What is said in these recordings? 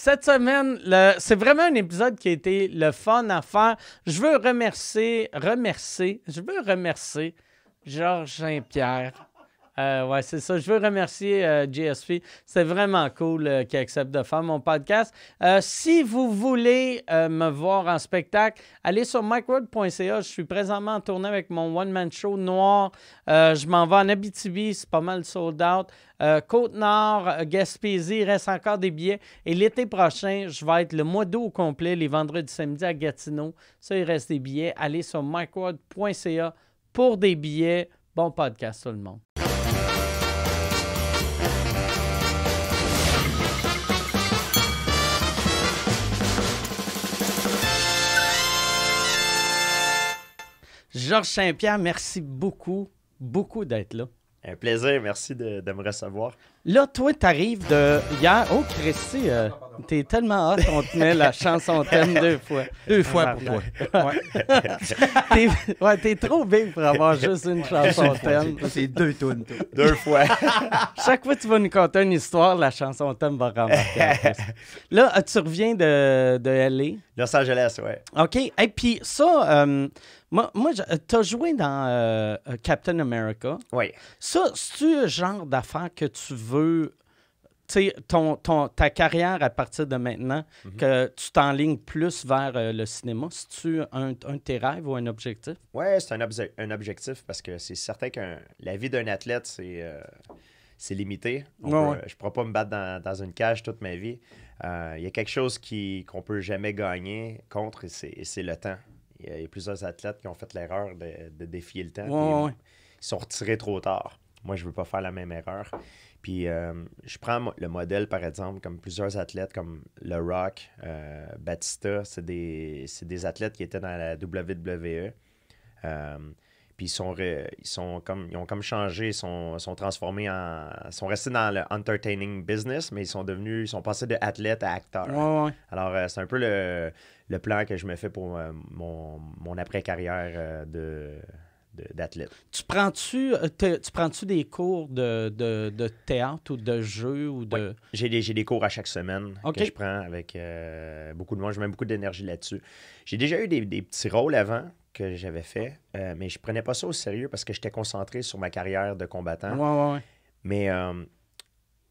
Cette semaine, c'est vraiment un épisode qui a été le fun à faire. Je veux remercier, remercier, je veux remercier Georges Saint-Pierre euh, oui, c'est ça. Je veux remercier euh, JSP. C'est vraiment cool euh, qu'il accepte de faire mon podcast. si vous voulez me voir en spectacle, allez sur micworld.ca. Je suis présentement en tournée avec mon one-man show noir. je m'en vais en Abitibi. C'est pas mal sold out. Côte-Nord, Gaspésie, il reste encore des billets. Et l'été prochain, je vais être le mois d'août complet, les vendredis et samedis à Gatineau. Ça, il reste des billets. Allez sur micworld.ca pour des billets. Bon podcast, tout le monde. Georges Saint-Pierre, merci beaucoup, beaucoup d'être là. Un plaisir, merci de, me recevoir. Là, toi, t'arrives de hier. Oh, Christy, euh, t'es tellement hâte qu'on te met la chanson thème deux fois. Deux fois pour toi. Ouais. t'es trop big pour avoir juste une chanson thème. C'est deux tunes. Deux fois. Chaque fois que tu vas nous conter une histoire, la chanson thème va remarquer. Là, tu reviens de, de LA. Los Angeles, ouais. OK. Et puis ça, euh, moi, moi t'as joué dans euh, Captain America. Oui. Ça, c'est-tu le genre d'affaire que tu veux. Tu sais, ton, ton, ta carrière à partir de maintenant, mhm. que tu t'enlignes plus vers euh, le cinéma, c'est-tu un, un, de tes rêves ou un objectif? Oui, c'est un, objectif parce que c'est certain que la vie d'un athlète, c'est. C'est limité. Je ne pourrais pas me battre dans une cage toute ma vie. Euh, il y a quelque chose qui, qu'on peut jamais gagner contre, et c'est, c'est le temps. Il y, a plusieurs athlètes qui ont fait l'erreur de, de défier le temps. Ils sont retirés trop tard. Moi, je ne veux pas faire la même erreur. Puis euh, je prends le modèle, par exemple, comme plusieurs athlètes comme Le Rock, euh, Batista, c'est des, c'est des athlètes qui étaient dans la WWE. Puis ils sont, ils sont comme ils ont comme changé, ils sont, sont transformés en. Ils sont restés dans le entertaining business, mais ils sont devenus. Ils sont passés de athlète à acteur. Alors, euh, c'est un peu le, plan que je me fais pour euh, mon, après-carrière euh, de d'athlète. Tu prends-tu tu prends-tu des cours de, de, théâtre ou de jeu ou de. j'ai des, cours à chaque semaine que je prends avec beaucoup de monde. Je mets beaucoup d'énergie là-dessus. J'ai déjà eu des, des, petits rôles avant, que j'avais fait, euh, mais je prenais pas ça au sérieux parce que j'étais concentré sur ma carrière de combattant. Mais euh,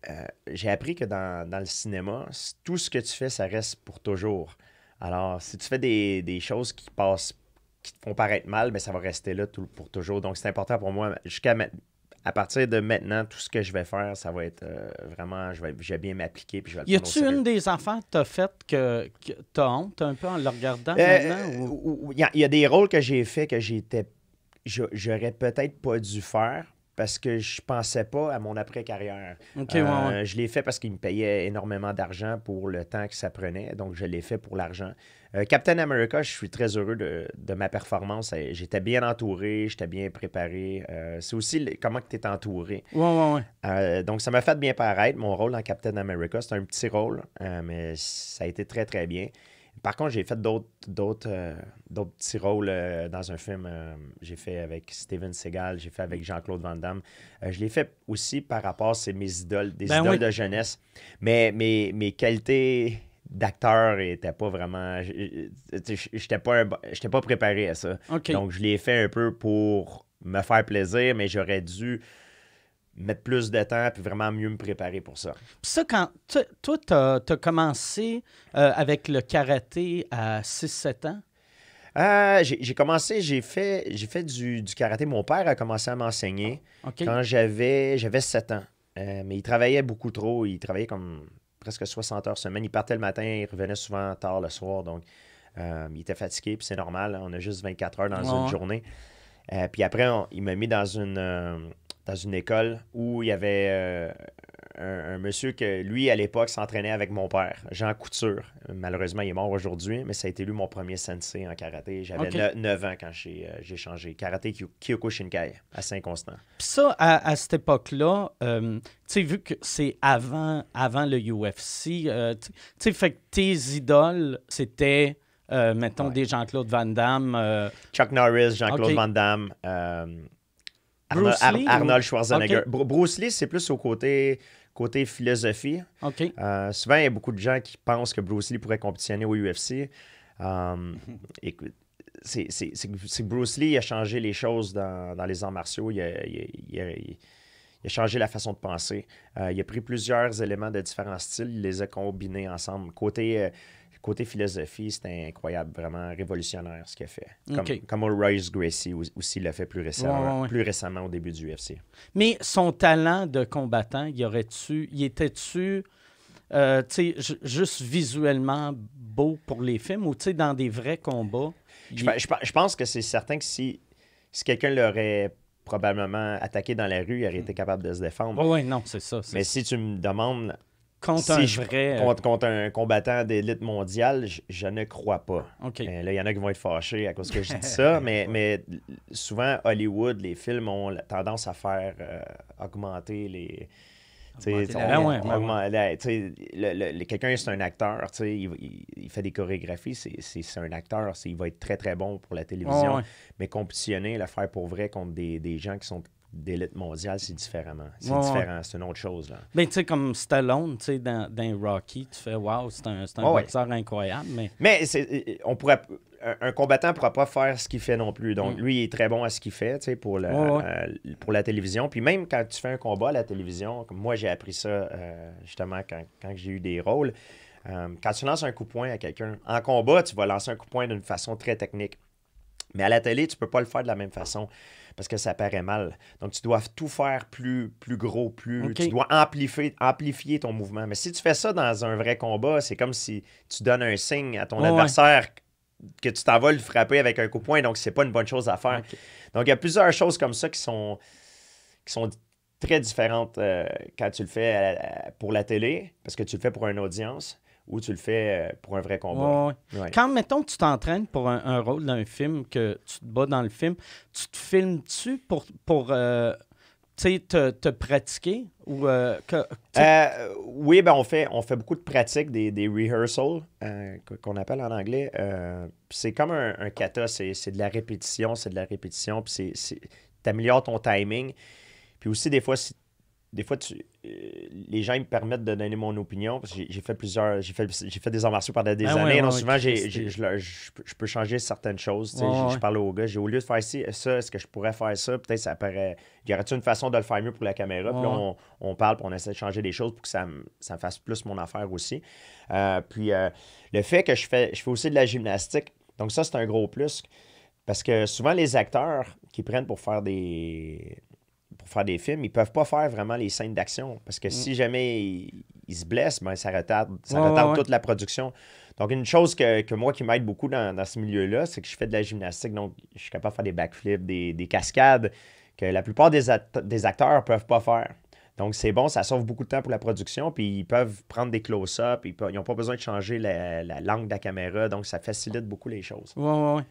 euh, j'ai appris que dans, le cinéma, tout ce que tu fais, ça reste pour toujours. Alors, si tu fais des, choses qui passent, qui te font paraître mal, mais ben, ça va rester là tout, pour toujours. Donc, c'est important pour moi, jusqu'à maintenant à partir de maintenant, tout ce que je vais faire, ça va être euh, vraiment, je vais, bien m'appliquer. je vais y a-tu une des affaires que tu as faites que, que tu as honte un peu en le regardant euh, maintenant? Il, y a, des rôles que j'ai fait que j'étais, j'aurais peut-être pas dû faire parce que je pensais pas à mon après-carrière. Euh, je l'ai fait parce qu'il me payait énormément d'argent pour le temps que ça prenait, donc je l'ai fait pour l'argent. Euh, Captain America, je suis très heureux de, ma performance. Euh, j'étais bien entouré, j'étais bien préparé. Euh, c'est aussi comment tu es entouré. Oui, oui, oui. donc, ça m'a fait bien paraître mon rôle dans Captain America. C'est un petit rôle, mais ça a été très, très bien. Par contre, j'ai fait d'autres, d'autres, d'autres petits rôles dans un film. j'ai fait avec Steven Seagal, j'ai fait avec Jean-Claude Van Damme. je l'ai fait aussi par rapport, c'est mes idoles, des ben idoles de jeunesse. Mais mes, mes qualités d'acteur était pas vraiment. J'étais pas, pas préparé à ça. Donc, je l'ai fait un peu pour me faire plaisir, mais j'aurais dû mettre plus de temps puis vraiment mieux me préparer pour ça. Puis ça, quand toi, tu as, commencé euh, avec le karaté à 6-7 ans? Euh, j'ai commencé, j'ai fait, j'ai fait du, karaté. Mon père a commencé à m'enseigner quand j'avais, j'avais 7 ans. Euh, mais il travaillait beaucoup trop. Il travaillait comme presque 60 heures semaine. Il partait le matin, il revenait souvent tard le soir. Donc, euh, il était fatigué, puis c'est normal. Hein. on a juste 24 heures dans une journée. Euh, puis après, il m'a mis dans une, euh, dans une école où il y avait un, monsieur que lui, à l'époque, s'entraînait avec mon père, Jean Couture. Malheureusement, il est mort aujourd'hui, mais ça a été lui mon premier sensei en karaté. J'avais 9, ans quand j'ai euh, changé. Karaté Kyoko à Saint-Constant. Puis ça, à, cette époque-là, euh, tu sais, vu que c'est avant, avant le UFC, euh, tu sais, fait que tes idoles, c'était. mettons des Jean-Claude Van Damme. Chuck Norris, Jean-Claude Van Damme. Arnold, Schwarzenegger. Bruce Lee, c'est plus au côté côté philosophie. Euh, souvent, il y a beaucoup de gens qui pensent que Bruce Lee pourrait compétitionner au UFC. Euh, écoute, c'est que Bruce Lee a changé les choses dans, les arts martiaux. Il a, changé la façon de penser. Euh, il a pris plusieurs éléments de différents styles, il les a combinés ensemble. Côté côté philosophie, c'était incroyable, vraiment révolutionnaire ce qu'il a fait. Comme, Royce Gracie aussi l'a fait plus récemment, plus récemment au début du UFC. Mais son talent de combattant, il aurait-tu, il était-tu, euh, juste visuellement beau pour les films ou dans des vrais combats? Je, pense que c'est certain que si, si quelqu'un l'aurait probablement attaqué dans la rue, il aurait hmm. été capable de se défendre. Oui, non, c'est ça. Mais si tu me demandes euh, contre un combattant d'élite mondiale, je, ne crois pas. Euh, là, il y en a qui vont être fâchés à cause que je dis ça, mais, mais souvent, Hollywood, les films ont tendance à faire euh, augmenter les. Quelqu'un, c'est un acteur, il, fait des chorégraphies, c'est un acteur, il va être très très bon pour la télévision, mais compétitionner, le faire pour vrai contre des gens qui sont d'élite mondiale, c'est différemment. C'est différent, c'est une autre chose. Là. Ben, tu sais, comme Stallone, tu sais, dans, Rocky, tu fais « Wow, c'est un, un boxeur incroyable. » Mais, on pourrait... Un, combattant ne pourra pas faire ce qu'il fait non plus. Donc, mm. lui, il est très bon à ce qu'il fait, tu sais, pour, la, euh, pour la télévision. Puis même quand tu fais un combat à la télévision, comme moi, j'ai appris ça, euh, justement, quand, j'ai eu des rôles, euh, quand tu lances un coup de poing à quelqu'un, en combat, tu vas lancer un coup de poing d'une façon très technique. Mais à la télé, tu ne peux pas le faire de la même façon parce que ça paraît mal. Donc, tu dois tout faire plus, plus gros, plus. Tu dois amplifier, amplifier ton mouvement. Mais si tu fais ça dans un vrai combat, c'est comme si tu donnes un signe à ton adversaire. que tu t'en vas le frapper avec un coup de poing, donc c'est pas une bonne chose à faire. Donc il y a plusieurs choses comme ça qui sont, qui sont très différentes euh, quand tu le fais euh, pour la télé, parce que tu le fais pour une audience ou tu le fais euh, pour un vrai combat. Quand, mettons, tu t'entraînes pour un, rôle dans un film, que tu te bats dans le film, tu te filmes-tu pour, pour euh, te, pratiquer? ou euh, Oui, ben, on, fait, on fait beaucoup de pratiques, des, des rehearsals, qu'on appelle en anglais. c'est comme un, un kata, c'est de la répétition, c'est de la répétition, puis tu améliores ton timing. Puis aussi, des fois, si des fois, euh, les gens me permettent de donner mon opinion j'ai fait plusieurs, j'ai fait, j'ai fait des arts pendant des années. souvent, je, peux changer certaines choses. Je parle aux gars, j'ai au lieu de faire ça, est-ce que je pourrais faire ça Peut-être ça paraît. Y aurait une façon de le faire mieux pour la caméra Puis on, parle, puis on essaie de changer des choses pour que ça, fasse plus mon affaire aussi. Euh, puis euh, le fait que je fais, je fais aussi de la gymnastique, donc ça, c'est un gros plus parce que souvent les acteurs qui prennent pour faire des pour faire des films, ils peuvent pas faire vraiment les scènes d'action. Parce que mm. si jamais ils, se blessent, ben, ça retarde, toute la production. Donc, une chose que, moi qui m'aide beaucoup dans, ce milieu-là, c'est que je fais de la gymnastique. Donc, je suis capable de faire des backflips, des, cascades que la plupart des, des acteurs peuvent pas faire. Donc, c'est bon, ça sauve beaucoup de temps pour la production, puis ils peuvent prendre des close-ups, ils n'ont pas besoin de changer la, la, langue de la caméra, donc ça facilite beaucoup les choses. Oui, oui, oui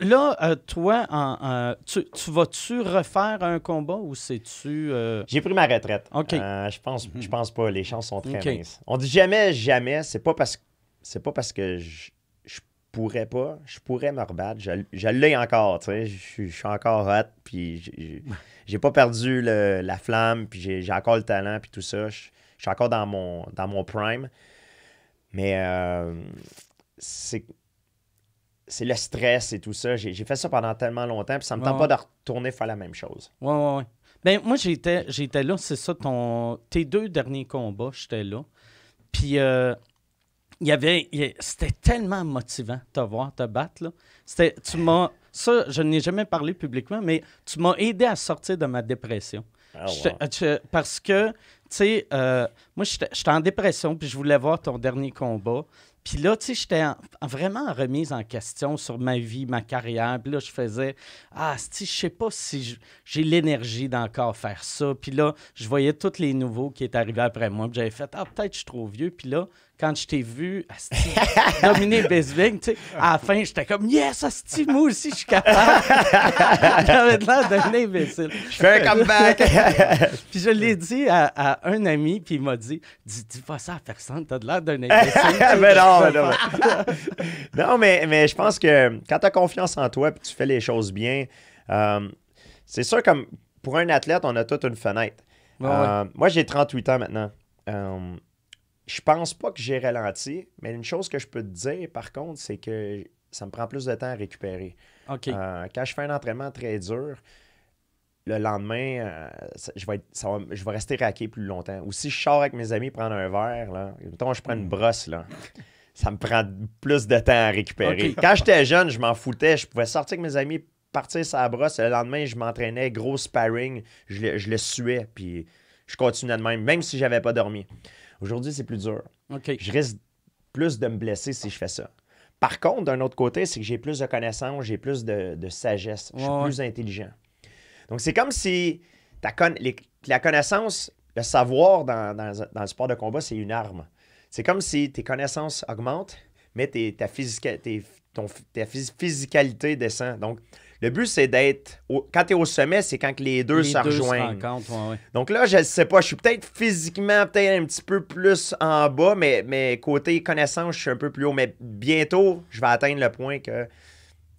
là, euh, toi, euh, tu, vas-tu refaire un combat ou sais tu euh? J'ai pris ma retraite. OK. je, pense, je pense pas. Les chances sont très minces. On dit jamais, jamais. C'est pas parce, c'est pas parce que je, je pourrais pas. Je pourrais me rebattre. Je, l'ai encore. Tu sais, je, suis encore hot. Puis j'ai pas perdu la flamme. Puis j'ai, encore le talent. Puis tout ça. Je, suis encore dans mon, dans mon prime. Mais c'est c'est le stress et tout ça. J'ai fait ça pendant tellement longtemps, puis ça me tente pas de retourner faire la même chose. Ouais, ouais, Ben, moi, j'étais là, c'est ça, ton, tes deux derniers combats, j'étais là. Puis, euh, il y avait. C'était tellement motivant de te voir te battre, Tu m'as. Ça, je n'ai jamais parlé publiquement, mais tu m'as aidé à sortir de ma dépression. Ah, parce que, tu sais, euh, moi, j'étais en dépression, puis je voulais voir ton dernier combat. Puis là, tu sais, j'étais vraiment remise en question sur ma vie, ma carrière. Puis là, je faisais Ah, je sais pas si j'ai l'énergie d'encore faire ça. Puis là, je voyais tous les nouveaux qui étaient arrivés après moi. Puis j'avais fait Ah, peut-être je suis trop vieux. Puis là, quand je t'ai vu, asti, dominer Besvig, tu sais, à la fin, j'étais comme, yes, Asti, moi aussi, je suis capable. J'avais l'air d'un imbécile. Je fais un comeback. puis je l'ai dit à, un ami, puis il m'a dit, dis, dis pas ça à personne, t'as l'air d'un imbécile. mais non, mais non, non, mais, je pense que quand t'as confiance en toi, puis tu fais les choses bien, euh, c'est sûr, comme pour un athlète, on a toute une fenêtre. Euh, moi, j'ai 38 ans maintenant. Euh, je pense pas que j'ai ralenti, mais une chose que je peux te dire, par contre, c'est que ça me prend plus de temps à récupérer. Euh, quand je fais un entraînement très dur, le lendemain, euh, je, vais rester raqué plus longtemps. Ou si je sors avec mes amis prendre un verre, là, mettons, je prends une hmm. brosse, là, ça me prend plus de temps à récupérer. Quand j'étais jeune, je m'en foutais. Je pouvais sortir avec mes amis, partir sur brosse. Le lendemain, je m'entraînais, gros sparring. Je le, suais, puis je continuais de même, même si j'avais pas dormi. Aujourd'hui, c'est plus dur. Je risque plus de me blesser si je fais ça. Par contre, d'un autre côté, c'est que j'ai plus de connaissances, j'ai plus de, sagesse, je suis plus intelligent. Donc, c'est comme si ta la connaissance, le savoir dans, le sport de combat, c'est une arme. C'est comme si tes connaissances augmentent, mais ta, physicalité descend. Donc, le but, c'est d'être. Quand tu es au sommet, c'est quand les deux les se rejoignent. Donc là, je ne sais pas. Je suis peut-être physiquement, peut-être un petit peu plus en bas, mais, mais côté connaissance, je suis un peu plus haut. Mais bientôt, je vais atteindre le point que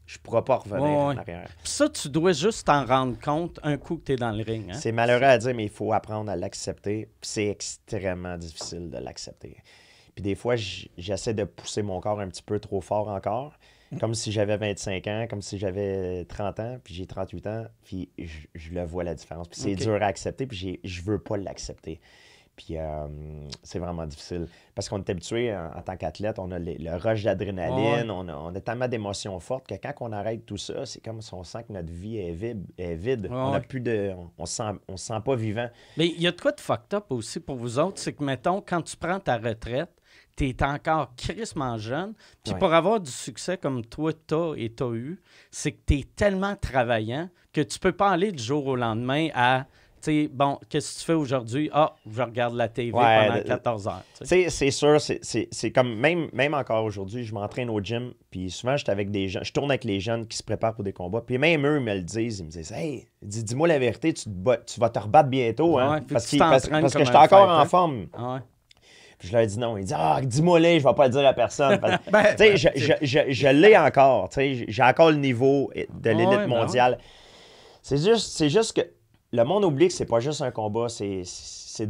je ne pourrai pas revenir en arrière. ça, tu dois juste t'en rendre compte un coup que tu es dans le ring. Hein. C'est malheureux à dire, mais il faut apprendre à l'accepter. C'est extrêmement difficile de l'accepter. Puis des fois, j'essaie de pousser mon corps un petit peu trop fort encore comme si j'avais 25 ans, comme si j'avais 30 ans, puis j'ai 38 ans, puis je, le vois la différence. Puis c'est dur à accepter, puis je veux pas l'accepter. Puis euh, c'est vraiment difficile. Parce qu'on est habitué, en, tant qu'athlète, on a le rush d'adrénaline, on, on, a, tellement d'émotions fortes que quand on arrête tout ça, c'est comme si on sent que notre vie est, vide. Est vide. On a plus de. On sent, on se sent pas vivant. Mais il y a de quoi de fucked up aussi pour vous autres, c'est que, mettons, quand tu prends ta retraite, tu es encore crissement jeune. Puis pour avoir du succès comme toi, t'as et t'as eu, c'est que tu es tellement travaillant que tu peux pas aller du jour au lendemain à bon, qu'est-ce que tu fais aujourd'hui? Ah, je regarde la TV pendant 14 heures. C'est sûr, c'est comme, même, même encore aujourd'hui, je m'entraîne au gym, puis souvent, je, avec des gens, je tourne avec les jeunes qui se préparent pour des combats, puis même eux ils me le disent, ils me disent, hey, dis-moi la vérité, tu, tu vas te rebattre bientôt, hein, parce, que je suis encore en forme je leur ai dit non. il dit Ah, dis-moi les, je vais pas le dire à personne. Ben, ben, je, l'ai encore. J'ai encore le niveau de l'élite mondiale. C'est juste, juste que le monde oublie que c'est pas juste un combat, c'est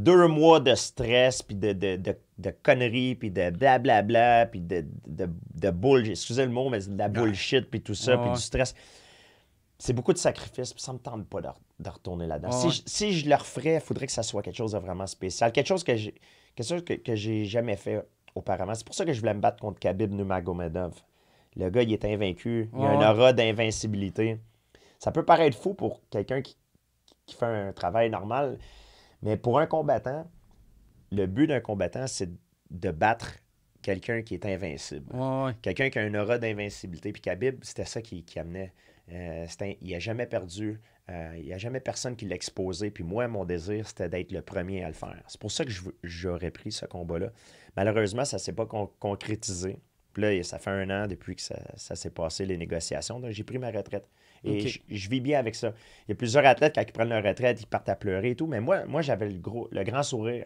deux mois de stress, puis de, conneries, puis de blablabla, bla, puis de, de, bullshit. Excusez le mot, mais de la bullshit, puis tout ça, puis du stress. C'est beaucoup de sacrifices, puis ça me tente pas de, retourner là-dedans. Si, si, je le referais, il faudrait que ça soit quelque chose de vraiment spécial, quelque chose que j'ai quelque chose que, que j'ai jamais fait auparavant. C'est pour ça que je voulais me battre contre Khabib Numagomedov. Le gars, il est invaincu. Il a un aura d'invincibilité. Ça peut paraître fou pour quelqu'un qui, fait un travail normal, mais pour un combattant, le but d'un combattant, c'est de battre quelqu'un qui est invincible. Quelqu'un qui a une aura d'invincibilité. Puis Khabib, c'était ça qui, amenait. Euh, il n'a jamais perdu euh, il n'y a jamais personne qui l'a exposé. Puis moi, mon désir, c'était d'être le premier à le faire. C'est pour ça que j'aurais pris ce combat-là. Malheureusement, ça ne s'est pas concrétisé. Puis là, ça fait un an depuis que ça, s'est passé, les négociations. Donc, j'ai pris ma retraite. Et je, vis bien avec ça. Il y a plusieurs athlètes, quand ils prennent leur retraite, ils partent à pleurer et tout. Mais moi, moi j'avais le, gros, le grand sourire.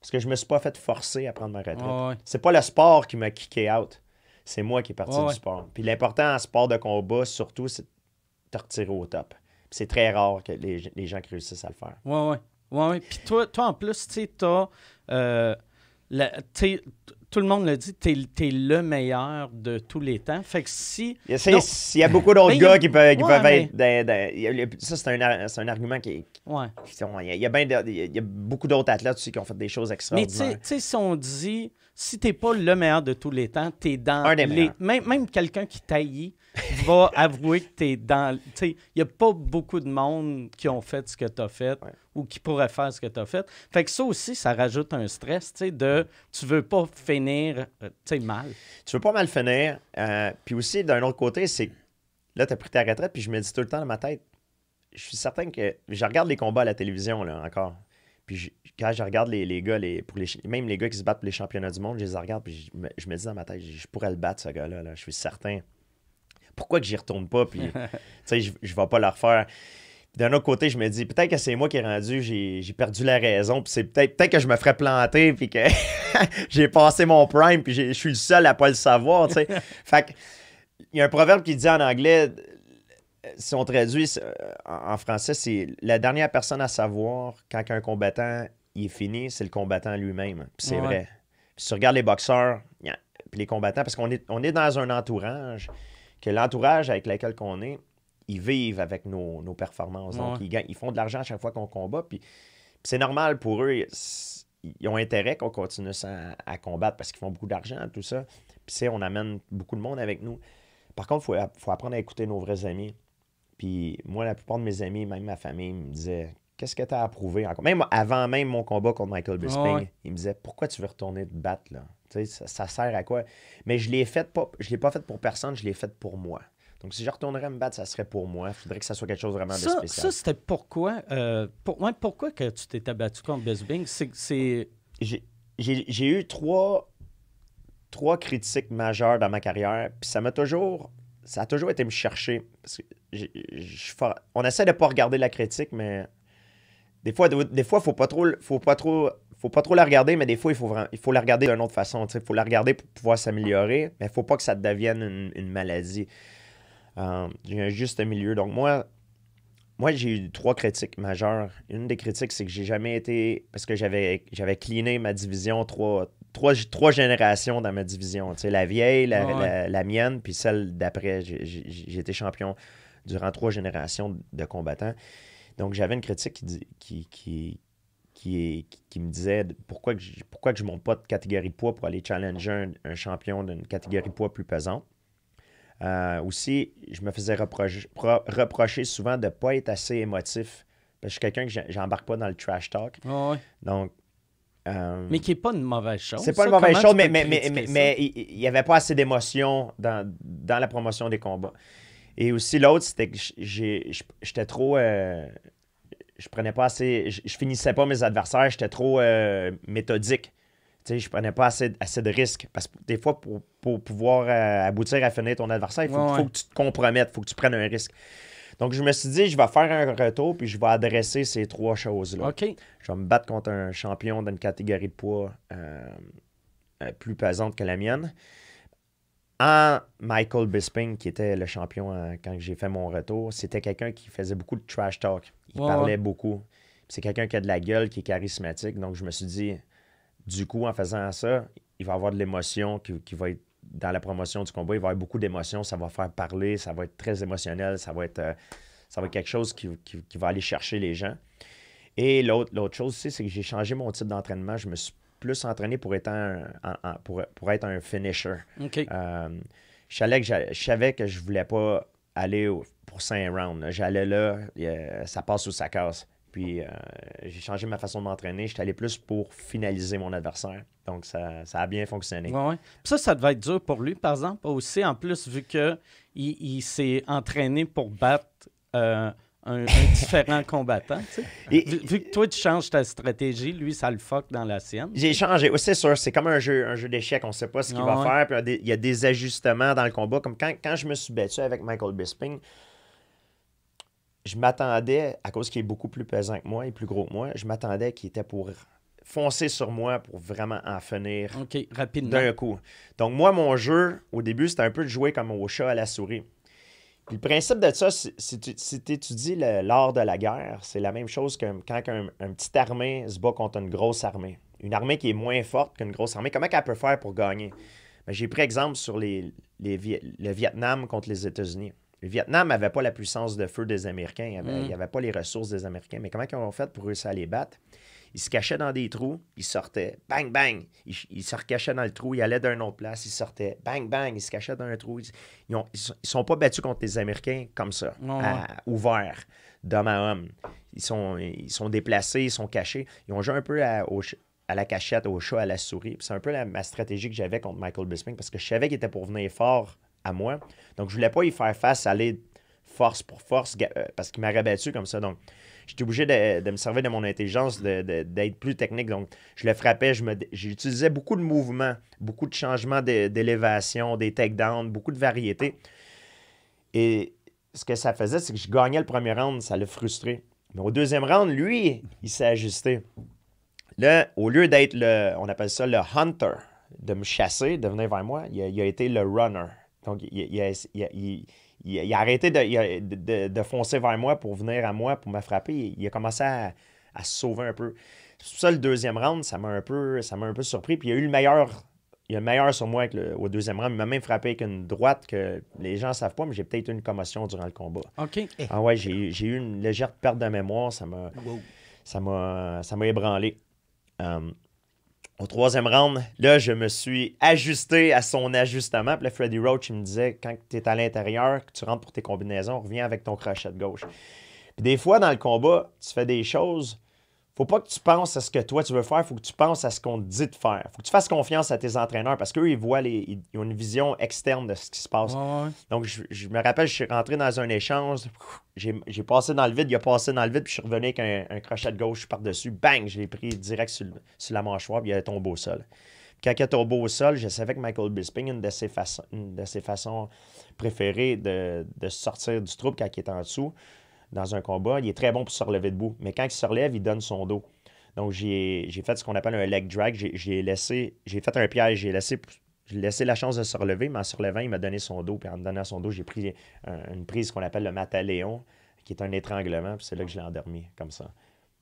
Parce que je me suis pas fait forcer à prendre ma retraite. C'est pas le sport qui m'a kické out. C'est moi qui est parti du sport. Puis l'important en sport de combat, surtout, c'est de te retirer au top. C'est très rare que les, les, gens qui réussissent à le faire. Oui, oui. ouais, Puis toi, toi, en plus, tu sais, euh, tout le monde le dit, tu es le meilleur de tous les temps. Fait que si. Il y a, beaucoup d'autres ben, gars qui peuvent, qui peuvent être. ça, c'est un, un, argument qui. Ouais. il, y a, bien y a, beaucoup d'autres athlètes qui ont fait des choses extraordinaires. Mais tu sais, si on dit, si t'es pas le meilleur de tous les temps, tu es dans. Un des les, même, même quelqu'un qui taillit va avouer que es dans. il n'y a pas beaucoup de monde qui ont fait ce que tu as fait ou qui pourraient faire ce que tu as fait. Fait que ça aussi, ça rajoute un stress, tu de tu veux pas finir, euh, mal. Tu veux pas mal finir. Euh, puis aussi, d'un autre côté, c'est là, tu as pris ta retraite, puis je me dis tout le temps dans ma tête, je suis certain que je regarde les combats à la télévision, là, encore. Puis quand je regarde les, les gars, pour les, même les gars qui se battent pour les championnats du monde, je les regarde, puis je, me dis dans ma tête, je pourrais le battre, ce gars là, je suis certain pourquoi que j'y retourne pas, puis, je ne vais pas la refaire. D'un autre côté, je me dis, peut-être que c'est moi qui ai rendu, j'ai perdu la raison, c'est peut-être peut que je me ferais planter, puis que j'ai passé mon prime, puis je suis le seul à pas le savoir, tu fait il y a un proverbe qui dit en anglais, si on traduit en français, c'est la dernière personne à savoir quand un combattant est fini, c'est le combattant lui-même. c'est vrai. si tu regardes les boxeurs, puis les combattants, parce qu'on est, on est dans un entourage que l'entourage avec lequel on est, ils vivent avec nos, performances. Donc, ils, gagnent, font de l'argent à chaque fois qu'on combat. Puis, c'est normal pour eux. Ils ont intérêt qu'on continue à, combattre parce qu'ils font beaucoup d'argent, tout ça. Puis, c'est, on amène beaucoup de monde avec nous. Par contre, il faut, apprendre à écouter nos vrais amis. Puis, moi, la plupart de mes amis, même ma famille, me disaient Qu'est-ce que tu as approuvé encore Même avant même mon combat contre Michael Bisping, ils me disaient Pourquoi tu veux retourner te battre là ça, ça, sert à quoi? Mais je l'ai fait pas, je l'ai pas fait pour personne, je l'ai fait pour moi. Donc, si je retournerais me battre, ça serait pour moi. Il faudrait que ça soit quelque chose vraiment de spécial. Ça, c'était pourquoi? Euh, pourquoi que tu t'es abattu contre Bing? C'est... J'ai eu trois, trois critiques majeures dans ma carrière. Puis ça m'a toujours... Ça a toujours été me chercher. Parce on essaie de pas regarder la critique, mais des fois, des fois, faut pas trop, faut pas trop faut pas trop la regarder, mais des fois, il faut, il faut la regarder d'une autre façon. Il faut la regarder pour pouvoir s'améliorer, mais il faut pas que ça devienne une, maladie. J'ai euh, j'ai un juste milieu. Donc, moi, moi j'ai eu trois critiques majeures. Une des critiques, c'est que j'ai jamais été. Parce que j'avais, j'avais cleané ma division trois, générations dans ma division. la vieille, la, mienne, puis celle d'après. J'ai, été champion durant trois générations de combattants. Donc, j'avais une critique qui, qui, qui, qui, me disait pourquoi je, pourquoi que je monte pas de catégorie poids pour aller challenger un, champion d'une catégorie poids plus pesante. Euh, aussi, je me faisais reprocher, souvent de ne pas être assez émotif. Parce que je suis quelqu'un que j'embarque pas dans le trash talk. Donc. Euh, mais qui n'est pas une mauvaise chose. C'est pas une mauvaise chose, mais, mais, mais, il n'y avait pas assez d'émotion dans, la promotion des combats. Et aussi, l'autre, c'était que j'étais trop. Euh, je prenais pas assez. Je, finissais pas mes adversaires, j'étais trop euh, méthodique. Tu sais, je prenais pas assez, de risques. Parce que des fois, pour, pouvoir euh, aboutir à finir ton adversaire, il faut, que tu te compromettes, il faut que tu prennes un risque. Donc, je me suis dit, je vais faire un retour puis je vais adresser ces trois choses-là. Je vais me battre contre un champion d'une catégorie de poids euh, plus pesante que la mienne. En Michael Bisping, qui était le champion quand j'ai fait mon retour, c'était quelqu'un qui faisait beaucoup de trash talk. Il parlait beaucoup. C'est quelqu'un qui a de la gueule, qui est charismatique. Donc, je me suis dit, du coup, en faisant ça, il va avoir de l'émotion qui, va être dans la promotion du combat. Il va y avoir beaucoup d'émotions. Ça va faire parler. Ça va être très émotionnel. Ça va être, euh, ça va être quelque chose qui, va aller chercher les gens. Et l'autre chose aussi, c'est que j'ai changé mon type d'entraînement. Je me suis plus entraîné pour être un, pour, être un finisher. Euh, je, savais que je, je que je voulais pas aller au, saint round rounds. J'allais là, ça passe ou ça casse. Puis euh, j'ai changé ma façon de m'entraîner. J'étais allé plus pour finaliser mon adversaire. Donc ça, a bien fonctionné. Ouais, Ça, ça devait être dur pour lui, par exemple, aussi, en plus, vu qu'il il, s'est entraîné pour battre euh, un, différent combattant. vu, que toi, tu changes ta stratégie, lui, ça le fuck dans la sienne. J'ai changé. Oui, c'est sûr, c'est comme un jeu, un jeu d'échecs. On ne sait pas ce qu'il va faire. il y a des ajustements dans le combat. Comme quand, quand je me suis battu avec Michael Bisping, je m'attendais, à cause qu'il est beaucoup plus pesant que moi et plus gros que moi, je m'attendais qu'il était pour foncer sur moi pour vraiment en finir d'un coup. Donc, moi, mon jeu, au début, c'était un peu de jouer comme au chat à la souris. le principe de ça, si tu étudies l'art de la guerre, c'est la même chose que quand un petit armée se bat contre une grosse armée. Une armée qui est moins forte qu'une grosse armée, comment elle peut faire pour gagner? Ben, j'ai pris exemple sur les, le Vietnam contre les États-Unis. Le Vietnam n'avait pas la puissance de feu des Américains, il n'avait mm. pas les ressources des Américains. Mais comment ils ont fait pour réussir à les battre? Ils se cachaient dans des trous, ils sortaient, bang, bang. Ils, se recachaient dans le trou, ils allaient d'une autre place, ils sortaient, bang, bang. Ils se cachaient dans un trou. Ils ne sont pas battus contre les Américains comme ça, ouverts, d'homme à homme. Ils sont, déplacés, ils sont cachés. Ils ont joué un peu à, la cachette, au chat, à la souris. C'est un peu la, ma stratégie que j'avais contre Michael Bisping parce que je savais qu'il était pour venir fort moi. Donc, je voulais pas y faire face, aller force pour force, euh, parce qu'il m'a rabattu comme ça. Donc, j'étais obligé de, me servir de mon intelligence, d'être plus technique. Donc, je le frappais, j'utilisais beaucoup de mouvements, beaucoup de changements d'élévation, des takedowns, beaucoup de variété. Et ce que ça faisait, c'est que je gagnais le premier round, ça le frustré. Mais au deuxième round, lui, il s'est ajusté. Là, au lieu d'être le, on appelle ça le hunter, de me chasser, de venir vers moi, il a été le runner. Donc, il, a, arrêté de, foncer vers moi pour venir à moi, pour me frapper. Il, a commencé à, se sauver un peu. C'est ça le deuxième round, ça m'a un peu, ça m'a un peu surpris. Puis il y a eu le meilleur, il a le meilleur sur moi au deuxième round. Il m'a même frappé avec une droite que les gens ne savent pas, mais j'ai peut-être eu une commotion durant le combat. OK. Ah ouais, j'ai, eu une légère perte de mémoire. Ça m'a, ça m'a, ça m'a ébranlé. Euh, au troisième round, là, je me suis ajusté à son ajustement. Puis là, Freddy Roach, il me disait, quand tu es à l'intérieur, que tu rentres pour tes combinaisons, reviens avec ton crochet de gauche. Puis des fois, dans le combat, tu fais des choses faut pas que tu penses à ce que toi tu veux faire, faut que tu penses à ce qu'on te dit de faire. Faut que tu fasses confiance à tes entraîneurs parce qu'eux, ils voient les, ils, ont une vision externe de ce qui se passe. Donc, je, me rappelle, je suis rentré dans un échange, j'ai passé dans le vide, il a passé dans le vide, puis je suis revenu avec un, crochet de gauche par-dessus, bang, je l'ai pris direct sur, la mâchoire, puis il est tombé au sol. quand il est tombé au sol, je savais que Michael Bisping, une de ses, façons, de ses façons préférées de, de sortir du trouble quand il est en dessous, dans un combat, il est très bon pour se relever debout. Mais quand il se relève, il donne son dos. Donc, j'ai fait ce qu'on appelle un leg drag. J'ai laissé, j'ai fait un piège, j'ai laissé, la chance de se relever, mais en se relevant, il m'a donné son dos. Puis en me donnant son dos, j'ai pris une prise qu'on appelle le mataléon, qui est un étranglement. Puis c'est là que je l'ai endormi, comme ça.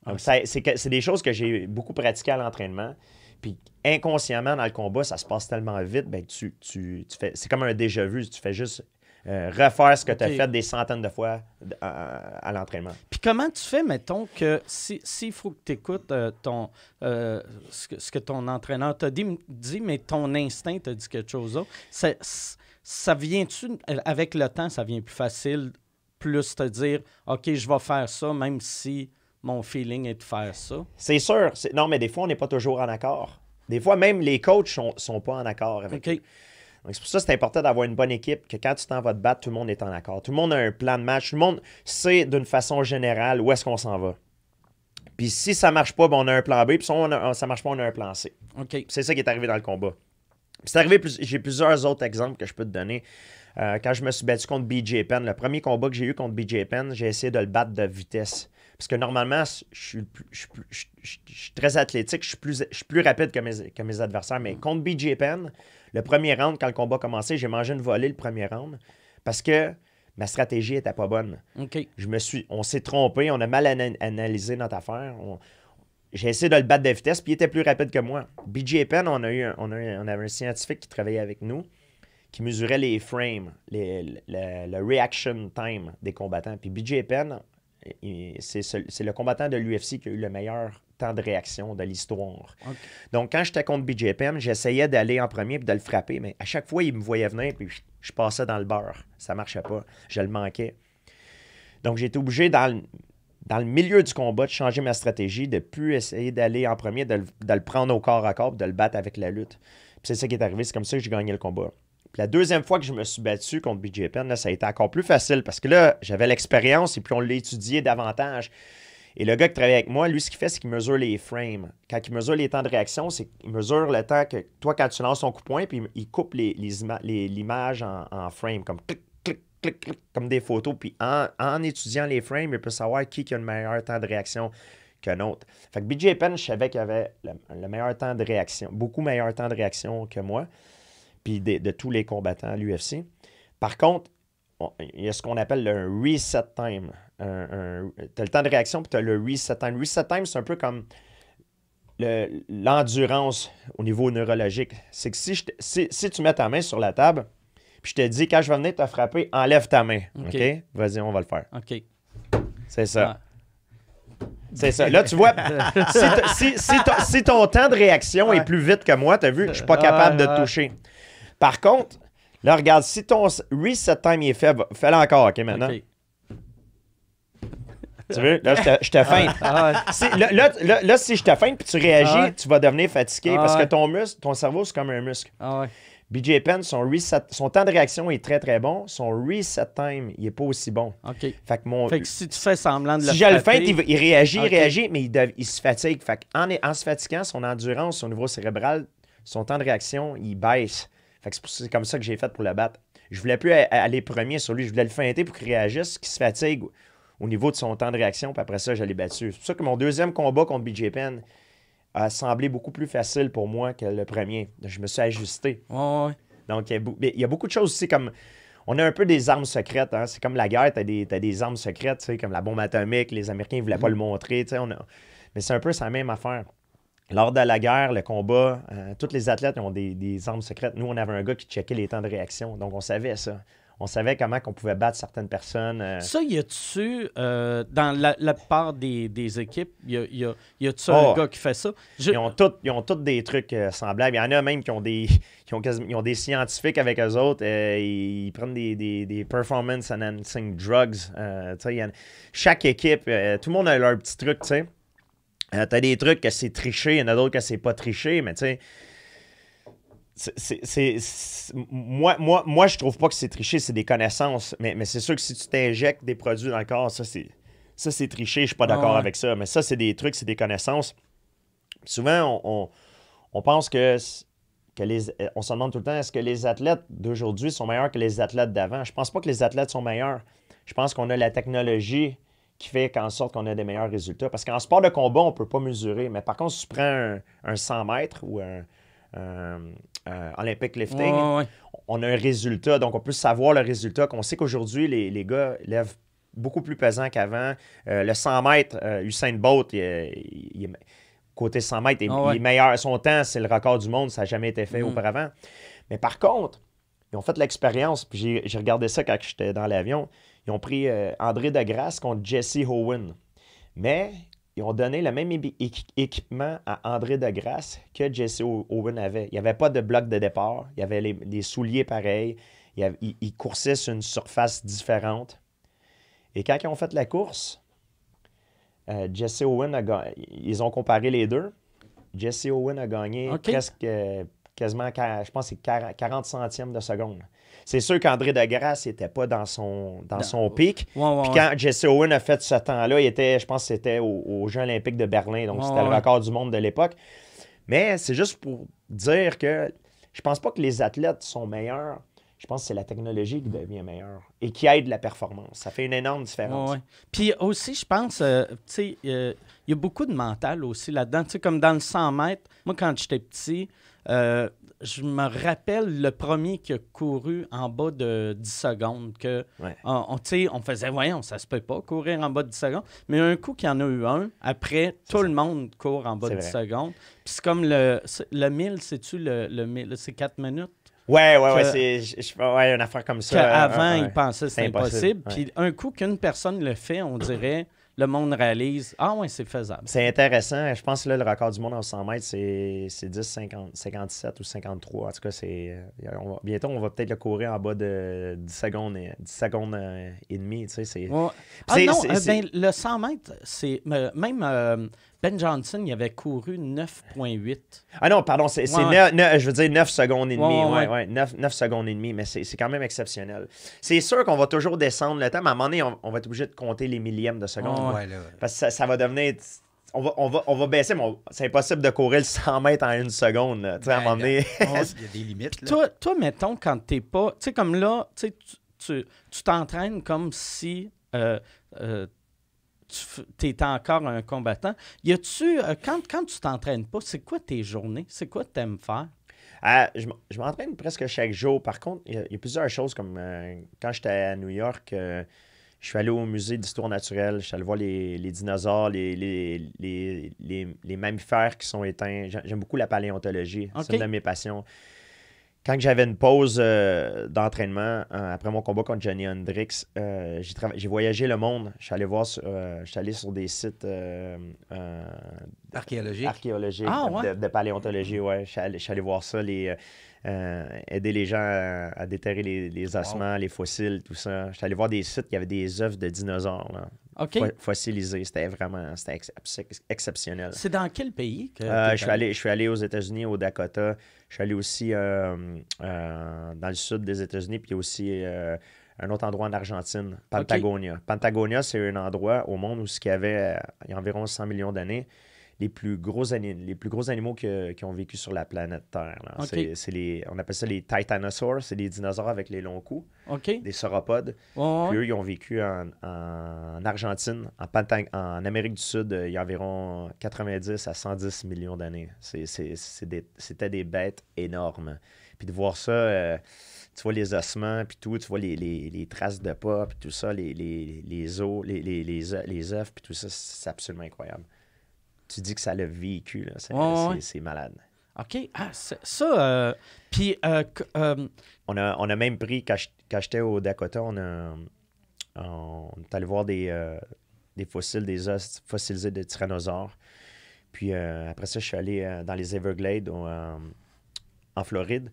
Donc, ah, c'est des choses que j'ai beaucoup pratiquées à l'entraînement. Puis inconsciemment, dans le combat, ça se passe tellement vite, ben tu, tu, tu fais, c'est comme un déjà vu. Tu fais juste euh, refaire ce que tu as fait des centaines de fois à, l'entraînement. Puis comment tu fais, mettons, que s'il si faut que tu écoutes euh, ton, euh, ce, que, ton entraîneur t'a dit, mais ton instinct t'a dit quelque chose d'autre, ça, vient-tu, avec le temps, ça vient plus facile, plus te dire, OK, je vais faire ça, même si mon feeling est de faire ça? C'est sûr. Non, mais des fois, on n'est pas toujours en accord. Des fois, même les coachs ne sont, pas en accord avec toi c'est pour ça que c'est important d'avoir une bonne équipe, que quand tu t'en vas te battre, tout le monde est en accord. Tout le monde a un plan de match. Tout le monde sait d'une façon générale où est-ce qu'on s'en va. Puis si ça marche pas, ben, on a un plan B. Puis si on ne ça marche pas, on a un plan C. C'est ça qui est arrivé dans le combat. C'est arrivé, j'ai plusieurs autres exemples que je peux te donner. Euh, quand je me suis battu contre BJ Penn, le premier combat que j'ai eu contre BJ Penn, j'ai essayé de le battre de vitesse. Parce que normalement, je suis, je, je, je, très athlétique, je suis plus, rapide que mes, que mes adversaires. Mais contre BJ Penn, le premier round, quand le combat a commencé, j'ai mangé une volée le premier round parce que ma stratégie n'était pas bonne. Je me suis, on s'est trompé, on a mal analysé notre affaire. j'ai essayé de le battre de vitesse, puis il était plus rapide que moi. BJ Penn, on, a eu on, on avait un scientifique qui travaillait avec nous, qui mesurait les frames, le, reaction time des combattants. Puis BJ Penn, c'est le combattant de l'UFC qui a eu le meilleur temps de réaction de l'histoire. Donc, quand j'étais contre BJPM, j'essayais d'aller en premier et de le frapper, mais à chaque fois, il me voyait venir puis je, passais dans le beurre. Ça marchait pas. Je le manquais. Donc, j'étais obligé, dans le, dans le milieu du combat, de changer ma stratégie, de plus essayer d'aller en premier, de le, prendre au corps à corps de le battre avec la lutte. c'est ça qui est arrivé. C'est comme ça que j'ai gagné le combat. la deuxième fois que je me suis battu contre BJPM, là, ça a été encore plus facile parce que là, j'avais l'expérience et puis on l'étudiait davantage. Et le gars qui travaille avec moi, lui, ce qu'il fait, c'est qu'il mesure les frames. Quand il mesure les temps de réaction, c'est qu'il mesure le temps que toi, quand tu lances ton coup de poing, puis il coupe l'image les, en, frames, frame, comme comme des photos. Puis en, étudiant les frames, il peut savoir qui, a le meilleur temps de réaction qu'un autre. Fait que BJ Penn, je savais qu'il avait le, meilleur temps de réaction, beaucoup meilleur temps de réaction que moi, puis de, de tous les combattants à l'UFC. Par contre, il y a ce qu'on appelle le reset time. tu as le temps de réaction, puis tu as le reset time. Reset time, c'est un peu comme l'endurance au niveau neurologique. C'est que si, tu mets ta main sur la table, puis je te dis, quand je vais venir te frapper, enlève ta main. OK? Vas-y, on va le faire. OK. C'est ça. C'est ça. Là, tu vois, si, ton temps de réaction est plus vite que moi, tu as vu, je suis pas capable de te toucher. Par contre, Là, regarde, si ton reset time est faible, fais-le encore, OK, maintenant. Tu veux? Là, je te feinte. Ah, ah. là, si je te feinte puis tu réagis, ah tu vas devenir fatigué parce que ton muscle, ton cerveau, c'est comme un muscle. BJ Penn, son, son temps de réaction est très très bon. Son reset time, il n'est pas aussi bon. OK. Fait que, mon, fait que si tu fais semblant de si le Si je le feinte, il, réagit, il réagit, mais il, se fatigue. Fait en, en se fatiguant, son endurance, son niveau cérébral, son temps de réaction, il baisse c'est comme ça que j'ai fait pour le battre. Je voulais plus aller premier sur lui. Je voulais le feinter pour qu'il réagisse, qu'il se fatigue au niveau de son temps de réaction. Puis après ça, j'allais battu. C'est pour ça que mon deuxième combat contre BJ Penn a semblé beaucoup plus facile pour moi que le premier. Je me suis ajusté. Donc, il y, a beaucoup de choses aussi comme. On a un peu des armes secrètes. Hein. C'est comme la guerre, tu as, des armes secrètes, comme la bombe atomique. Les Américains ne voulaient pas mm-hmm. le montrer. On Mais c'est un peu sa même affaire. Lors de la guerre, le combat, euh, tous les athlètes ont des, armes secrètes. Nous, on avait un gars qui checkait les temps de réaction, donc on savait ça. On savait comment on pouvait battre certaines personnes. Euh. Ça, y a-tu, euh, dans la, part des, équipes, y a y a, un ah. gars qui fait ça? Ils, ont tous des trucs semblables. Il y en a même qui ont des, ont, ils ont des scientifiques avec eux autres. ils, prennent des, des, des performance enhancing drugs. chaque équipe, tout le monde a leur petit truc, tu sais. Euh, t'as des trucs que c'est triché, il y en a d'autres que c'est pas triché, mais tu sais. C'est, moi, moi, moi, je trouve pas que c'est triché, c'est des connaissances. Mais, c'est sûr que si tu t'injectes des produits dans le corps, ça c'est, ça, c'est triché, je suis pas d'accord ah avec ça. Mais ça, c'est des trucs, c'est des connaissances. Souvent, on, pense que, que les, on se demande tout le temps est-ce que les athlètes d'aujourd'hui sont meilleurs que les athlètes d'avant. Je pense pas que les athlètes sont meilleurs. Je pense qu'on a la technologie qui fait en sorte qu'on a des meilleurs résultats. Parce qu'en sport de combat, on ne peut pas mesurer. Mais par contre, si tu prends un, 100 mètres ou un, Olympic lifting, on a un résultat. Donc, on peut savoir le résultat. On sait qu'aujourd'hui, les, gars lèvent beaucoup plus pesant qu'avant. Euh, le 100 mètres, euh, Usain Bolt, côté 100 mètres, ah il, est meilleur. Son temps, c'est le record du monde. Ça n'a jamais été fait mm. auparavant. Mais par contre, ils ont fait l'expérience. Puis j'ai regardé ça quand j'étais dans l'avion. Ils ont pris euh, André Degrasse contre Jesse Owen. Mais ils ont donné le même équipement à André Degrasse que Jesse Owen avait. Il n'y avait pas de bloc de départ. Il y avait les, souliers pareils. Ils avait, sur une surface différente. Et quand ils ont fait la course, euh, Jesse Owen a Ils ont comparé les deux. Jesse Owen a gagné presque, euh, quasiment, je pense, 40 centièmes de seconde. C'est sûr qu'André Degrasse n'était pas dans son, dans son pic. Puis quand Jesse Owen a fait ce temps-là, il était, je pense c'était aux, Jeux olympiques de Berlin, donc c'était le record du monde de l'époque. Mais c'est juste pour dire que je pense pas que les athlètes sont meilleurs. Je pense que c'est la technologie qui devient meilleure et qui aide la performance. Ça fait une énorme différence. Puis aussi, je pense, euh, tu sais, euh, il y a beaucoup de mental aussi là-dedans. Tu sais, comme dans le 100 mètres, moi, quand j'étais petit, euh, je me rappelle le premier qui a couru en bas de 10 secondes. Que, on, on, faisait, voyons, ça se peut pas courir en bas de 10 secondes. Mais un coup qu'il y en a eu un, après, tout le monde court en bas de 10 secondes. Puis c'est comme le, le 1000, c'est-tu le, le 1000, c'est 4 minutes? Ouais, ouais, oui, ouais, c'est ouais, une affaire comme ça. Avant, ils pensaient que c'était impossible. Puis un coup qu'une personne le fait, on dirait le monde réalise Ah, ouais, c'est faisable. C'est intéressant. Je pense que là, le record du monde en 100 mètres, c'est 10, 50, 57 ou 53. En tout cas, c'est euh, bientôt, on va peut-être le courir en bas de 10 secondes et, 10 secondes euh, et demie. Ah non, euh, ben, le 100 mètres, c'est. même. Ben Johnson, il avait couru 9,8. Ah non, pardon, c'est je veux dire 9 secondes et demie. 9, secondes et demie, mais c'est quand même exceptionnel. C'est sûr qu'on va toujours descendre le temps, mais à un moment donné, on, va être obligé de compter les millièmes de seconde. parce que ça, va devenir on va, baisser, mais c'est impossible de courir le 100 mètres en une seconde. à un ben, moment Il y a des limites. Toi, mettons, quand t'es pas. Tu sais, comme là, tu t'entraînes tu, comme si. Euh, euh, tu es encore un combattant. Y tu euh, quand, quand tu t'entraînes pas, c'est quoi tes journées? C'est quoi tu aimes faire? Ah, je m'entraîne presque chaque jour. Par contre, il y, a plusieurs choses comme euh, quand j'étais à New York, euh, je suis allé au musée d'histoire naturelle, je suis allé voir les, dinosaures, les les, mammifères qui sont éteints. J'aime beaucoup la paléontologie, c'est une de mes passions quand j'avais une pause euh, d'entraînement euh, après mon combat contre Johnny Hendrix, euh, j'ai, voyagé le monde. Je suis allé voir, sur, sur des sites archéologiques, archéologiques ah, de, paléontologie. Ouais, je suis allé, voir ça, les, aider les gens à, déterrer les, les ossements, les fossiles, tout ça. Je suis allé voir des sites qui avaient des œufs de dinosaures. Là. C'était vraiment c'était exceptionnel. C'est dans quel pays que je, suis allé, je suis allé aux États-Unis, au Dakota. Je suis allé aussi euh, euh, dans le sud des États-Unis, puis aussi euh, un autre endroit en Argentine, Patagonia. c'est un endroit au monde où ce qu'il y avait il y a environ 100 millions d'années, les plus gros, les plus gros animaux qui ont vécu sur la planète Terre. C'est, les, on appelle ça les titanosaures, c'est les dinosaures avec les longs coups, des sauropodes. Puis eux, ils ont vécu en, en Argentine, en, en Amérique du Sud, euh, il y a environ 90 à 110 millions d'années. c'était des bêtes énormes. Puis de voir ça, euh, tu vois les ossements, puis tout, tu vois les, les, les traces de pas, puis tout ça, les, les, les os, les, les, les, œufs, puis tout ça, c'est absolument incroyable tu dis que ça l'a vécu. C'est malade. OK. Ah, ça. Euh, puis. Euh, euh, on, a, même pris, quand j'étais au Dakota, on, est allé voir des, des fossiles, des os fossilisés de tyrannosaures. Puis après ça, je suis allé dans les Everglades en Floride.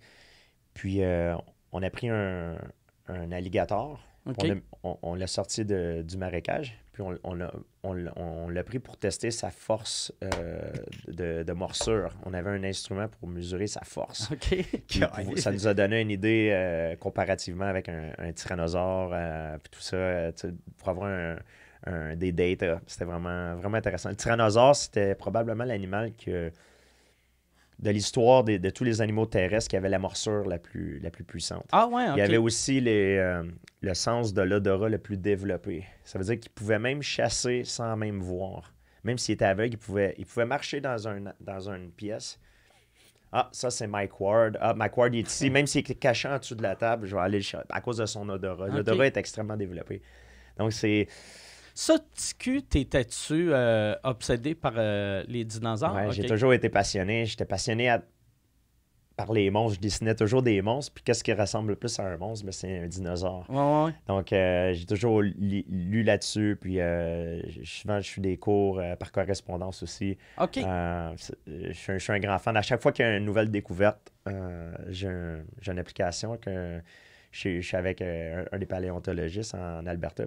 Puis on a pris un alligator on, l'a sorti du marécage, puis on, on, l'a pris pour tester sa force euh, de, de, morsure. On avait un instrument pour mesurer sa force. ça nous a donné une idée euh, comparativement avec un, tyrannosaure, euh, puis tout ça, pour avoir des data. C'était vraiment, vraiment intéressant. Le tyrannosaure, c'était probablement l'animal que de l'histoire de, tous les animaux terrestres qui avaient la morsure la plus, la plus puissante. Ah ouais, Il y avait aussi euh, le sens de l'odorat le plus développé. Ça veut dire qu'il pouvait même chasser sans même voir. Même s'il était aveugle, il pouvait marcher dans, un, dans une pièce. Ah, ça, c'est Mike Ward. Ah, Mike Ward il est ici. Même s'il est caché en dessous de la table, je vais aller le chercher à cause de son odorat. L'odorat est extrêmement développé. Donc, c'est ça, tu t'étais-tu euh, obsédé par euh, les dinosaures? Ouais, j'ai toujours été passionné. J'étais passionné par les monstres. Je dessinais toujours des monstres. Puis qu'est-ce qui ressemble le plus à un monstre? Mais ben, c'est un dinosaure. Ouais, ouais. Donc, euh, j'ai toujours lu là-dessus. Puis souvent, je fais des cours par correspondance aussi. OK. je, suis un, grand fan. À chaque fois qu'il y a une nouvelle découverte, j'ai une application que je suis avec euh, un, des paléontologistes en Alberta.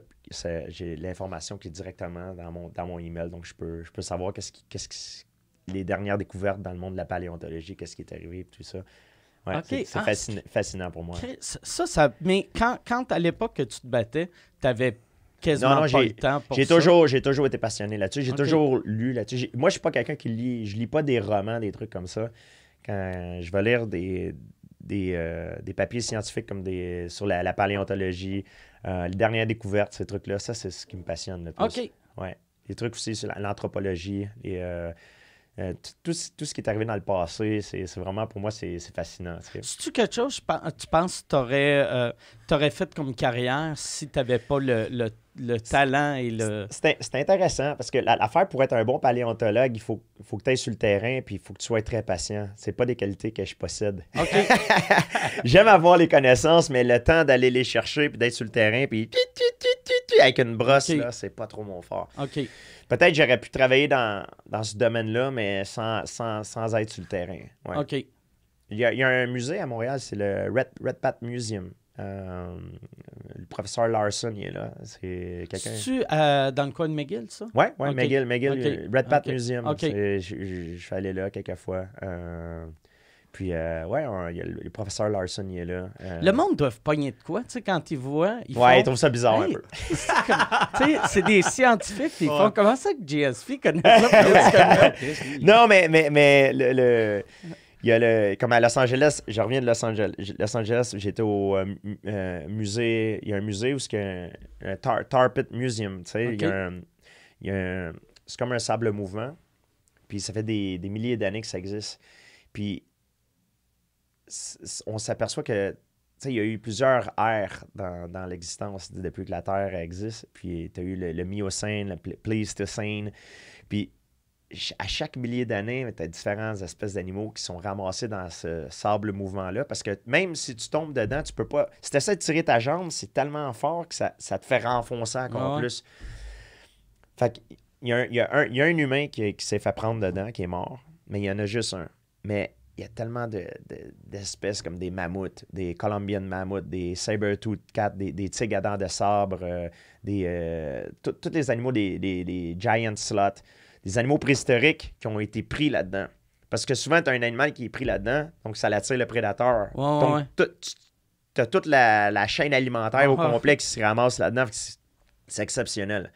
J'ai l'information qui est directement dans mon, dans mon email, donc je peux, je peux savoir qu'est-ce les dernières découvertes dans le monde de la paléontologie, qu'est-ce qui est arrivé, et tout ça. Ouais, ah, C'est fascinant, pour moi. Ça, ça mais quand, quand à l'époque que tu te battais, tu avais quasiment pas le temps pour j'ai Toujours, j'ai toujours été passionné là-dessus. J'ai toujours lu là-dessus. Moi, je suis pas quelqu'un qui lit. Je lis pas des romans, des trucs comme ça. Quand je vais lire des, euh, des, papiers scientifiques comme des, sur la, paléontologie, euh, les dernières découvertes, ces trucs-là. Ça, c'est ce qui me passionne le plus. OK. Ouais. Les trucs aussi sur l'anthropologie, et euh, tout, tout, ce qui est arrivé dans le passé, c'est vraiment, pour moi, c'est fascinant. C'est-tu quelque chose, tu penses, tu aurais, fait comme carrière si tu n'avais pas le, le temps? le talent et le. C'est intéressant parce que l'affaire pour être un bon paléontologue, il faut, faut que tu ailles sur le terrain puis il faut que tu sois très patient. C'est pas des qualités que je possède. J'aime avoir les connaissances, mais le temps d'aller les chercher puis d'être sur le terrain puis avec une brosse, là, c'est pas trop mon fort. OK. Peut-être j'aurais pu travailler dans, ce domaine-là, mais sans, être sur le terrain. OK. Il y, a, un musée à Montréal, c'est le Red, Red Museum. Euh, le professeur Larson, il est là. C'est quelqu'un. Tu euh, dans le coin de McGill, ça? Oui, ouais, ouais McGill, McGill euh, Museum. Je, je, je suis allé là quelques fois. Euh, puis, ouais, il y a le, professeur Larson, il est là. Le monde doit pogner de quoi, tu sais, quand ils voient. Ils ouais, font... ils trouvent ça bizarre un peu. c'est, c'est des scientifiques, ils font comment ça que GSP connaît ça? non, mais, mais, mais le... Il y a comme à Los Angeles, je reviens de Los Angeles. Los Angeles, j'étais au euh, euh, musée. Il y a un musée où c'est un, un tar, Museum. Tu sais, c'est comme un sable mouvement. Puis ça fait des, des milliers d'années que ça existe. Puis on s'aperçoit que il y a eu plusieurs ères dans, dans l'existence depuis que la Terre existe. Puis tu as eu le, le Miocène, le Pléistocène. Puis à chaque millier d'années, tu as différentes espèces d'animaux qui sont ramassés dans ce sable mouvement-là. Parce que même si tu tombes dedans, tu peux pas. Si tu essaies de tirer ta jambe, c'est tellement fort que ça, te fait renfoncer encore plus. Fait il y, a un, y humain qui, s'est fait prendre dedans, qui est mort, mais il y en a juste un. Mais il y a tellement d'espèces comme des mammouths, des Colombian mammouths, des saber-tooth cats, des, des, de sabre, euh, des, euh, tous les animaux, des, des giant sloths des animaux préhistoriques qui ont été pris là-dedans. Parce que souvent, tu as un animal qui est pris là-dedans, donc ça l'attire le prédateur. tu as toute la, chaîne alimentaire au complet qui se ramasse là-dedans. C'est exceptionnel.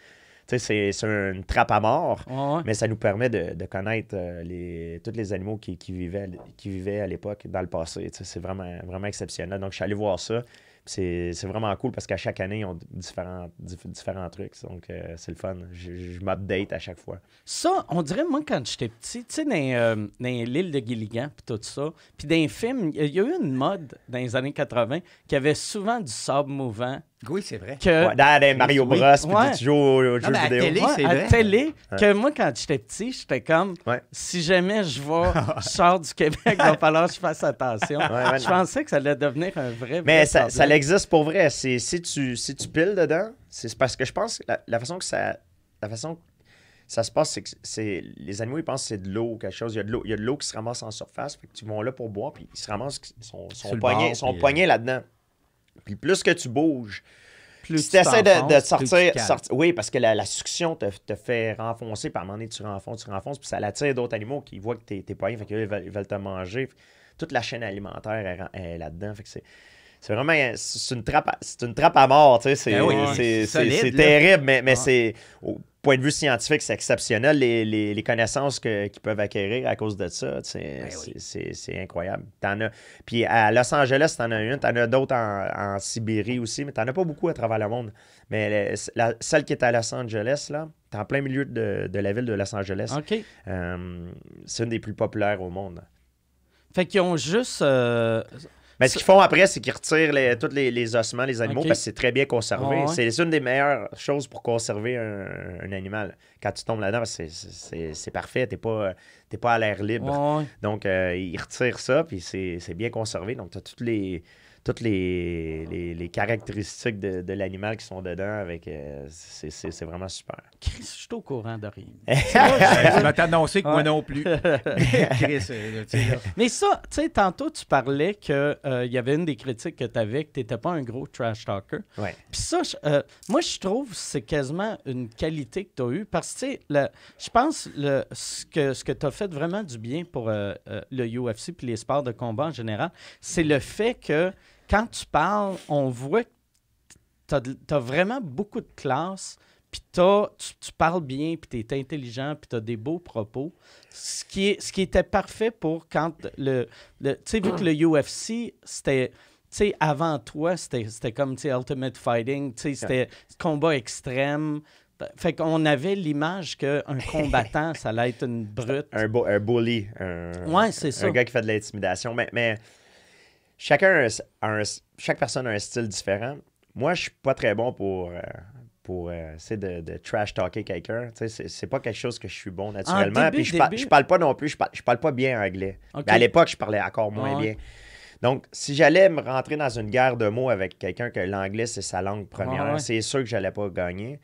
C'est une trappe à mort, mais ça nous permet de, connaître euh, les, tous les animaux qui, vivaient, à l'époque, dans le passé. C'est vraiment, vraiment exceptionnel. Donc, je suis allé voir ça. C'est vraiment cool parce qu'à chaque année, ils ont différents, trucs. Donc, euh, c'est le fun. Je, m'update à chaque fois. Ça, on dirait, moi, quand j'étais petit, tu sais, dans, euh, l'île de Gilligan, puis tout ça, puis dans les films, il y, a eu une mode dans les années 80 qui avait souvent du sable mouvant oui, c'est vrai. Que... Mario Bros, puis tu joues aux, jeux non, jeux vidéo. Télé, ouais, à vrai. télé, que moi, quand j'étais petit, j'étais comme, si jamais je vois, je sors du Québec, il va falloir que je fasse attention. je pensais que ça allait devenir un vrai Mais ça, ça, existe pour vrai. C'est, si, tu, si tu piles dedans, c'est parce que je pense que la, façon que ça... La façon ça se passe, c'est que les animaux, ils pensent que c'est de l'eau ou quelque chose. Il y a de l'eau, il y a de l'eau qui se ramasse en surface. tu vont là pour boire, puis ils se ramassent, ils sont, poignets, sont euh, là-dedans. Puis plus que tu bouges, plus si tu essaies de, de sortir, Oui, parce que la, la succion te, fait renfoncer. Puis à un moment donné, tu renfonces, tu renfonces. Puis ça attire d'autres animaux qui voient que t'es pas Fait qu'ils veulent, ils veulent te manger. Toute la chaîne alimentaire est, là-dedans. Fait que c'est c'est vraiment c'est une trappe à, c'est une trappe à mort tu sais c'est, ben terrible mais, mais c'est oh, point de vue scientifique, c'est exceptionnel, les, connaissances qu'ils peuvent acquérir à cause de ça. C'est ben incroyable. En as, puis à Los Angeles, en as une, t'en as d'autres en, Sibérie aussi, mais t'en as pas beaucoup à travers le monde. Mais la, celle qui est à Los Angeles, là, t'es en plein milieu de, la ville de Los Angeles. OK. Euh, c'est une des plus populaires au monde. Fait qu'ils ont juste. Euh, mais ce qu'ils font après, c'est qu'ils retirent tous les, ossements, les animaux, parce que c'est très bien conservé. C'est une des meilleures choses pour conserver un, animal. Quand tu tombes là-dedans, c'est parfait. T'es pas, pas à l'air libre. Donc, euh, ils retirent ça, puis c'est bien conservé. Donc, tu toutes les toutes les, les, caractéristiques de, l'animal qui sont dedans. avec euh, C'est vraiment super. Chris, je suis au courant de rien. je vais t'annoncer que moi non plus. Chris, euh, Mais ça, tu sais, tantôt, tu parlais qu'il euh, il y avait une des critiques que tu avais, que tu n'étais pas un gros trash talker. Ouais. Puis ça, moi, je trouve que c'est quasiment une qualité que tu as eue parce que, je pense le, ce que, ce que tu as fait vraiment du bien pour le UFC puis les sports de combat en général, c'est le fait que quand tu parles, on voit que tu as, vraiment beaucoup de classe, puis tu, tu, parles bien, puis tu es intelligent, puis tu as des beaux propos. Ce qui, est, ce qui était parfait pour quand le. tu sais, vu que le UFC, c'était. sais, avant toi, c'était comme, Ultimate Fighting, c'était combat extrême. Fait qu'on avait l'image qu'un combattant, ça allait être une brute. Un, un bully. Un, ouais, c'est ça. Un gars qui fait de l'intimidation. mais chacun a un, chaque personne a un style différent. Moi, je suis pas très bon pour, euh, pour euh, de, trash talker quelqu'un. C'est pas quelque chose que je suis bon ah, naturellement. je, parle pas non plus, je parle, parle pas bien anglais. à l'époque, je parlais encore moins ah, bien. Donc, si j'allais me rentrer dans une guerre de mots avec quelqu'un que l'anglais, c'est sa langue première, ah, c'est sûr que j'allais pas gagner.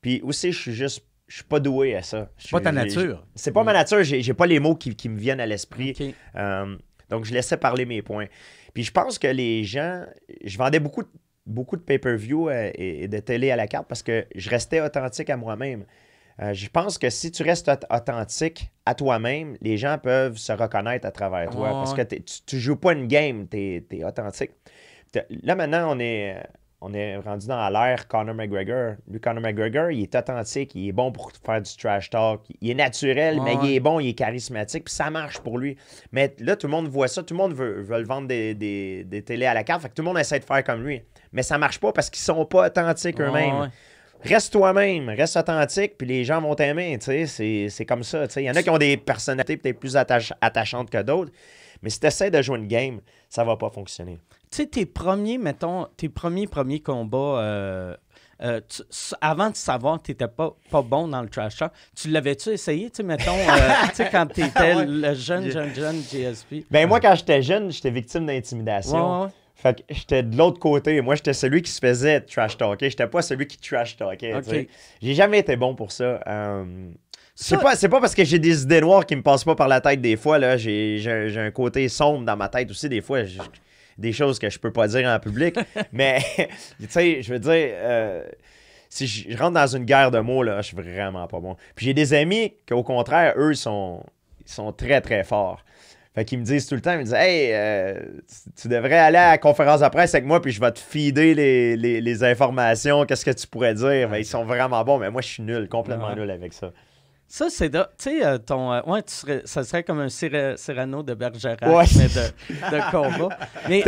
Puis aussi, je suis juste. Je suis pas doué à ça. C'est pas ta nature. C'est pas ma mm. nature. J'ai pas les mots qui, me viennent à l'esprit. Euh, donc, je laissais parler mes points. Puis je pense que les gens, je vendais beaucoup de, beaucoup de pay-per-view euh, et, de télé à la carte parce que je restais authentique à moi-même. Euh, je pense que si tu restes authentique à toi-même, les gens peuvent se reconnaître à travers toi parce que tu, ne joues pas une game, tu es, authentique. Là, maintenant, on est on est rendu dans l'air. Conor McGregor. Lui, Conor McGregor, il est authentique, il est bon pour faire du trash talk. Il est naturel, mais il est bon, il est charismatique, puis ça marche pour lui. Mais là, tout le monde voit ça, tout le monde veut, le vendre des, des, télés à la carte, fait que tout le monde essaie de faire comme lui. Mais ça marche pas parce qu'ils sont pas authentiques eux-mêmes. Reste toi-même, reste authentique, puis les gens vont t'aimer, c'est comme ça, Il y en a qui ont des personnalités peut-être plus attachantes que d'autres, mais si tu essaies de jouer une game, ça va pas fonctionner sais, tes premiers, mettons, tes premiers, premiers combats, euh, euh, avant de savoir que tu n'étais pas, pas bon dans le trash talk, tu l'avais-tu essayé, tu sais, mettons, euh, quand tu étais le jeune, jeune, jeune GSP? Ben, moi, quand j'étais jeune, j'étais victime d'intimidation. Fait que j'étais de l'autre côté. Moi, j'étais celui qui se faisait trash talker. J'étais pas celui qui trash talk J'ai jamais été bon pour ça. C'est pas, pas parce que j'ai des idées noires qui me passent pas par la tête des fois. J'ai, un côté sombre dans ma tête aussi des fois. Je, des choses que je peux pas dire en public. mais, tu sais, je veux dire, euh, si je rentre dans une guerre de mots, là, je suis vraiment pas bon. Puis j'ai des amis qui, au contraire, eux, sont, sont très, très forts. Fait qu'ils me disent tout le temps, ils me disent Hey, euh, tu, devrais aller à la conférence de presse avec moi, puis je vais te feeder les, informations, qu'est-ce que tu pourrais dire. Ben, ils sont vraiment bons, mais moi, je suis nul, complètement nul avec ça. Ça, c'est Tu sais, euh, ton. Euh, ouais, ça serait comme un Cyrano de Bergerac, mais de, de combat. Tu,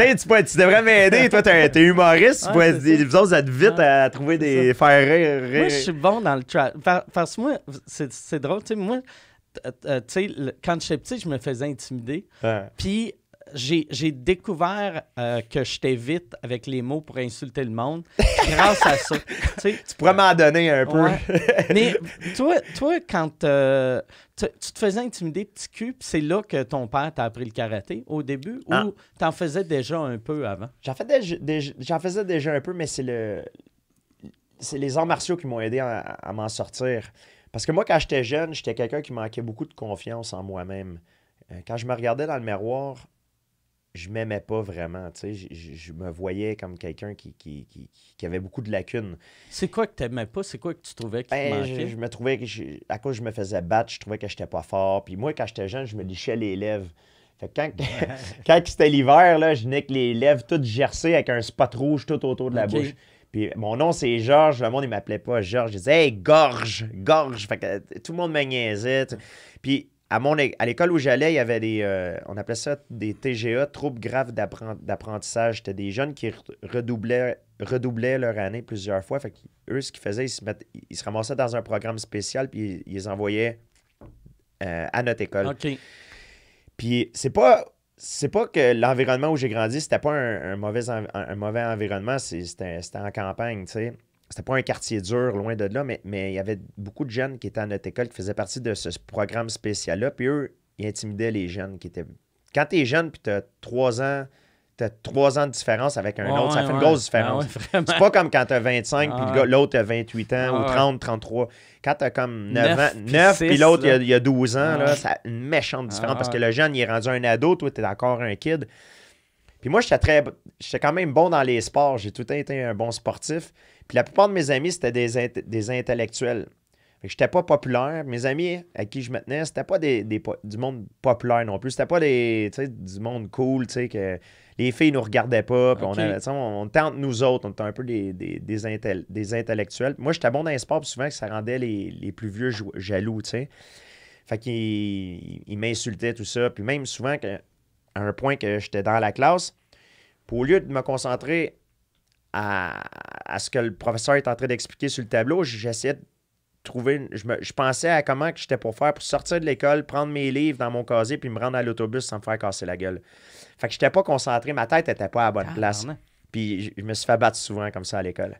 tu, devrais m'aider. Toi, t'es, es humoriste. tu vous vite à trouver des. faire rire, Moi, je suis bon dans le trap. Parce que moi, c'est, drôle. Tu sais, moi, euh, tu sais, quand j'étais petit, je me faisais intimider. Puis j'ai découvert euh, que j'étais vite avec les mots pour insulter le monde grâce à ça. tu, pourrais m'en donner un peu. Mais toi, toi quand euh, tu, te faisais intimider petit cul, c'est là que ton père t'a appris le karaté au début ou tu ah. t'en faisais déjà un peu avant? J'en faisais, déjà, faisais déjà un peu, mais c'est le c'est les arts martiaux qui m'ont aidé à m'en sortir. Parce que moi, quand j'étais jeune, j'étais quelqu'un qui manquait beaucoup de confiance en moi-même. Euh, quand je me regardais dans le miroir, je m'aimais pas vraiment. je, me voyais comme quelqu'un qui, qui, avait beaucoup de lacunes. C'est quoi que tu n'aimais pas? C'est quoi que tu trouvais qui ben, manquait? Je, me trouvais que à cause je me faisais battre, je trouvais que j'étais pas fort. Puis moi, quand j'étais jeune, je me lichais les lèvres. Fait quand, c'était l'hiver, là, je n'ai que les lèvres toutes gercées avec un spot rouge tout autour de la bouche. Puis mon nom, c'est Georges. Le monde, il m'appelait pas Georges. Je disais, hey, gorge, gorge. Fait que euh, tout le monde m'a Puis à, mon, à l'école où j'allais, il y avait des. Euh, on appelait ça des TGA, troubles graves d'apprentissage. C'était des jeunes qui redoublaient, redoublaient leur année plusieurs fois. Fait eux, ce qu'ils faisaient, ils se, ramassaient dans un programme spécial, puis ils, les envoyaient euh, à notre école. OK. Puis c'est pas. C'est pas que l'environnement où j'ai grandi, c'était pas un, mauvais, un, un mauvais environnement, c'était en campagne, tu sais c'était pas un quartier dur, loin de là, mais, il y avait beaucoup de jeunes qui étaient à notre école qui faisaient partie de ce programme spécial-là. Puis eux, ils intimidaient les jeunes qui étaient. Quand t'es jeune puis t'as trois ans, t'as trois ans de différence avec un autre, ça fait une grosse ben différence. c'est pas comme quand t'as 25 puis l'autre a 28 ans ou 30, 33. Quand t'as comme 9, ans, puis l'autre il, a 12 ans, là, ça une méchante différence parce que le jeune, il est rendu un ado, toi es encore un kid. Puis moi, j'étais très. J'étais quand même bon dans les sports. J'ai tout le temps été un bon sportif. Puis la plupart de mes amis, c'était des, intellectuels. Je n'étais pas populaire. Mes amis à qui je me tenais, c'était pas du monde populaire non plus. C'était pas des, du monde cool, que les filles ne nous regardaient pas. On, tente nous autres, on était un peu des, des, intellectuels. Moi, j'étais bon dans les sports, puis souvent que ça rendait les, plus vieux jaloux, t'sais. Fait qu'ils m'insultaient, tout ça. Puis même souvent, que, à un point que j'étais dans la classe, au lieu de me concentrer à, ce que le professeur est en train d'expliquer sur le tableau, j'essayais de trouver. Je, pensais à comment que j'étais pour faire pour sortir de l'école, prendre mes livres dans mon casier, puis me rendre à l'autobus sans me faire casser la gueule. Fait que j'étais pas concentré, ma tête était pas à bonne ah, place. Puis je me suis fait battre souvent comme ça à l'école.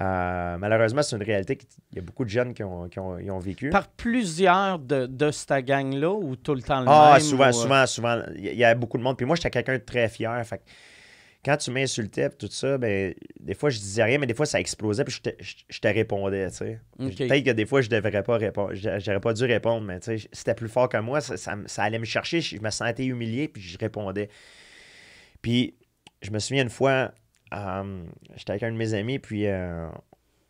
Euh, malheureusement, c'est une réalité qu'il y a beaucoup de jeunes qui ont, ont, vécu. Par plusieurs de, de cette gang-là ou tout le temps le ah, même? Ah, souvent, souvent, souvent. Il y, a beaucoup de monde. Puis moi, j'étais quelqu'un de très fier. Fait quand tu m'insultais tout ça, ben, des fois, je disais rien, mais des fois, ça explosait, puis je te, répondais, tu sais. Peut-être que des fois, je devrais pas répondre, j'aurais pas dû répondre, mais tu sais, c'était plus fort que moi, ça, allait me chercher, je me sentais humilié, puis je répondais. Puis, je me souviens une fois, euh, j'étais avec un de mes amis, puis euh,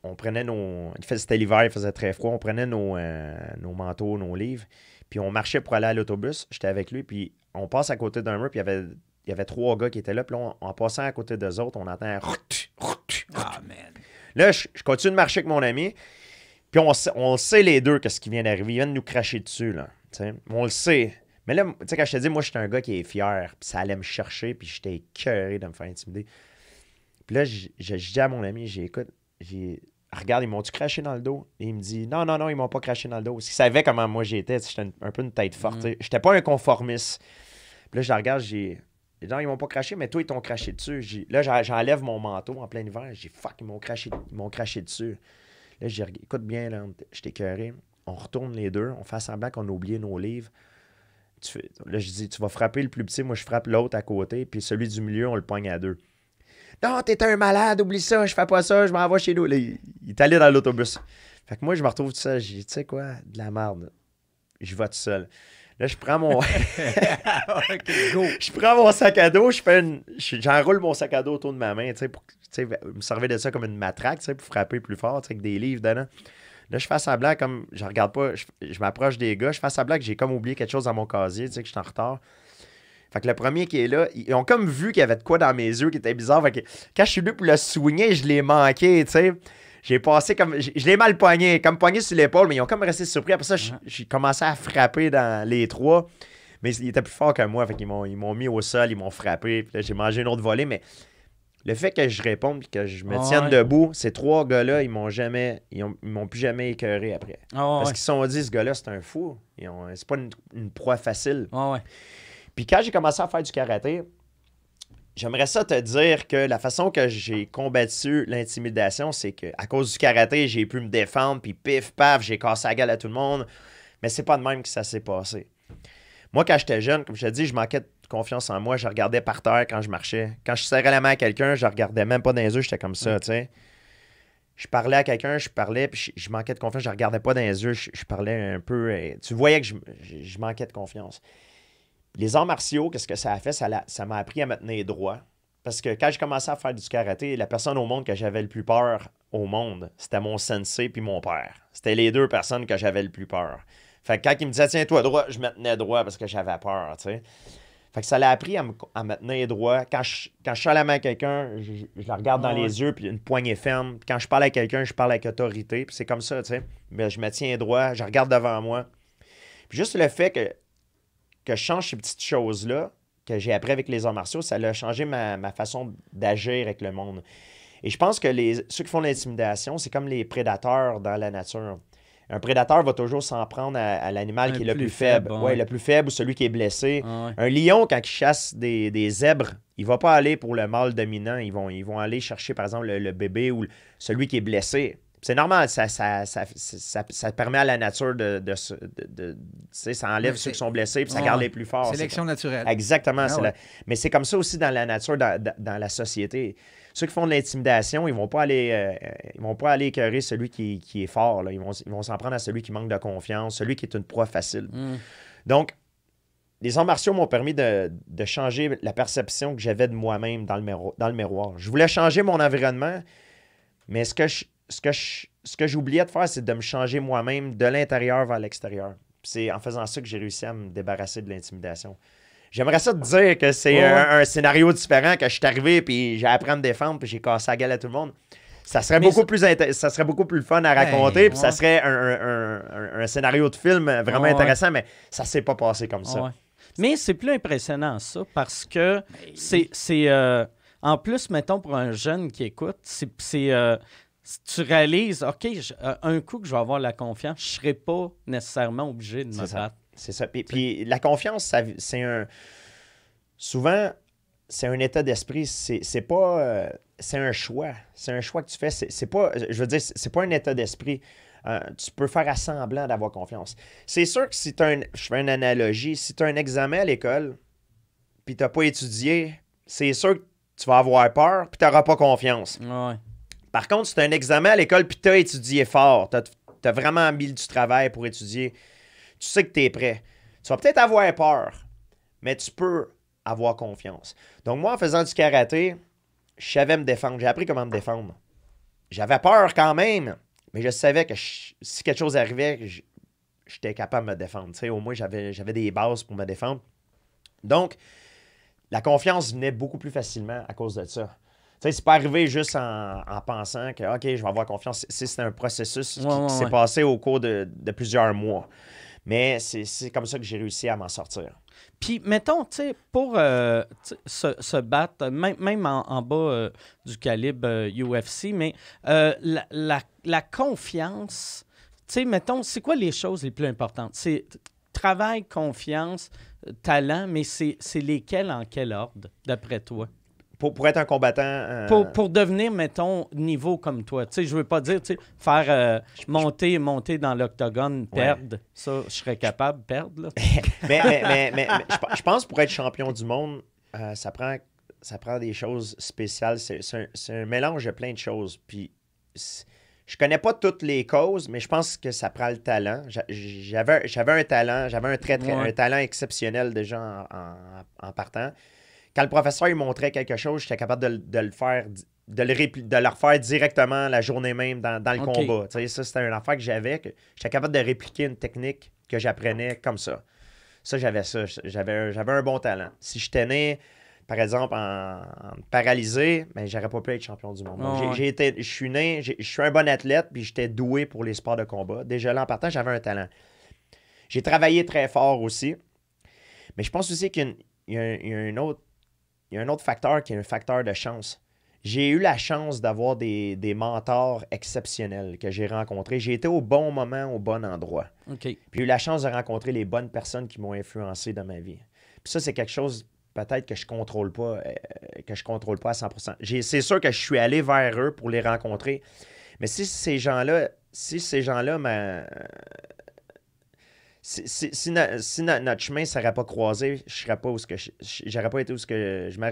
on prenait nos... C'était l'hiver, il faisait très froid, on prenait nos, euh, nos manteaux, nos livres, puis on marchait pour aller à l'autobus, j'étais avec lui, puis on passe à côté d'un mur, puis il y avait il y avait trois gars qui étaient là. Puis là, en passant à côté d'eux autres, on entend un... Ah, man. Là, je, continue de marcher avec mon ami. Puis on, sait les deux, qu'est-ce qui vient d'arriver. Ils viennent nous cracher dessus, là. on le sait. Mais là, tu sais, quand je te dis, moi, j'étais un gars qui est fier. Puis ça allait me chercher. Puis j'étais écœuré de me faire intimider. Puis là, je, dis à mon ami, écoute j'ai regarde, ils m'ont-tu craché dans le dos? Et il me dit, non, non, non, ils m'ont pas craché dans le dos. Parce savaient comment moi j'étais. J'étais un, peu une tête forte. Mm. J'étais pas un conformiste. Puis là, je regarde, j'ai. Les gens, ils m'ont pas craché, mais toi, ils t'ont craché dessus. Là, j'enlève mon manteau en plein hiver. J'ai fuck, ils m'ont craché, craché dessus. Là, j'ai écoute bien, là, je t'écœurais. On retourne les deux, on fait semblant qu'on a oublié nos livres. Tu, là, je dis, tu vas frapper le plus petit, moi, je frappe l'autre à côté, puis celui du milieu, on le poigne à deux. Non, t'es un malade, oublie ça, je fais pas ça, je m'en vais chez nous. il, est allé dans l'autobus. Fait que moi, je me retrouve tout seul. J'ai tu sais quoi, de la merde. Je vais tout seul. Là, je prends mon. Je prends mon sac à dos, je fais une. J'enroule mon sac à dos autour de ma main, tu sais, pour me servir de ça comme une matraque, tu sais, pour frapper plus fort, tu sais, avec des livres dedans. Là, je fais semblant comme. Je regarde pas. Je, m'approche des gars, je fais semblant que j'ai comme oublié quelque chose dans mon casier, tu sais, que je suis en retard. Fait que le premier qui est là, ils ont comme vu qu'il y avait de quoi dans mes yeux qui était bizarre. Fait que quand je suis là pour le soigner, je l'ai manqué, tu sais. J'ai passé comme. Je l'ai mal poigné, comme poigné sur l'épaule, mais ils ont comme resté surpris. Après ça, j'ai commencé à frapper dans les trois. Mais ils étaient plus forts que moi. Fait qu'ils m'ont, ils m'ont mis au sol, ils m'ont frappé. Puis là, j'ai mangé une autre volée. Mais le fait que je réponde et que je me tienne debout, ces trois gars-là, ils m'ont jamais. Ils, m'ont plus jamais écœuré après. Ah, Parce qu'ils se sont dit, ce gars-là, c'est un fou. et c'est pas une, proie facile. Puis quand j'ai commencé à faire du karaté, J'aimerais ça te dire que la façon que j'ai combattu l'intimidation, c'est qu'à cause du karaté, j'ai pu me défendre, puis pif, paf, j'ai cassé la gueule à tout le monde. Mais c'est pas de même que ça s'est passé. Moi, quand j'étais jeune, comme je te dis, je manquais de confiance en moi. Je regardais par terre quand je marchais. Quand je serrais la main à quelqu'un, je regardais même pas dans les yeux, j'étais comme ça, tu sais. Je parlais à quelqu'un, je parlais, puis je, manquais de confiance, je regardais pas dans les yeux, je, parlais un peu. Euh, tu voyais que je manquais de confiance. Les arts martiaux, qu'est-ce que ça a fait? Ça, ça m'a appris à me tenir droit. Parce que quand j'ai commencé à faire du karaté, la personne au monde que j'avais le plus peur au monde, c'était mon sensei puis mon père. C'était les deux personnes que j'avais le plus peur. Fait que quand il me disait tiens-toi droit, je me tenais droit parce que j'avais peur, tu sais. Fait que ça l'a appris à me, tenir droit. Quand je, quand la main à quelqu'un, je, la regarde dans les yeux, puis une poignée ferme. quand je parle à quelqu'un, je parle avec autorité. c'est comme ça, tu sais. Mais je me tiens droit, je regarde devant moi. Puis juste le fait que que je change ces petites choses-là que j'ai appris avec les arts martiaux, ça a changé ma, façon d'agir avec le monde. Et je pense que les, ceux qui font l'intimidation, c'est comme les prédateurs dans la nature. Un prédateur va toujours s'en prendre à, l'animal qui est le plus, faible. le plus faible ou celui qui est blessé. Ah, Un lion, quand il chasse des, zèbres, il va pas aller pour le mâle dominant. Ils vont, ils vont aller chercher, par exemple, le, bébé ou celui qui est blessé c'est normal, ça ça, permet à la nature de. de, ça enlève ceux qui sont blessés puis ça garde les plus forts. Sélection naturelle. Exactement. Ah mais c'est comme ça aussi dans la nature, dans, la société. Ceux qui font de l'intimidation, ils vont pas aller euh, ils vont pas aller écœurer celui qui, est fort. Ils vont s'en ils vont prendre à celui qui manque de confiance, celui qui est une proie facile. Hum. Donc, les arts martiaux m'ont permis de, changer la perception que j'avais de moi-même dans, le miroir, dans le miroir. Je voulais changer mon environnement, mais est ce que je ce que je, ce que j'oubliais de faire, c'est de me changer moi-même de l'intérieur vers l'extérieur. C'est en faisant ça que j'ai réussi à me débarrasser de l'intimidation. J'aimerais ça te dire que c'est un, scénario différent, que je suis arrivé, puis j'ai appris à me défendre, puis j'ai cassé la gueule à tout le monde. Ça serait, beaucoup Plus ça serait beaucoup plus fun à ben, raconter, puis ça serait un, scénario de film vraiment intéressant, mais ça s'est pas passé comme ça. Mais c'est plus impressionnant, ça, parce que ben, c'est. Euh, en plus, mettons, pour un jeune qui écoute, c'est euh, tu réalises, OK, euh, un coup que je vais avoir la confiance, je ne serai pas nécessairement obligé de me battre. C'est ça. Puis, la confiance, c'est un. Souvent, c'est un état d'esprit. C'est pas. Euh, c'est un choix. C'est un choix que tu fais. C'est pas. Je veux dire, c'est pas un état d'esprit. Euh, tu peux faire à semblant d'avoir confiance. C'est sûr que si tu un. Je fais une analogie. Si tu as un examen à l'école, puis tu n'as pas étudié, c'est sûr que tu vas avoir peur, puis tu n'auras pas confiance. Ouais. Par contre, c'est un examen à l'école, tu as étudié fort. Tu as vraiment mis du travail pour étudier. Tu sais que tu es prêt. Tu vas peut-être avoir peur, mais tu peux avoir confiance. Donc, moi, en faisant du karaté, je savais me défendre. J'ai appris comment me défendre. J'avais peur quand même, mais je savais que si quelque chose arrivait, j'étais capable de me défendre. au moins, j'avais des bases pour me défendre. Donc, la confiance venait beaucoup plus facilement à cause de ça sais, c'est pas arrivé juste en, pensant que, OK, je vais avoir confiance. C'est un processus qui, s'est passé au cours de, plusieurs mois. Mais c'est comme ça que j'ai réussi à m'en sortir. Puis, mettons, tu sais, pour euh, se, battre, même, en, bas euh, du calibre UFC, euh, mais la, confiance, tu sais, mettons, c'est quoi les choses les plus importantes? C'est travail, confiance, talent, mais c'est lesquels en quel ordre, d'après toi? Pour, être un combattant. Euh, pour, devenir, mettons, niveau comme toi. Tu sais, je veux pas dire, faire euh, monter, monter dans l'octogone, perdre. Ça, je serais capable de perdre. mais, je pense pour être champion du monde, euh, ça, prend, ça prend des choses spéciales. C'est un, mélange de plein de choses. Puis. Je connais pas toutes les causes, mais je pense que ça prend le talent. J'avais un talent, j'avais un très, un talent exceptionnel déjà en partant quand le professeur il montrait quelque chose, j'étais capable de, le faire, de le, de le refaire directement la journée même dans, le combat. combat. sais, ça, c'était un affaire que j'avais. J'étais capable de répliquer une technique que j'apprenais comme ça. Ça, j'avais ça. J'avais, j'avais un bon talent. Si je tenais, par exemple, en, paralysé, ben, j'aurais pas pu être champion du monde. Ah je suis né, je suis un bon athlète, puis j'étais doué pour les sports de combat. Déjà là, en partant, j'avais un talent. J'ai travaillé très fort aussi. Mais je pense aussi qu'il y a une autre il y a un autre facteur qui est un facteur de chance. J'ai eu la chance d'avoir des, des, mentors exceptionnels que j'ai rencontrés. J'ai été au bon moment, au bon endroit. Puis j'ai eu la chance de rencontrer les bonnes personnes qui m'ont influencé dans ma vie. Puis ça, c'est quelque chose peut-être que je contrôle pas, euh, que je contrôle pas à 100%. C'est sûr que je suis allé vers eux pour les rencontrer. Mais si ces gens-là, si ces gens-là si, notre chemin ne serait pas croisé, je serais pas où ce que j'aurais pas été ce que je me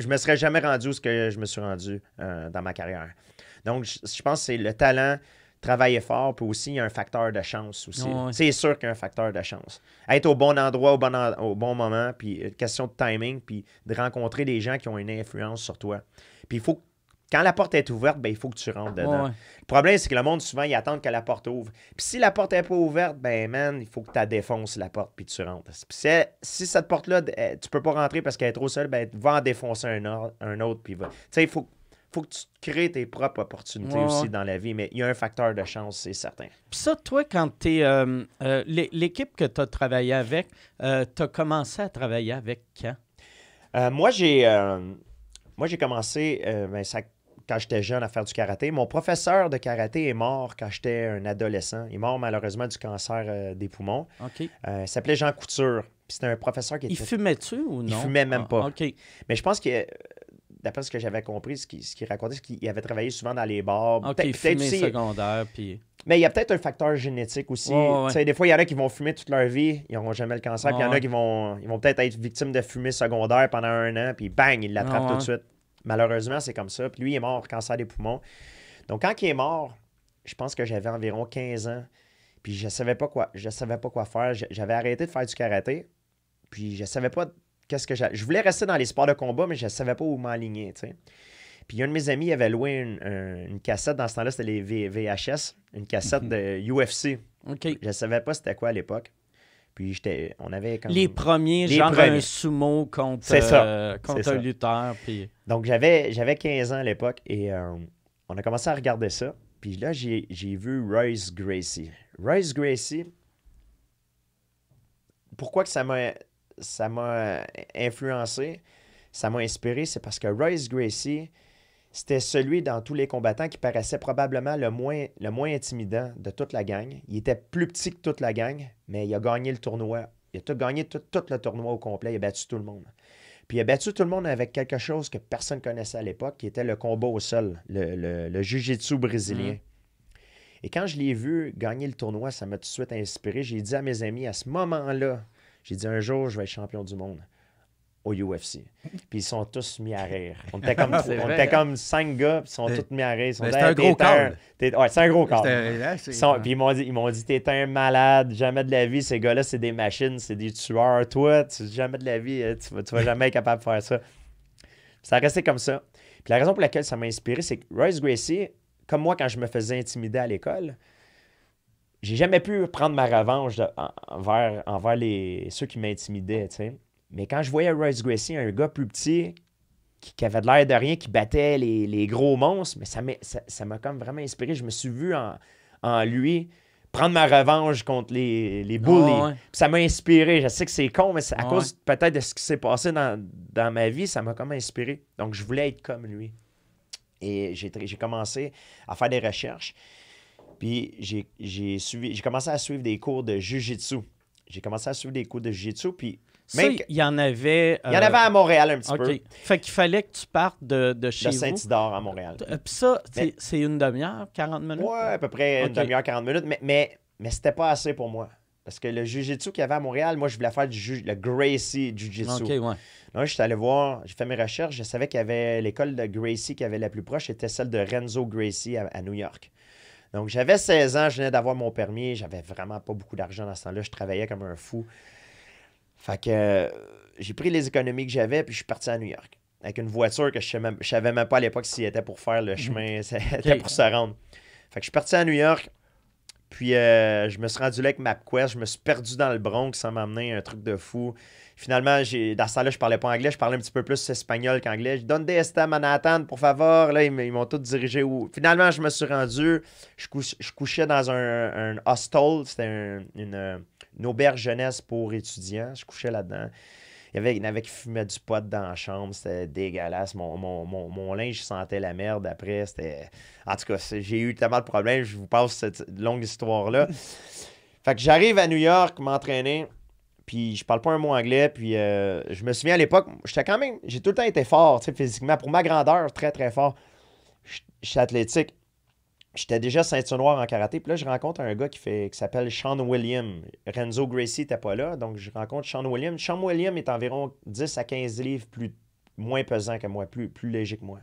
je me serais jamais rendu où ce que je me suis rendu euh, dans ma carrière. Donc je, pense que c'est le talent, travailler fort, puis aussi il y a un facteur de chance aussi. C'est sûr qu'il y a un facteur de chance. Être au bon endroit au bon, au bon moment, puis euh, question de timing, puis de rencontrer des gens qui ont une influence sur toi. Puis il faut que quand la porte est ouverte, ben, il faut que tu rentres dedans. Le problème, c'est que le monde, souvent, il attend que la porte ouvre. Puis si la porte n'est pas ouverte, ben man, il faut que tu défonces la porte puis tu rentres. Puis si cette porte-là, euh, tu peux pas rentrer parce qu'elle est trop seule, ben va en défoncer un, autre. Puis va. Tu sais, il faut, faut que tu crées tes propres opportunités aussi dans la vie, mais il y a un facteur de chance, c'est certain. Puis ça, toi, quand tu es. Euh, euh, l'équipe que tu as travaillé avec, tu as commencé à travailler avec quand? moi, j'ai. Moi, j'ai commencé, ben, ça quand j'étais jeune à faire du karaté. Mon professeur de karaté est mort quand j'étais un adolescent. Il est mort malheureusement du cancer euh, des poumons. Euh, il s'appelait Jean Couture. c'était un professeur qui était. Il fumait-tu ou non? Il fumait même ah, pas. Mais je pense que d'après ce que j'avais compris, ce qu'il racontait, c'est qu'il avait travaillé souvent dans les bars. Il peut secondaire, Mais il y a peut-être un facteur génétique aussi. Des fois, il y en a qui vont fumer toute leur vie, ils n'auront jamais le cancer, il y en a qui vont, vont peut-être être victimes de fumée secondaire pendant un an, puis bang, ils l'attrapent tout de suite. Malheureusement, c'est comme ça. Puis lui, il est mort, cancer des poumons. Donc, quand il est mort, je pense que j'avais environ 15 ans. Puis je savais pas quoi, je savais pas quoi faire. J'avais arrêté de faire du karaté. Puis je savais pas qu'est-ce que j'avais. Je voulais rester dans les sports de combat, mais je savais pas où m'aligner, Puis un de mes amis avait loué une, cassette. Dans ce temps-là, c'était les VHS, une cassette mhm. de UFC. OK. Je savais pas c'était quoi à l'époque. Puis on avait comme... Les premiers, les genre un sumo contre, euh, contre un lutteur. Donc j'avais, j'avais 15 ans à l'époque et euh, on a commencé à regarder ça. Puis là, j'ai, vu Royce Gracie. Royce Gracie, pourquoi que ça m'a, ça m'a influencé, ça m'a inspiré, c'est parce que Royce Gracie, c'était celui dans tous les combattants qui paraissait probablement le moins, le moins intimidant de toute la gang. Il était plus petit que toute la gang, mais il a gagné le tournoi. Il a gagné tout, le tournoi au complet. Il a battu tout le monde. Puis il a battu tout le monde avec quelque chose que personne ne connaissait à l'époque, qui était le combat au sol, le, le, brésilien. Mhm. Et quand je l'ai vu gagner le tournoi, ça m'a tout de suite inspiré. J'ai dit à mes amis, à ce moment-là, j'ai dit un jour, je vais être champion du monde au UFC. Puis ils sont tous mis à rire. On était comme, ah, on hein? cinq gars, puis ils sont tous mis à rire. C'est un, gros câble. Ouais, c'est un gros corps. Puis ils m'ont dit, ils m'ont t'es un malade, jamais de la vie. Ces gars-là, c'est des machines, c'est des tueurs. Toi, tu, jamais de la vie, hein, tu, vas, jamais être capable de faire ça. ça a comme ça. Puis la raison pour laquelle ça m'a inspiré, c'est que Royce Gracie, comme moi quand je me faisais intimider à l'école, j'ai jamais pu prendre ma revanche envers, les, ceux qui m'intimidaient, tu sais. Mais quand je voyais Royce Gracie, un gars plus petit, qui, avait de l'air de rien, qui battait les, gros monstres, mais ça m'a ça, comme vraiment inspiré. Je me suis vu en, lui prendre ma revanche contre les, les ah bullies. Ça m'a inspiré. Je sais que c'est con, mais à ah cause peut-être de ce qui s'est passé dans, dans, ma vie, ça m'a comme inspiré. Donc, je voulais être comme lui. Et j'ai commencé à faire des recherches. Puis, j'ai commencé à suivre des cours de jujitsu. J'ai commencé à suivre des cours de jujitsu. Puis, il y en avait. Il y en avait à euh, Montréal un petit peu. Fait qu'il fallait que tu partes de, de chez. De Saint-Isidore à Montréal. Euh, Puis ça, c'est une demi-heure, 40 minutes? Ouais, à peu près une demi-heure, 40 minutes. Mais, mais, mais c'était pas assez pour moi. Parce que le Jiu-Jitsu qu'il y avait à Montréal, moi, je voulais faire du le Gracie Jiu-Jitsu. OK, je suis allé voir, j'ai fait mes recherches, je savais qu'il y avait l'école de Gracie qui avait la plus proche, était celle de Renzo Gracie à, New York. Donc, j'avais 16 ans, je venais d'avoir mon permis, j'avais vraiment pas beaucoup d'argent dans ce temps-là, je travaillais comme un fou. Fait que euh, j'ai pris les économies que j'avais, puis je suis parti à New York. Avec une voiture que je ne savais, même pas à l'époque si était pour faire le mhm. chemin, c'était pour se rendre. Fait que je suis parti à New York, puis euh, je me suis rendu là avec MapQuest, je me suis perdu dans le Bronx sans m'amener un truc de fou. Finalement, dans ça là je parlais pas anglais, je parlais un petit peu plus espagnol qu'anglais. Je donne des à Manhattan, pour favor. Là, ils, m'ont tout dirigé où. Finalement, je me suis rendu, je, couchais dans un, hostel, c'était une une auberge jeunesse pour étudiants. Je couchais là-dedans. Il y avait, avait qui fumait du pot dans la chambre, c'était dégueulasse. Mon, mon, mon, linge sentait la merde après. C'était. En tout cas, j'ai eu tellement de problèmes, je vous passe cette longue histoire-là. fait que j'arrive à New York, m'entraîner, puis je parle pas un mot anglais, puis euh, je me souviens à l'époque, j'étais quand même. J'ai tout le temps été fort, physiquement. Pour ma grandeur, très très fort. Je suis athlétique j'étais déjà ceinture noire en karaté. Puis là, je rencontre un gars qui, fait, qui s'appelle Sean William. Renzo Gracie n'était pas là, donc je rencontre Sean William. Sean William est environ 10 à 15 livres plus, moins pesant que moi, plus, plus léger que moi.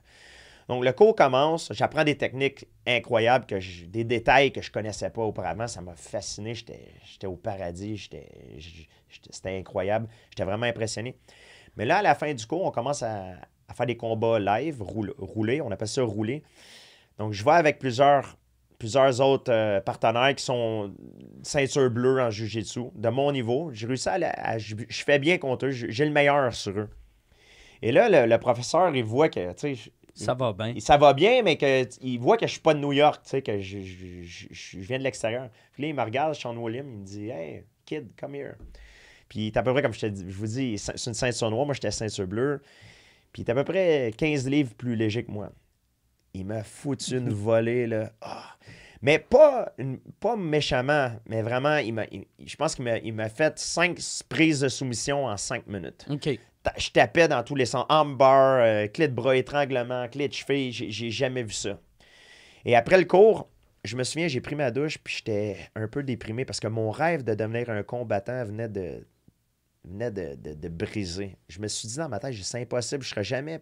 Donc, le cours commence. J'apprends des techniques incroyables, que des détails que je ne connaissais pas auparavant. Ça m'a fasciné. J'étais au paradis. C'était incroyable. J'étais vraiment impressionné. Mais là, à la fin du cours, on commence à, faire des combats live, roulés. rouler. On appelle ça rouler. Donc, je vais avec plusieurs, plusieurs autres euh, partenaires qui sont ceinture bleue en jujitsu, de mon niveau. J'ai réussi à, je, fais bien contre eux, j'ai le meilleur sur eux. Et là, le, professeur, il voit que, ça va bien. Ça va bien, mais que, il voit que je suis pas de New York, tu que je, viens de l'extérieur. Puis là, il me regarde, je suis en William, il me dit Hey, kid, come here. Puis à peu près, comme je, je vous dis, c'est une ceinture noire, moi j'étais ceinture bleue. Puis il à peu près 15 livres plus léger que moi il m'a foutu une volée, là. Ah. Mais pas, pas méchamment, mais vraiment, il m'a, je pense qu'il m'a, fait cinq prises de soumission en cinq minutes. OK. Je tapais dans tous les sens. Armbar, euh, clé de bras, étranglement, clé de cheville, j'ai, jamais vu ça. Et après le cours, je me souviens, j'ai pris ma douche, puis j'étais un peu déprimé parce que mon rêve de devenir un combattant venait de venait de, briser. Je me suis dit dans ma tête, c'est impossible, je ne serai jamais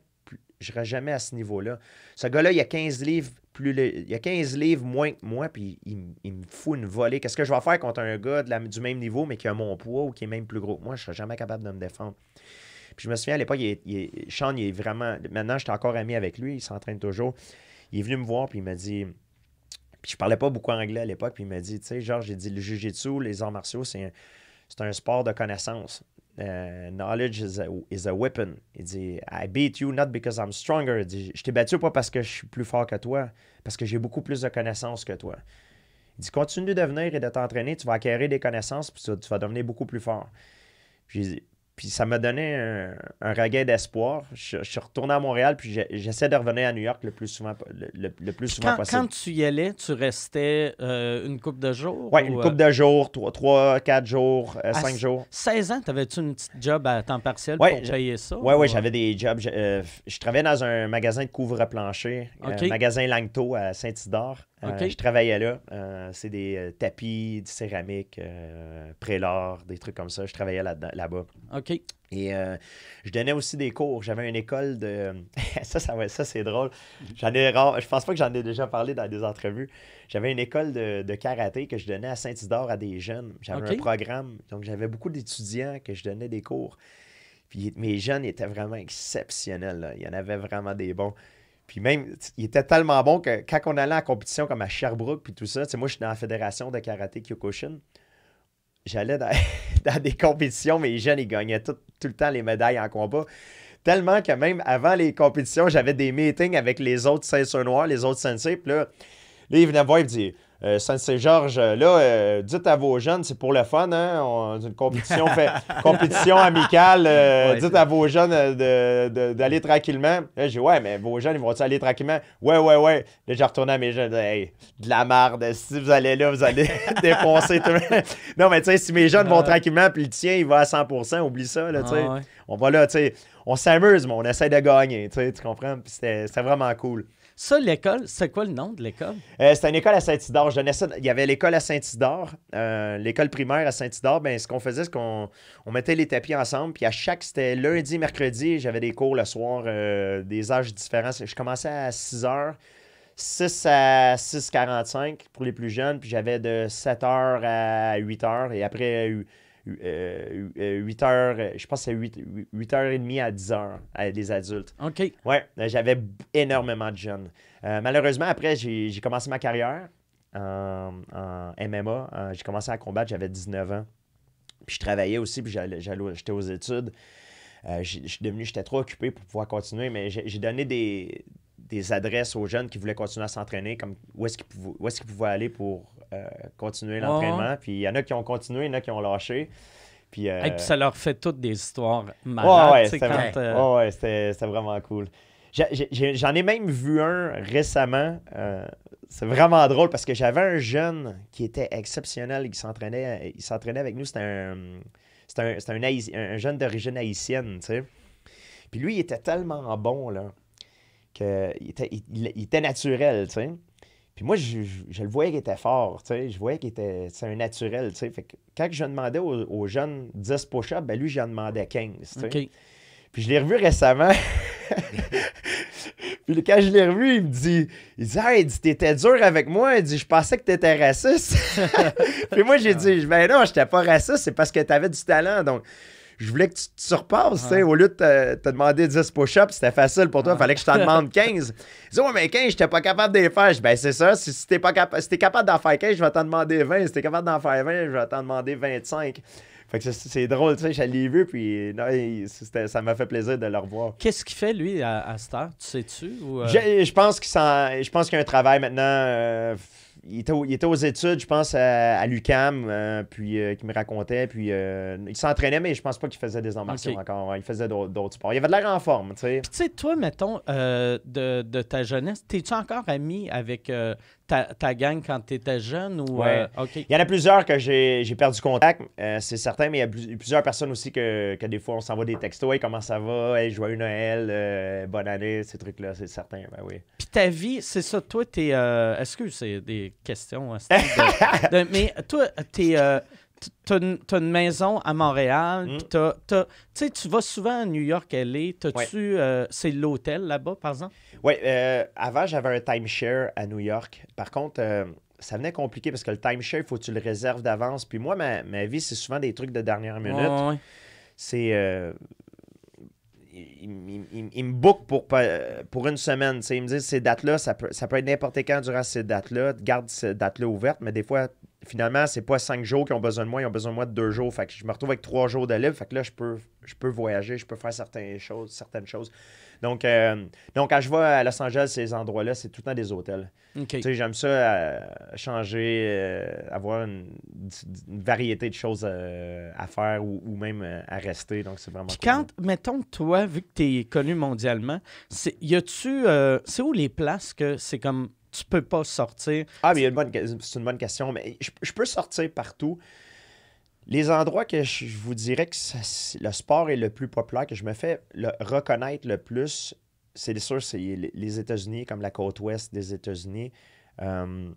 je serais jamais à ce niveau-là. Ce gars-là, il a 15 livres plus a 15 livres moins que moi, puis il, me fout une volée. Qu'est-ce que je vais faire contre un gars du même niveau, mais qui a mon poids ou qui est même plus gros que moi? Je ne serais jamais capable de me défendre. Puis je me souviens, à l'époque, il, Sean, il est vraiment... Maintenant, j'étais encore ami avec lui, il s'entraîne toujours. Il est venu me voir, puis il m'a dit... Puis je parlais pas beaucoup anglais à l'époque, puis il m'a dit, tu sais, genre, j'ai dit, le jujitsu, les arts martiaux, c'est un, un sport de connaissance. Euh, knowledge is a, is a, weapon. Il dit, I beat you not because I'm stronger. Il dit, je t'ai battu pas parce que je suis plus fort que toi, parce que j'ai beaucoup plus de connaissances que toi. Il dit, continue de venir et de t'entraîner, tu vas acquérir des connaissances, puis tu, vas devenir beaucoup plus fort. Puis puis ça m'a donné un, regain d'espoir. Je, suis retourné à Montréal, puis j'essaie de revenir à New York le plus souvent, le, plus souvent possible. Quand tu y allais, tu restais euh, une coupe de jours? Oui, une coupe euh, de jours, trois, trois quatre jours, euh, cinq jours. 16 ans, tavais tu une petite job à temps partiel pour payer ça? Oui, oui, j'avais des jobs. Je, travaillais dans un magasin de couvre-plancher, un magasin Langto à Saint-Isidore. Euh, je travaillais là. Euh, c'est des euh, tapis, du céramique, prélors, des trucs comme ça. Je travaillais là-bas. OK. Et je donnais aussi des cours. J'avais une école de. ça, ça, ça c'est drôle. J'en ai rare... Je pense pas que j'en ai déjà parlé dans des entrevues. J'avais une école de, karaté que je donnais à Saint-Isidore à des jeunes. J'avais un programme. Donc, j'avais beaucoup d'étudiants que je donnais des cours. Puis mes jeunes étaient vraiment exceptionnels. Il y en avait vraiment des bons. Puis même, il était tellement bon que quand on allait en compétition comme à Sherbrooke, puis tout ça, moi, je suis dans la fédération de karaté Kyokushin. J'allais dans, des compétitions, mais les jeunes, ils gagnaient tout, le temps les médailles en combat. Tellement que même avant les compétitions, j'avais des meetings avec les autres ceintures noirs, les autres sensei. Puis là, là, ils venaient me voir, et me disaient euh, Saint-Georges, euh, là, euh, dites à vos jeunes, c'est pour le fun, hein? une compétition, compétition amicale. dites à vos jeunes d'aller tranquillement. Là, j'ai ouais, mais vos jeunes, ils vont-ils aller tranquillement? Ouais, ouais, ouais. Là, j'ai retourné à mes jeunes, hey, de la marde, Si vous allez là, vous allez défoncer tout Non, mais tu sais, si mes jeunes vont tranquillement, puis le tien, il va à 100 oublie ça, là, tu sais. On va là, tu sais, on s'amuse, mais on essaie de gagner, tu comprends? Puis c'était vraiment cool. Ça, l'école, c'est quoi le nom de l'école? Euh, c'est une école à Saint-Isidore. Il y avait l'école à Saint-Isidore, euh, l'école primaire à Saint-Isidore. Ben, ce qu'on faisait, c'est qu'on mettait les tapis ensemble. Puis à chaque, c'était lundi, mercredi, j'avais des cours le soir, euh, des âges différents. Je commençais à 6 h 6 à 6h45 pour les plus jeunes, puis j'avais de 7h à 8h, et après 8 euh, euh, heures, euh, je pense que c'est 8, h 30 à 10 h des adultes. OK. Ouais, j'avais énormément de jeunes. malheureusement, après, j'ai commencé ma carrière en, MMA. J'ai commencé à combattre, j'avais 19 ans. Puis je travaillais aussi, puis j'étais aux études. j'étais trop occupé pour pouvoir continuer, mais j'ai donné des, adresses aux jeunes qui voulaient continuer à s'entraîner, comme où est-ce qu'ils est pouvaient aller pour euh, continuer l'entraînement. Puis il y en a qui ont continué, il y en a qui ont lâché. Puis, euh, puis ça leur fait toutes des histoires malades. Ouais, ouais, euh, c'était vraiment cool. J'en ai, même vu un récemment. c'est vraiment drôle parce que j'avais un jeune qui était exceptionnel qui s'entraînait, il s'entraînait avec nous. C'était un, un, jeune d'origine haïtienne, tu sais. Puis lui, il était tellement bon, là, qu'il était, il était naturel, tu sais. Puis moi, je, le voyais qu'il était fort, tu sais, je voyais qu'il était, c'est un naturel, tu sais. quand je demandais aux, jeunes 10 push-ups, ben lui, j'en demandais 15, Puis je l'ai revu récemment. Puis quand je l'ai revu, il me dit, il dit, hey, t'étais dur avec moi. Il dit, je pensais que t'étais raciste. Puis moi, j'ai dit, ah. ben non, j'étais pas raciste, c'est parce que t'avais du talent. Donc, je voulais que tu, te repasses. sais. Au lieu de te, demander 10 push-ups, c'était facile pour toi. Il fallait que je t'en demande 15. Ils ouais, mais 15, j'étais pas capable de les faire. Je ben, c'est ça. Si, tu t'es pas es capable d'en faire 15, je vais t'en demander 20. Si tu t'es capable d'en faire 20, je vais t'en demander 25. Fait que c'est drôle, tu sais, je l'ai vu, puis ça m'a fait plaisir de le revoir. Qu'est-ce qu'il fait, lui, à, Star? cette Tu sais-tu? Euh? Je, je pense qu'il y a un travail maintenant. Euh, il était, aux études, je pense, à, l'UCAM, euh, puis euh, qui me racontait. Puis euh, il s'entraînait, mais je pense pas qu'il faisait des ambitions encore. Il faisait d'autres sports. Il avait de l'air en forme, tu sais. tu sais, toi, mettons, de, de, ta jeunesse, t'es-tu encore ami avec ta, gang quand tu étais jeune? Ou, ouais. Euh, il y en a plusieurs que j'ai perdu contact, euh, c'est certain, mais il y a plusieurs personnes aussi que, des fois on s'envoie des textos. Hey, comment ça va? Hey, joyeux Noël, euh, bonne année, ces trucs-là, c'est certain. Ben oui. Puis ta vie, c'est ça, toi, t'es. Excuse, c'est des questions. Hein, mais toi, t'es t'as une, une, maison à Montréal, mm. tu vas souvent à New York, est. t'as-tu... Euh, c'est l'hôtel là-bas, par exemple? Oui, euh, avant, j'avais un timeshare à New York. Par contre... Euh, ça venait compliqué parce que le timeshare, il faut que tu le réserves d'avance. Puis moi, ma, vie, c'est souvent des trucs de dernière minute. C'est ils, il, me bookent pour, pour une semaine. Ils me disent ces dates-là, ça peut, ça peut être n'importe quand durant ces dates-là. Garde ces dates-là ouvertes, mais des fois, finalement, c'est pas cinq jours qu'ils ont besoin de moi, ils ont besoin de moi de deux jours. Fait que je me retrouve avec trois jours de libre. Fait que là, je peux, je peux voyager, je peux faire certaines choses. Certaines choses. Donc, euh, donc, quand je vais à Los Angeles, ces endroits-là, c'est tout le temps des hôtels. J'aime ça euh, changer, euh, avoir une, variété de choses à faire ou, même à rester. Donc, c'est vraiment quand, mettons, toi, vu que tu es connu mondialement, y a-tu. c'est où les places que c'est comme tu peux pas sortir. Ah, mais c'est une bonne question. Mais je, peux sortir partout. Les endroits que je, vous dirais que le sport est le plus populaire, que je me fais reconnaître le plus, c'est sûr, c'est les États-Unis, comme la côte ouest des États-Unis. Euh,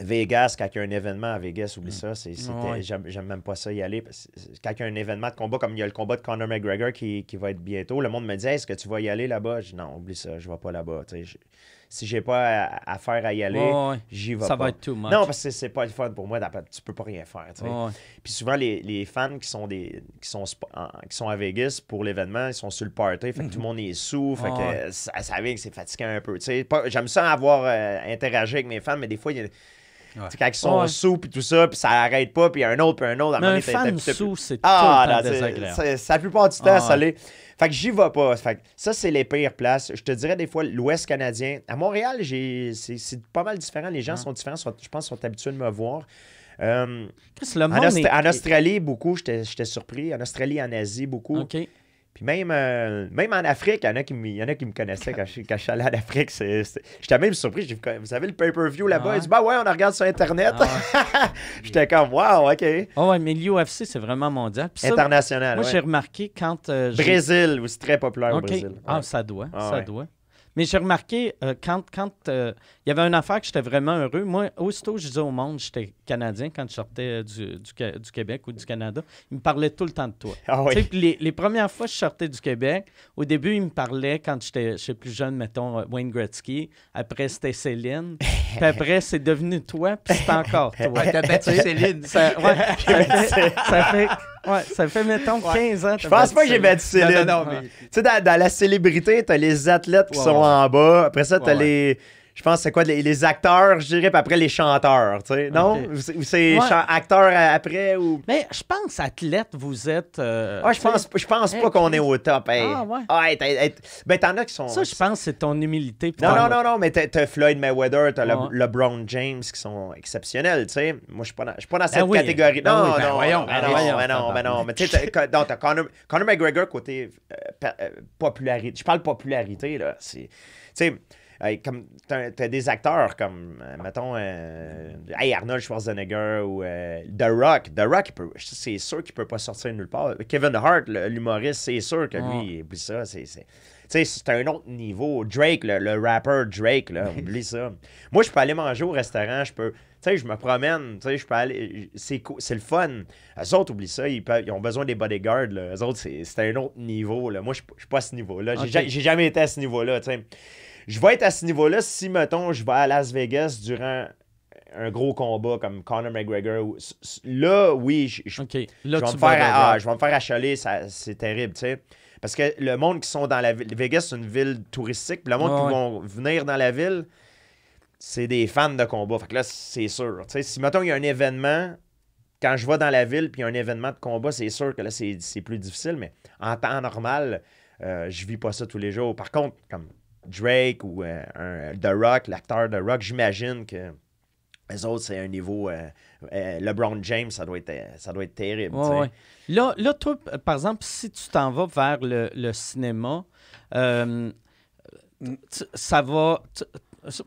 Vegas, quand il y a un événement à Vegas, oublie mm. ça, j'aime, même pas ça y aller. Quand il y a un événement de combat, comme il y a le combat de Conor McGregor qui, va être bientôt, le monde me dit Est-ce que tu vas y aller là-bas Je Non, oublie ça, je vais pas là-bas si j'ai pas à, à, faire à y aller, j'y vais ça va être too much. Non, parce que c'est pas le fun pour moi, tu peux pas rien faire. Puis souvent, les, fans qui sont, des, qui sont, qui sont à Vegas pour l'événement, ils sont sur le party, fait que tout le mhm. monde est sous, ça, ça vient que c'est fatigant un peu. J'aime ça avoir euh, interagi avec mes fans, mais des fois, Quand ils sont sous, puis tout ça, puis ça arrête pas, puis un autre, puis un autre. Mais un fan sous, c'est ah, tout le temps désagréable. Ça, la plupart du temps, ah, ça l'est. Fait que j'y vais pas. Fait ça, c'est les pires places. Je te dirais des fois l'Ouest canadien. À Montréal, c'est pas mal différent. Les gens sont différents. je pense qu'ils sont habitués de me voir. Euh, en, Australie, beaucoup, j'étais surpris. En Australie, en Asie, beaucoup. OK. Puis même, euh, même en Afrique, il y en a qui me connaissaient quand je, suis allé en Afrique. J'étais même surpris. vous savez, le pay-per-view là-bas, ah il dit Bah ouais, on regarde sur Internet. Ah j'étais comme Wow, OK. Oh ouais, mais l'UFC, c'est vraiment mondial. International. Moi, j'ai remarqué quand. Euh, Brésil, c'est très populaire au Brésil. Ah, ça doit. ça doit. Mais j'ai remarqué euh, quand, quand il y avait une affaire que j'étais vraiment heureux. Moi, aussitôt je disais au monde, j'étais Canadien quand je sortais du, du, du, Québec ou du Canada, ils me parlaient tout le temps de toi. Ah oui. les, les, premières fois que je sortais du Québec, au début, ils me parlaient quand j'étais plus jeune, mettons, euh, Wayne Gretzky. Après, c'était Céline. puis après, c'est devenu toi, puis c'est encore toi. t'as battu Céline. Ça, ça, fait, Ouais, ça fait, mettons, 15 ans. Je pense pas que j'ai battu Céline. Tu sais, dans, la célébrité, t'as les athlètes qui sont en bas. Après ça, t'as les je pense que c'est quoi les, acteurs, je dirais, puis après les chanteurs, tu sais. Non? Ou c'est acteurs après ou. Mais je pense, athlète, vous êtes. Euh, je pense, pense pas qu'on est au top. Hey. Ah, ouais. Ah, ben, t'en as qui sont. Ça, je pense, que c'est ton humilité. Non, non, non, non, mais t'as Floyd Mayweather, t'as LeBron James qui sont exceptionnels, tu sais. Moi, je suis pas dans, pas dans ben cette catégorie. Ben non, ben non, voyons, ben, ben voyons, non, non, ben non, mais tu sais, t'as Conor, McGregor côté euh, euh, popularité. Je parle popularité, là. Tu sais comme t'as, des acteurs comme, euh, mettons, euh, Arnold Schwarzenegger ou euh, The Rock. The Rock, c'est sûr qu'il peut pas sortir nulle part. Kevin Hart, l'humoriste, c'est sûr que lui, lui, oublie ça. C'est, c'est... c'est un autre niveau. Drake, le, rappeur rapper Drake, là, oublie ça. Moi, je peux aller manger au restaurant, je peux. Tu sais, je me promène, tu sais, je peux aller. C'est, c'est le fun. Eux autres, oublie ça, ils, ont besoin des bodyguards, là. Eux autres, c'est, un autre niveau, Moi, je suis pas à ce niveau-là. J'ai, j'ai jamais été à ce niveau-là, tu sais je vais être à ce niveau-là si, mettons, je vais à Las Vegas durant un gros combat comme Conor McGregor. Là, oui, je, je, ah, vais, me faire, je achaler, c'est terrible, tu sais. Parce que le monde qui sont dans la ville, Vegas, c'est une ville touristique, le monde qui va vont venir dans la ville, c'est des fans de combat. Fait que là, c'est sûr. Tu si, mettons, il y a un événement, quand je vais dans la ville, puis il y a un événement de combat, c'est sûr que là, c'est plus difficile, mais en temps normal, euh, je vis pas ça tous les jours. Par contre, comme Drake ou euh, euh, The Rock, l'acteur The Rock, j'imagine que les autres, c'est un niveau. Euh, LeBron James, ça doit être, ça doit être terrible. Là, là, toi, par exemple, si tu t'en vas vers le, cinéma, ça va.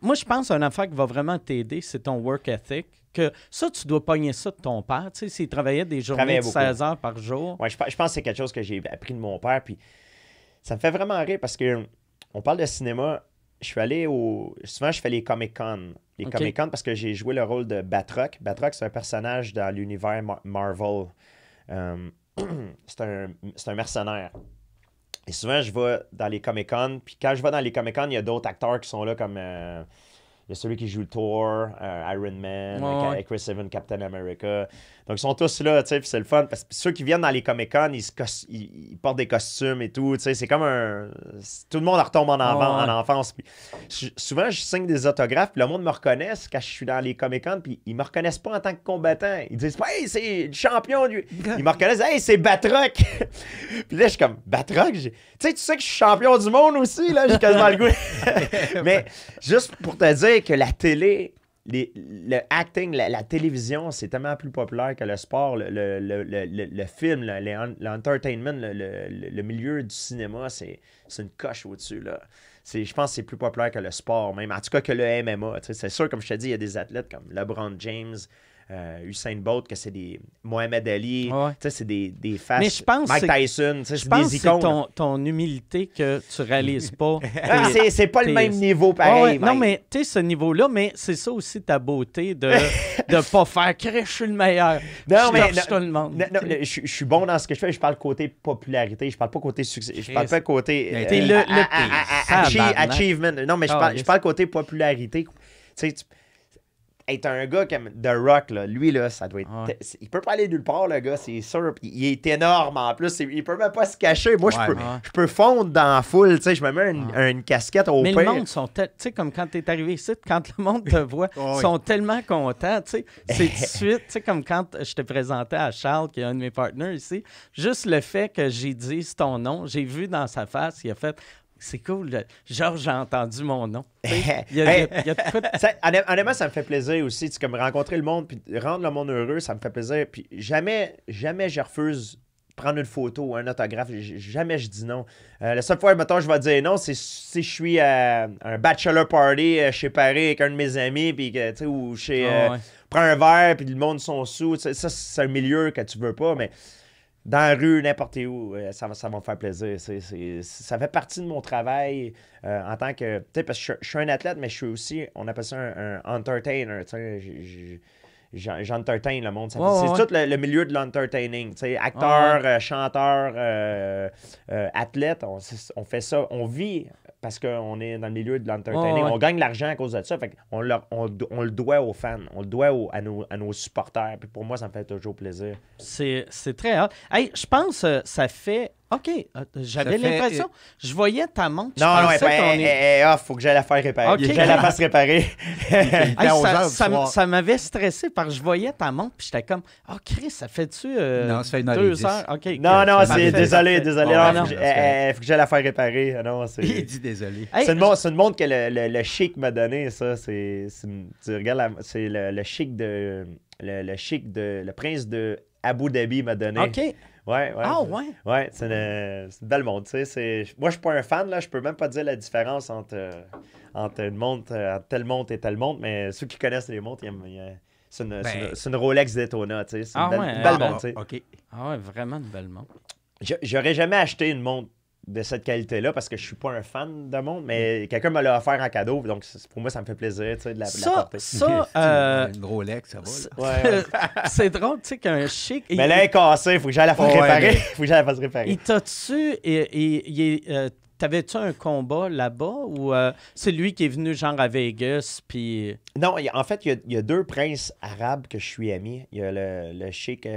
Moi, je pense qu'un affaire qui va vraiment t'aider, c'est ton work ethic. Que ça, tu dois pogner ça de ton père. Tu sais, s'il travaillait des journées de 16 heures par jour. Ouais, je, pense que c'est quelque chose que j'ai appris de mon père. Puis ça me fait vraiment rire parce que on parle de cinéma. Je suis allé au. Souvent, je fais les Comic Con. Les Comic Con parce que j'ai joué le rôle de Batroc. Batroc, c'est un personnage dans l'univers Marvel. Euh, c'est un, mercenaire. Et souvent, je vais dans les Comic Con. Puis quand je vais dans les Comic Con, il y a d'autres acteurs qui sont là, comme. Euh, celui qui joue le Thor, euh, Iron Man, Chris Evans, Captain America. Donc, ils sont tous là, tu sais, c'est le fun. Parce que ceux qui viennent dans les Comic-Con, ils, portent des costumes et tout, tu sais, c'est comme un... Tout le monde retombe en, avant, en enfance. souvent, je signe des autographes, puis le monde me reconnaît quand je suis dans les Comic-Con, puis ils me reconnaissent pas en tant que combattant. Ils disent « Hey, c'est le champion! Du... » Ils me reconnaissent « Hey, c'est Batroc! » Puis là, je suis comme « Batroc? » Tu sais, tu sais que je suis champion du monde aussi, là, j'ai quasiment le goût. Mais juste pour te dire que la télé le acting, la, télévision, c'est tellement plus populaire que le sport, le, film, l'entertainment, le, milieu du cinéma, c'est une coche au-dessus. Je pense que c'est plus populaire que le sport, même. En tout cas, que le MMA. C'est sûr, comme je te dis, il y a des athlètes comme LeBron James, euh, Usain Bolt, que c'est des Mohamed Ali, sais, c'est des, des faces. Mais je pense Mike Tyson, je pense que C'est ton, ton, humilité que tu réalises pas. Ah, c'est pas le même niveau pareil. Ouais, non, mais tu sais, ce niveau-là, mais c'est ça aussi ta beauté de ne pas faire crèche, je suis le meilleur. Non, mais. je, suis bon dans ce que je fais. Je parle côté popularité, je parle pas côté succès, je parle pas côté. achievement. Non, mais je ah, parle, je parle côté popularité. Tu sais, est un gars comme The Rock, lui, là, ça doit être. Il peut pas aller nulle part, le gars, c'est sûr. Il est énorme en plus. Il peut même pas se cacher. Moi, je, peux, fondre dans la foule. Je me mets une, casquette au Mais le monde sont. Tu comme quand tu es arrivé ici, quand le monde te voit, ils sont tellement contents. C'est de suite. Tu comme quand je te présentais à Charles, qui est un de mes partenaires ici, juste le fait que j'ai dit ton nom, j'ai vu dans sa face, il a fait c'est cool. Georges, j'ai entendu mon nom. ça, honnêtement, ça me fait plaisir aussi. Tu, comme rencontrer le monde, puis rendre le monde heureux, ça me fait plaisir. Puis jamais, jamais je refuse prendre une photo ou un autographe. Jamais je dis non. Euh, la seule fois, maintenant je vais dire non, c'est si je suis à un bachelor party euh, chez Paris avec un de mes amis, puis ou chez. Ah, euh, prends un verre, puis le monde sont sous. Ça, c'est un milieu que tu veux pas, mais dans la rue, n'importe où, euh, ça, ça va me faire plaisir. c'est ça fait partie de mon travail euh, en tant que. Tu sais, parce que je, suis un athlète, mais je suis aussi, on appelle ça un, entertainer. Tu sais, j'entertain le monde. c'est tout le, milieu de l'entertaining. Tu sais, acteur, euh, chanteur, athlète, on, on fait ça, on vit parce qu'on est dans le milieu de l'entertaining. On gagne l'argent à cause de ça. Fait on, on, le doit aux fans, on le doit à, nos, à, nos, supporters. Puis pour moi, ça me fait toujours plaisir. C'est très rare. je pense que euh, ça fait OK. Euh, j'avais l'impression. Je voyais ta montre. Non, non, elle, est... faut que j'aille la faire réparer. Okay. J'aille la fasse réparer. ça, ça, m'avait stressé parce que je voyais ta montre puis j'étais comme oh, Chris, ça fait-tu euh, deux heures? non, non, c'est désolé, désolé. Il eh, eh, faut, que j'aille la faire réparer. Ah, non, Il dit désolé. c'est une, montre que le, chic m'a donnée. ça. C'est, tu regardes, c'est le, le, chic de. Le, chic de. Le prince de Abu Dhabi m'a donné. OK. Ouais, ouais. Ah, ouais? c'est une, belle montre. moi, je suis pas un fan, là. Je peux même pas dire la différence entre, euh, entre une montre, euh, entre telle montre et telle montre, mais ceux qui connaissent les montres, c'est une, ben une, Rolex Daytona, tu sais. C'est une ah belle, ah, montre, Ah ouais, vraiment une belle montre. J'aurais jamais acheté une montre de cette qualité-là parce que je suis pas un fan de monde, mais mm. quelqu'un me l'a offert en cadeau, donc pour moi, ça me fait plaisir tu sais, de la porter. Ça, euh, une gros ça c'est drôle, tu sais, qu'un chic. Mais là, il est il faut que j'aille la fois réparer. faut que j'aille la réparer. Il t'a-tu. Euh, t'avais-tu un combat là-bas ou euh, c'est lui qui est venu genre à Vegas puis... Non, en fait, il y, a, deux princes arabes que je suis ami. Il y a le, le chic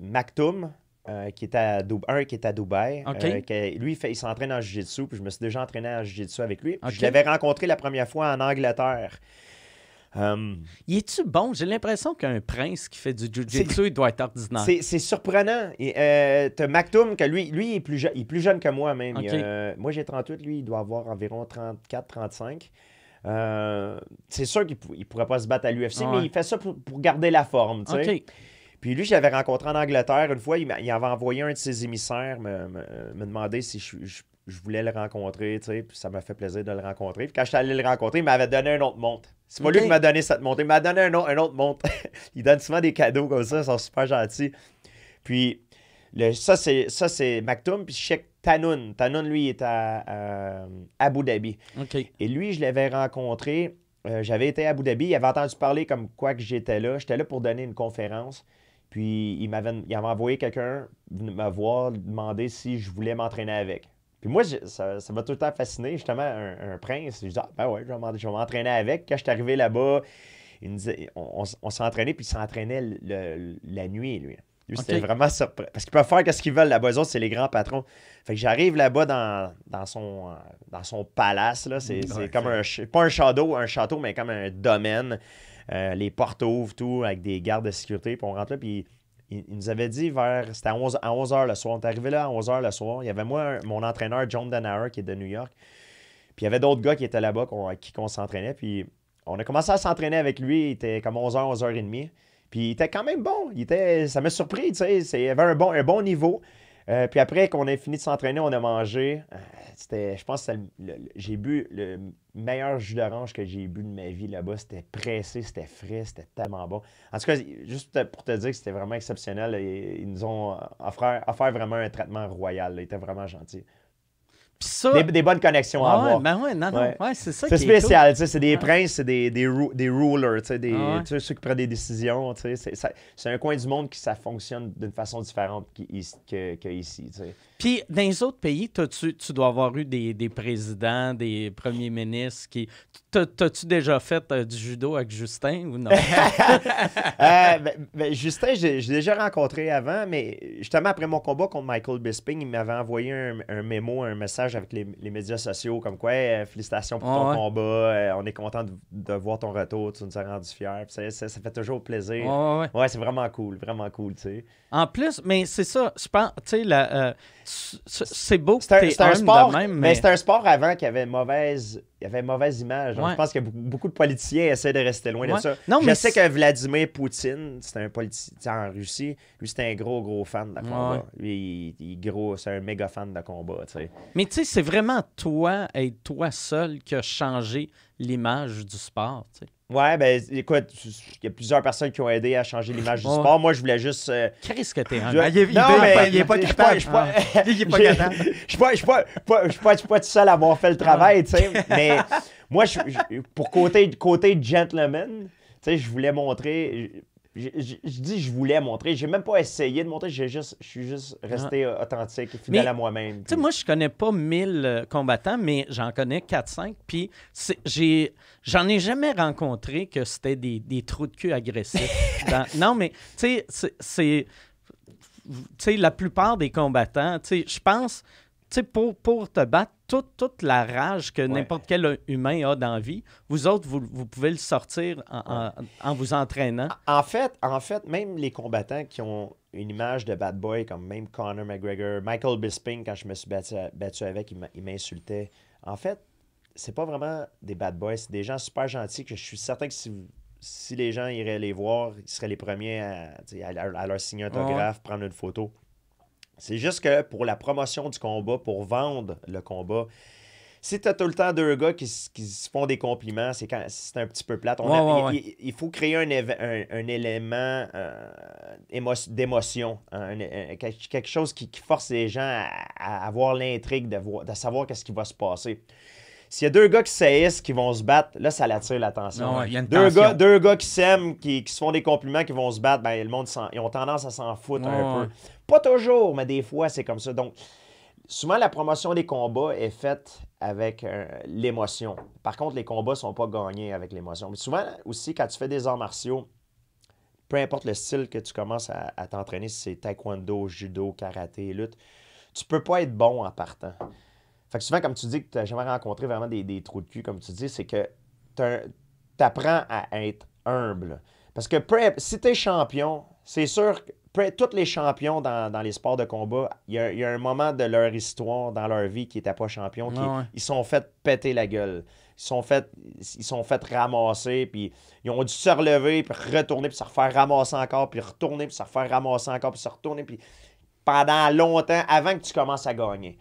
Maktoum, euh, qui est à un qui est à Dubaï. Euh, lui, il, s'entraîne en Jiu-Jitsu, puis je me suis déjà entraîné en Jiu-Jitsu avec lui. Je l'avais rencontré la première fois en Angleterre. Hum. il est-tu bon? J'ai l'impression qu'un prince qui fait du jiu-jitsu, il doit être ordinaire. C'est surprenant. Et, euh, lui, il est, plus jeune que moi même. moi, j'ai 38, lui, il doit avoir environ 34, 35. c'est sûr qu'il ne pourrait pas se battre à l'UFC, mais il fait ça pour, garder la forme. OK. Puis lui, je rencontré en Angleterre une fois. Il, avait envoyé un de ses émissaires me, demander si je, voulais le rencontrer. Tu sais, puis ça m'a fait plaisir de le rencontrer. Puis quand je suis allé le rencontrer, il m'avait donné un autre montre. C'est pas lui qui m'a donné cette montre. Il m'a donné un, autre, montre. il donne souvent des cadeaux comme ça. Ils sont super gentil. Puis ça, c'est ça c'est Maktoum. Puis Sheikh Tanoun. Tanoun, lui, est à, à Abu Dhabi. Et lui, je l'avais rencontré. Euh, j'avais été à Abu Dhabi, il avait entendu parler comme quoi que j'étais là. J'étais là pour donner une conférence. Puis il m'avait, envoyé quelqu'un me voir, demander si je voulais m'entraîner avec. Puis moi, ça, m'a tout le temps fasciné, justement, un, prince. Je dis, ah, ben ouais, je vais m'entraîner avec. Quand je suis arrivé là-bas, il on, on, s'entraînait, puis il s'entraînait la nuit, lui. c'était vraiment surprenant. Parce qu'ils peuvent faire ce qu'ils veulent là-bas. c'est les grands patrons. Fait que j'arrive là-bas dans, son, dans son palace. Là. C'est, mm, comme un. Pas un château, un château, mais comme un domaine. Euh, les portes ouvrent, tout, avec des gardes de sécurité. Puis on rentre là, puis il, nous avait dit vers. C'était à 11, h le soir. On est arrivé là à 11 h le soir. Il y avait moi, mon entraîneur, John Danaher, qui est de New York. Puis il y avait d'autres gars qui étaient là-bas avec qui on s'entraînait. Puis on a commencé à s'entraîner avec lui. Il était comme 11h, 11h30. Puis il était quand même bon. Il était, ça m'a surpris, tu sais. Il avait un bon niveau. Euh, puis après qu'on ait fini de s'entraîner, on a mangé. Euh, c'était, je pense j'ai bu le meilleur jus d'orange que j'ai bu de ma vie là-bas. C'était pressé, c'était frais, c'était tellement bon. En tout cas, juste pour te dire que c'était vraiment exceptionnel. Ils, nous ont offert, vraiment un traitement royal. Ils étaient vraiment gentils des, bonnes connexions à ah avoir. Ben ouais, non, c'est ça. spécial, c'est des princes, c'est des, des, des rulers, des, ah ceux qui prennent des décisions. C'est un coin du monde qui ça fonctionne d'une façon différente qu'ici. Puis, dans les autres pays, tu, dois avoir eu des, présidents, des premiers ministres qui. T'as-tu déjà fait euh, du judo avec Justin ou non? Euh, ben, ben, Justin, j'ai déjà rencontré avant, mais justement, après mon combat contre Michael Bisping, il m'avait envoyé un, un, mémo, un message avec les, médias sociaux comme quoi félicitations pour ton combat, euh, on est content de, voir ton retour, tu nous as rendu fiers. Ça, fait toujours plaisir. ouais c'est vraiment cool, vraiment cool, tu sais. En plus, mais c'est ça, je pense, tu sais, la c'est beau que un sport, même, mais... c'était un sport avant qui avait mauvaise, il avait mauvaise image. Je pense que beaucoup de politiciens essaient de rester loin de ça. Je sais que Vladimir Poutine, c'est un politicien en Russie, lui, c'était un gros, gros fan de la combat. Lui, c'est un méga fan de combat, t'sais. Mais tu sais, c'est vraiment toi et toi seul qui a changé l'image du sport, t'sais. Ouais, ben écoute, il y a plusieurs personnes qui ont aidé à changer l'image du sport. Moi, je voulais juste. Euh, Qu'est-ce que t'es non Je... Il, non, mais, il est pas capable. Je suis pas capable. Je suis pas tout seul à avoir fait le ah. travail, tu sais. mais moi, pour côté, côté gentleman, tu sais, je voulais montrer je, dis je voulais montrer. J'ai même pas essayé de montrer. J'ai juste, je suis juste ah. resté euh, authentique et fidèle à moi-même. Tu sais, moi, je connais pas 1000 euh, combattants, mais j'en connais 4-5. Puis j'en ai jamais rencontré que c'était des, trous de cul agressifs. non, mais tu sais, c'est. la plupart des combattants, je pense, sais, pour, te battre, toute, toute la rage que n'importe quel humain a dans la vie, vous autres, vous, pouvez le sortir en, vous entraînant. En fait, en fait, même les combattants qui ont une image de bad boy, comme même Conor McGregor, Michael Bisping, quand je me suis battu, avec, il m'insultait. En fait, c'est pas vraiment des bad boys, c'est des gens super gentils que je suis certain que si les gens iraient les voir, ils seraient les premiers à, leur signer un autographe, prendre une photo. C'est juste que pour la promotion du combat, pour vendre le combat, si t'as tout le temps deux gars qui, se font des compliments, c'est quand un petit peu plate. il, faut créer un, élément d'émotion, quelque chose qui, force les gens à, avoir l'intrigue de, savoir qu'est-ce qui va se passer. S'il y a deux gars qui saissent qui vont se battre, là, ça l'attire l'attention. Hein. Deux gars, qui s'aiment, qui, se font des compliments, qui vont se battre, ben, le monde ils ont tendance à s'en foutre un peu. Pas toujours, mais des fois, c'est comme ça. Donc, souvent, la promotion des combats est faite avec euh, l'émotion. Par contre, les combats ne sont pas gagnés avec l'émotion. Mais souvent, aussi, quand tu fais des arts martiaux, peu importe le style que tu commences à, t'entraîner, si c'est taekwondo, judo, karaté, lutte, tu peux pas être bon en partant. Fait que souvent, comme tu dis que tu n'as jamais rencontré vraiment des, des, trous de cul, comme tu dis, c'est que tu apprends à être humble. Parce que si tu es champion, c'est sûr que tous les champions dans, les sports de combat, il y, a, un moment de leur histoire, dans leur vie, qui n'étaient pas champions, qui, ah ils sont fait péter la gueule. Ils sont fait, ils sont fait ramasser, puis ils ont dû se relever, puis retourner, puis se refaire ramasser encore, puis retourner, puis se refaire ramasser encore, puis se retourner, puis pendant longtemps, avant que tu commences à gagner.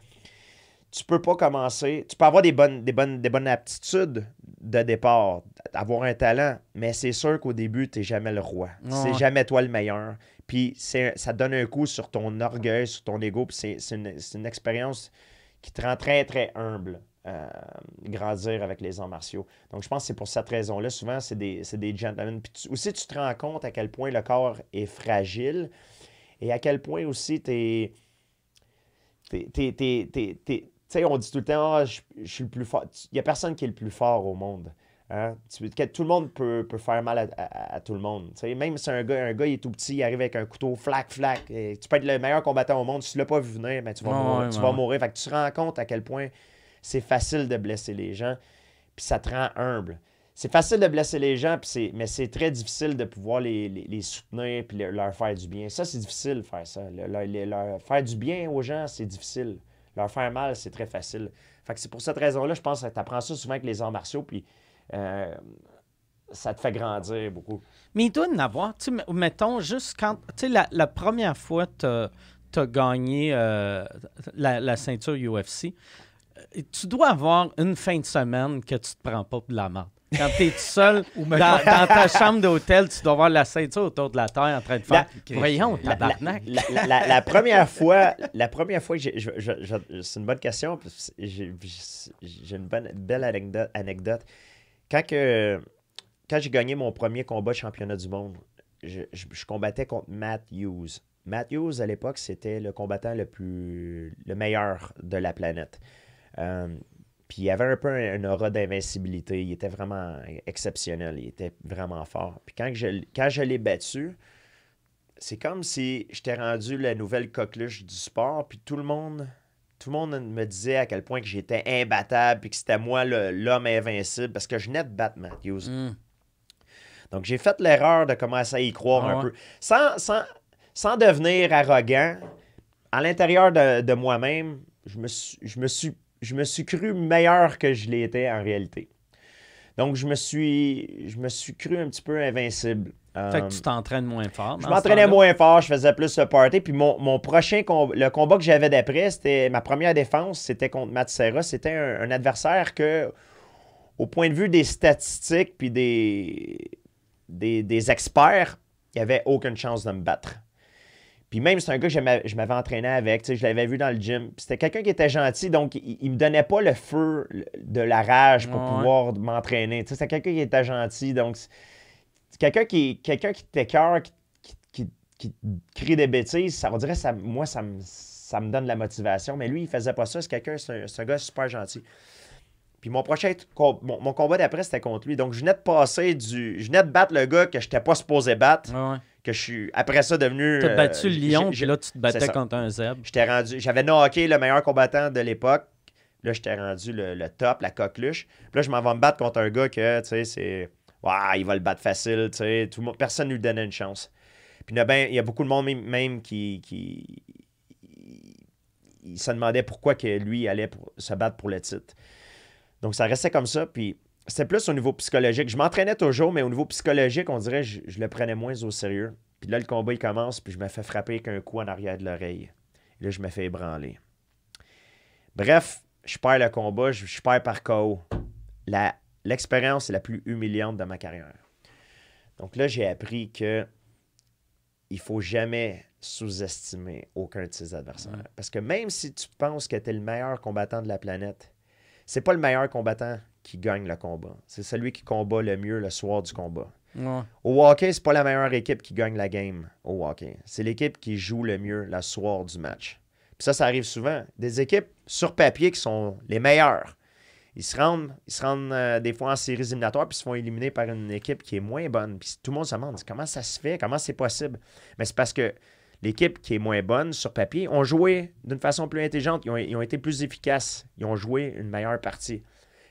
Tu peux pas commencer. Tu peux avoir des bonnes, des bonnes, des bonnes aptitudes de départ, avoir un talent, mais c'est sûr qu'au début, tu n'es jamais le roi. Ah c'est jamais toi le meilleur. Puis ça donne un coup sur ton orgueil, sur ton ego. Puis c'est une, expérience qui te rend très, très humble. Euh, grandir avec les arts martiaux. Donc, je pense que c'est pour cette raison-là. Souvent, c'est des, gentlemen. Puis aussi, tu te rends compte à quel point le corps est fragile et à quel point aussi tu es. Tu sais, on dit tout le temps, ah, je, suis le plus fort. Il n'y a personne qui est le plus fort au monde. Hein? que tout le monde peut, faire mal à, tout le monde. même si un gars, un gars est tout petit, il arrive avec un couteau flac, flac, et tu peux être le meilleur combattant au monde, si tu l'as pas vu venir, mais ben, tu vas, mourir, tu Fait que tu te rends compte à quel point c'est facile de blesser les gens, puis ça te rend humble. C'est facile de blesser les gens, mais c'est très difficile de pouvoir les, les, soutenir et leur faire du bien. Ça, c'est difficile faire ça. leur faire du bien aux gens, c'est difficile. Leur faire mal, c'est très facile. Fait que c'est pour cette raison-là, je pense que tu apprends ça souvent avec les arts martiaux, puis euh, ça te fait grandir beaucoup. Mais il doit en avoir. Mettons, juste quand. Tu la, première fois que tu as, gagné euh, la, ceinture UFC, euh, tu dois avoir une fin de semaine que tu te prends pas de la merde. Quand tu es tout seul, dans, ta chambre d'hôtel, tu dois avoir la ceinture autour de la terre en train de faire. voyons, La, première fois, la première fois c'est une bonne question. J'ai une belle anecdote. anecdote. Quand, que, quand j'ai gagné mon premier combat de championnat du monde, je, combattais contre Matt Hughes. Matt Hughes, à l'époque, c'était le combattant le plus le meilleur de la planète. Euh, puis il avait un peu un aura d'invincibilité. Il était vraiment exceptionnel. Il était vraiment fort. Puis quand je, quand l'ai battu, c'est comme si j'étais rendu la nouvelle coqueluche du sport. Puis tout le monde tout le monde me disait à quel point que j'étais imbattable puis que c'était moi l'homme invincible parce que je venais de battre hmm. Donc, j'ai fait l'erreur de commencer à y croire ah un peu. Sans, sans, sans, devenir arrogant, à l'intérieur de, moi-même, je me, suis, je, me suis, je me suis cru meilleur que je l'étais en réalité. Donc, je me suis, je me suis cru un petit peu invincible. Fait que euh, tu t'entraînes moins fort. Je m'entraînais moins fort, je faisais plus de party. Puis mon, prochain le combat que j'avais d'après, c'était ma première défense, c'était contre Matt Serra. C'était un, adversaire que, au point de vue des statistiques puis des, des, experts, il n'y avait aucune chance de me battre. Puis même, c'est un gars que je m'avais entraîné avec, je l'avais vu dans le gym. C'était quelqu'un qui était gentil, donc il, ne me donnait pas le feu de la rage pour pouvoir m'entraîner. C'était quelqu'un qui était gentil, donc quelqu'un qui, quelqu'un qui t'écœure, qui, qui, crie des bêtises, ça, on dirait, ça, moi, ça me, ça me donne de la motivation. Mais lui, il faisait pas ça. C'est quelqu'un, c'est un, gars super gentil. Puis mon prochain mon, combat d'après, c'était contre lui. Donc je venais de passer du. Je venais de battre le gars que je n'étais pas supposé battre. Que je suis après ça devenu. as euh, battu le lion, puis là tu te battais contre un zèbre. J'étais rendu. J'avais knocké le meilleur combattant de l'époque. Là, j'étais rendu le, top, la coqueluche. Puis là, je m'en vais me battre contre un gars que, tu sais, c'est ah, il va le battre facile, Tout, personne ne lui donnait une chance. Puis ben, il y a, ben, il beaucoup de monde même qui, qui il se demandait pourquoi que lui allait pour, se battre pour le titre. Donc ça restait comme ça, puis c'était plus au niveau psychologique. Je m'entraînais toujours, mais au niveau psychologique, on dirait je, je le prenais moins au sérieux. Puis là, le combat, il commence, puis je me fais frapper avec un coup en arrière de l'oreille. là, je me fais ébranler. Bref, je perds le combat, je, je perds par KO. La l'expérience est la plus humiliante de ma carrière. Donc là, j'ai appris que il faut jamais sous-estimer aucun de ses adversaires. Parce que même si tu penses que tu es le meilleur combattant de la planète, c'est pas le meilleur combattant qui gagne le combat. C'est celui qui combat le mieux le soir du combat. Au hockey, c'est pas la meilleure équipe qui gagne la game au hockey. C'est l'équipe qui joue le mieux le soir du match. ça, ça arrive souvent. Des équipes sur papier qui sont les meilleures ils se rendent, ils se rendent euh, des fois en séries éliminatoires, puis se font éliminer par une équipe qui est moins bonne. Puis tout le monde se demande comment ça se fait, comment c'est possible. Mais c'est parce que l'équipe qui est moins bonne sur papier ont joué d'une façon plus intelligente, ils ont, été plus efficaces, ils ont joué une meilleure partie.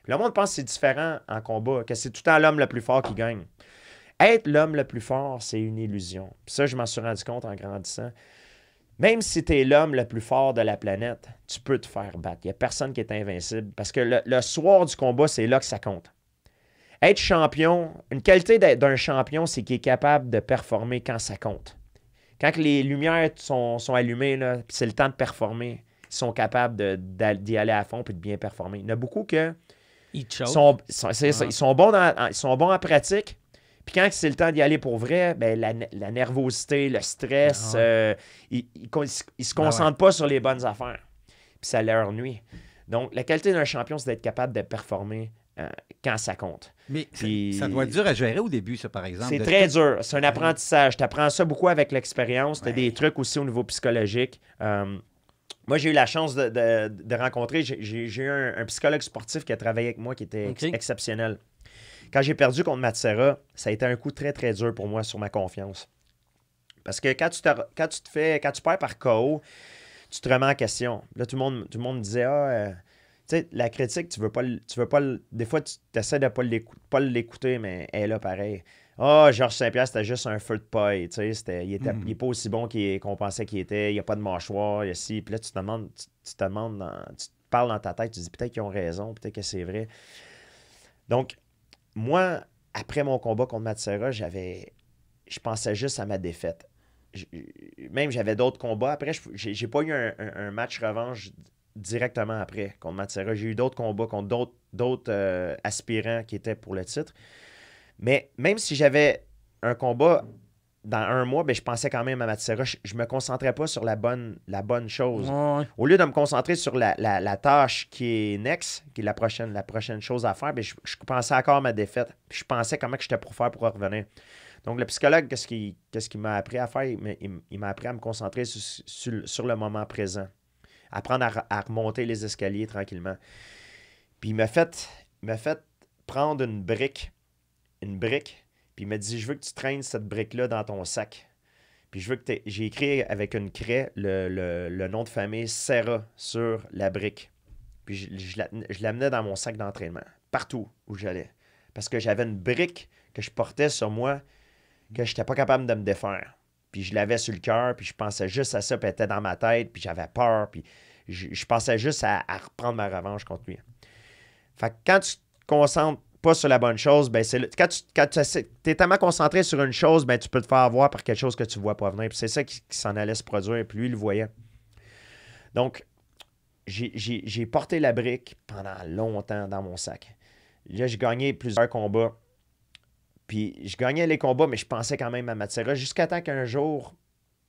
Le monde pense que c'est différent en combat, que c'est tout le temps l'homme le plus fort qui gagne. Être l'homme le plus fort, c'est une illusion. ça, je m'en suis rendu compte en grandissant. Même si tu es l'homme le plus fort de la planète, tu peux te faire battre. Il n'y a personne qui est invincible parce que le, soir du combat, c'est là que ça compte. Être champion, une qualité d'un champion, c'est qu'il est capable de performer quand ça compte. Quand les lumières sont, allumées, c'est le temps de performer. Ils sont capables d'y aller à fond et de bien performer. Il y en a beaucoup que. Ah. sont, bons ils sont bons en pratique, puis quand c'est le temps d'y aller pour vrai, ben, la, nervosité, le stress, ils ne se concentrent pas sur les bonnes affaires. Puis ça leur nuit. Donc, la qualité d'un champion, c'est d'être capable de performer euh, quand ça compte. Mais ça doit être dur à gérer au début, ça, par exemple. C'est très dur. C'est un apprentissage. Tu apprends ça beaucoup avec l'expérience. Tu as des trucs aussi au niveau psychologique. Euh, moi, j'ai eu la chance de, rencontrer, j'ai eu un, psychologue sportif qui a travaillé avec moi qui était exceptionnel. Quand j'ai perdu contre Matsera, ça a été un coup très, très dur pour moi sur ma confiance. Parce que quand tu, te, fais, quand tu perds par KO, tu te remets en question. Là, tout le monde, tout monde me disait, ah, euh, tu sais, la critique, tu veux pas, tu veux pas, des fois, tu essaies de pas l'écouter, mais elle est pareil. Ah, Georges Saint-Pierre, c'était juste un feu de paille. Tu sais, il n'est mm-hmm. pas aussi bon qu'on pensait qu'il était. Il n'y a pas de mâchoire. ici. Puis là, tu te demandes, tu, te demandes tu te parles dans ta tête, tu te dis peut-être qu'ils ont raison, peut-être que c'est vrai. Donc, moi, après mon combat contre Matsera, j'avais. Je pensais juste à ma défaite. même j'avais d'autres combats. Après, j'ai pas eu un, match revanche directement après contre Matsera. J'ai eu d'autres combats contre d'autres euh, aspirants qui étaient pour le titre. Mais même si j'avais un combat dans un mois, ben, je pensais quand même à matière Je, je, me concentrais pas sur la bonne, la bonne chose. Au lieu de me concentrer sur la, tâche qui est next, qui est la prochaine, la prochaine chose à faire, ben, je, pensais encore à ma défaite. je pensais comment que j'étais pour faire pour revenir. Donc, le psychologue, qu'est-ce qu'il m'a appris à faire? Il m'a appris à me concentrer sur, le moment présent. Apprendre à, remonter les escaliers tranquillement. Puis il m'a fait prendre une brique. Une brique puis il m'a dit Je veux que tu traînes cette brique-là dans ton sac. Puis je veux que J'ai écrit avec une craie le, nom de famille Sarah sur la brique. Puis je, je, l'amenais dans mon sac d'entraînement, partout où j'allais. Parce que j'avais une brique que je portais sur moi que je n'étais pas capable de me défaire. Puis je l'avais sur le cœur, puis je pensais juste à ça, puis était dans ma tête, puis j'avais peur, puis je, pensais juste à, à, reprendre ma revanche contre lui. Fait que quand tu te concentres sur la bonne chose, ben c'est quand tu quand es tellement concentré sur une chose, ben tu peux te faire avoir par quelque chose que tu vois pas venir. c'est ça qui, s'en allait se produire. Puis lui, il le voyait. Donc, j'ai, porté la brique pendant longtemps dans mon sac. Là, j'ai gagné plusieurs combats. Puis je gagnais les combats, mais je pensais quand même à Matsera jusqu'à temps qu'un jour,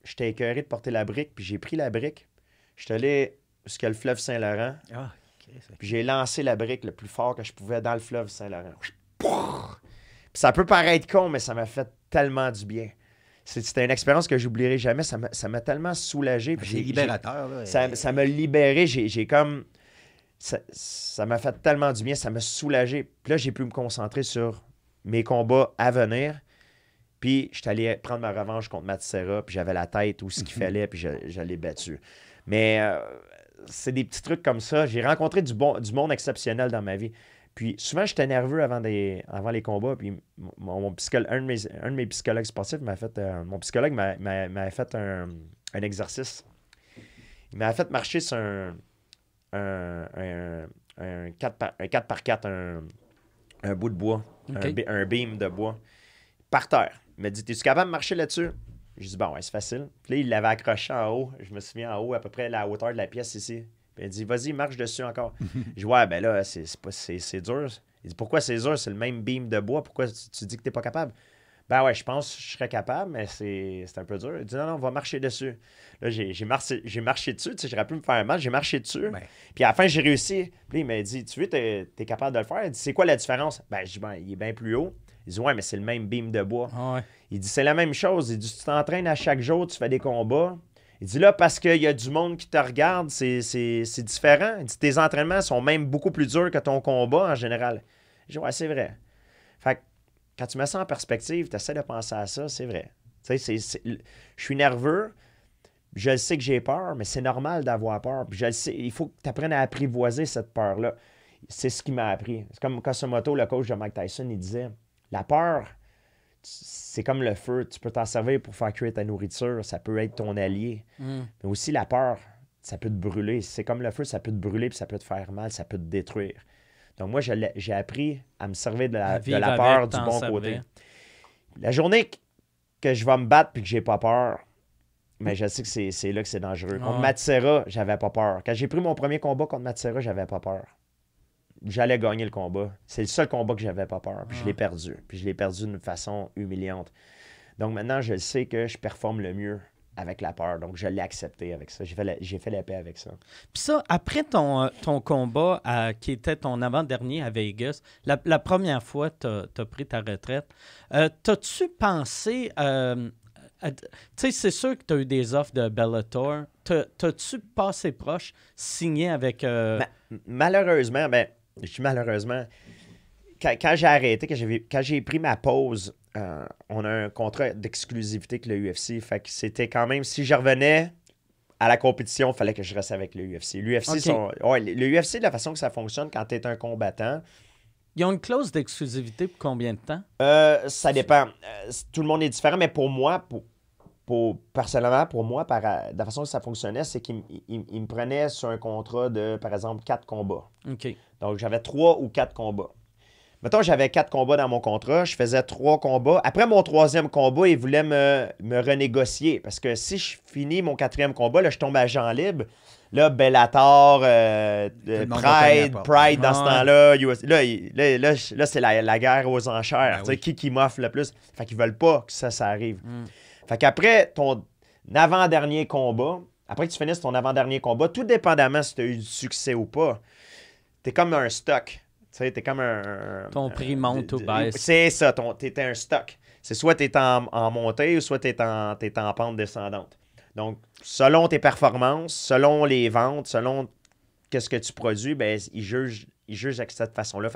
j'étais écœuré de porter la brique, puis j'ai pris la brique. Je suis allé jusqu'à le fleuve Saint-Laurent. Ah, puis j'ai lancé la brique le plus fort que je pouvais dans le fleuve Saint-Laurent. ça peut paraître con, mais ça m'a fait tellement du bien. C'était une expérience que j'oublierai jamais. Ça m'a tellement soulagé. Ah, c'est libérateur. Ça m'a libéré. J'ai comme. Ça m'a fait tellement du bien. Ça m'a soulagé. Puis là, j'ai pu me concentrer sur mes combats à venir. Puis je allé prendre ma revanche contre Serra. puis j'avais la tête ou ce qu'il mhm. fallait, puis je, battu. Mais euh, c'est des petits trucs comme ça. J'ai rencontré du, bon, du monde exceptionnel dans ma vie. Puis souvent, j'étais nerveux avant, des, avant les combats. Puis mon, psychologue, un, de mes, psychologues sportifs m'a fait. Euh, mon psychologue m'a fait un, exercice. Il m'a fait marcher sur un, 4x4, un, bout de bois, un, beam de bois, par terre. Il m'a dit tu tu capable de marcher là-dessus j'ai dit, bon, ouais, c'est facile. Puis là, il l'avait accroché en haut. Je me souviens en haut, à peu près à la hauteur de la pièce ici. Puis il dit, vas-y, marche dessus encore. je dis, ouais, ben là, c'est, dur. Il dit, pourquoi c'est dur? C'est le même beam de bois. Pourquoi tu, dis que tu n'es pas capable? Ben ouais, je pense que je serais capable, mais c'est un peu dur. Il dit non, non, on va marcher dessus. Là, j'ai marché, marché dessus, tu sais, j'aurais pu me faire un j'ai marché dessus. Puis à la fin, j'ai réussi. Puis il m'a dit, tu veux, t'es es capable de le faire. Il dit, c'est quoi la différence? Ben, je dis, ben, il est bien plus haut. Il dit Ouais, mais c'est le même beam de bois. Ah il dit C'est la même chose. Il dit Tu t'entraînes à chaque jour, tu fais des combats. Il dit Là, parce qu'il y a du monde qui te regarde, c'est, différent. Il dit Tes entraînements sont même beaucoup plus durs que ton combat en général. Je dis Ouais, c'est vrai. Fait que quand tu mets ça en perspective, tu essaies de penser à ça, c'est vrai. Tu sais, je suis nerveux, je sais que j'ai peur, mais c'est normal d'avoir peur. il faut que tu apprennes à apprivoiser cette peur-là. C'est ce qui m'a appris. C'est comme Moto, le coach de Mike Tyson, il disait la peur, c'est comme le feu. Tu peux t'en servir pour faire cuire ta nourriture. Ça peut être ton allié. Mm. Mais aussi, la peur, ça peut te brûler. C'est comme le feu, ça peut te brûler, puis ça peut te faire mal, ça peut te détruire. Donc, moi, j'ai appris à me servir de la, peur du bon côté. La journée que je vais me battre puis que j'ai pas peur, mais mm. je sais que c'est là que c'est dangereux. Contre ah. Matsera, j'avais pas peur. Quand j'ai pris mon premier combat contre Matsera, j'avais pas peur j'allais gagner le combat. C'est le seul combat que j'avais pas peur. Puis je l'ai ah. perdu. Puis je l'ai perdu d'une façon humiliante. Donc maintenant, je sais que je performe le mieux avec la peur. Donc je l'ai accepté avec ça. J'ai fait, la, j'ai fait la paix avec ça. Puis ça, après ton, euh, ton combat euh, qui était ton avant-dernier à Vegas, la, première fois que tu as pris ta retraite, euh, t'as-tu pensé. tu sais, c'est sûr que tu as eu des offres de Bellator. T'as, tu passé proche, signé avec. malheureusement, ben, je, malheureusement, quand, j'ai arrêté, quand j'ai pris ma pause, euh, on a un contrat d'exclusivité avec le UFC. Fait que c'était quand même, si je revenais à la compétition, il fallait que je reste avec le UFC. ouais, le UFC, de la façon que ça fonctionne quand tu es un combattant, ils ont une clause d'exclusivité pour combien de temps? Euh, ça dépend. Euh, tout le monde est différent, mais pour moi, pour, personnellement, pour moi, par, de la façon que ça fonctionnait, c'est qu'ils me prenaient sur un contrat de, par exemple, quatre combats. OK. Donc, j'avais trois ou quatre combats. Mettons, j'avais quatre combats dans mon contrat, je faisais trois combats. Après mon troisième combat, ils voulaient me, renégocier parce que si je finis mon quatrième combat, là, je tombe à Jean Libre. Là, Bellator, euh, euh, Pride, Pride dans ce temps-là. Là, c'est la, guerre aux enchères. Ben qui qui m'offre le plus? Fait qu'ils veulent pas que ça, ça arrive. Hmm. Fait qu'après ton avant-dernier combat, après que tu finisses ton avant-dernier combat, tout dépendamment si tu as eu du succès ou pas, t'es comme un stock. Tu t'es comme un. ton prix monte ou baisse. C'est ça, tu es un stock. C'est soit tu en, en montée ou soit tu en, es en pente descendante. Donc, selon tes performances, selon les ventes, selon qu'est-ce que tu produis, ben, ils jugent ils jugent cette façon-là.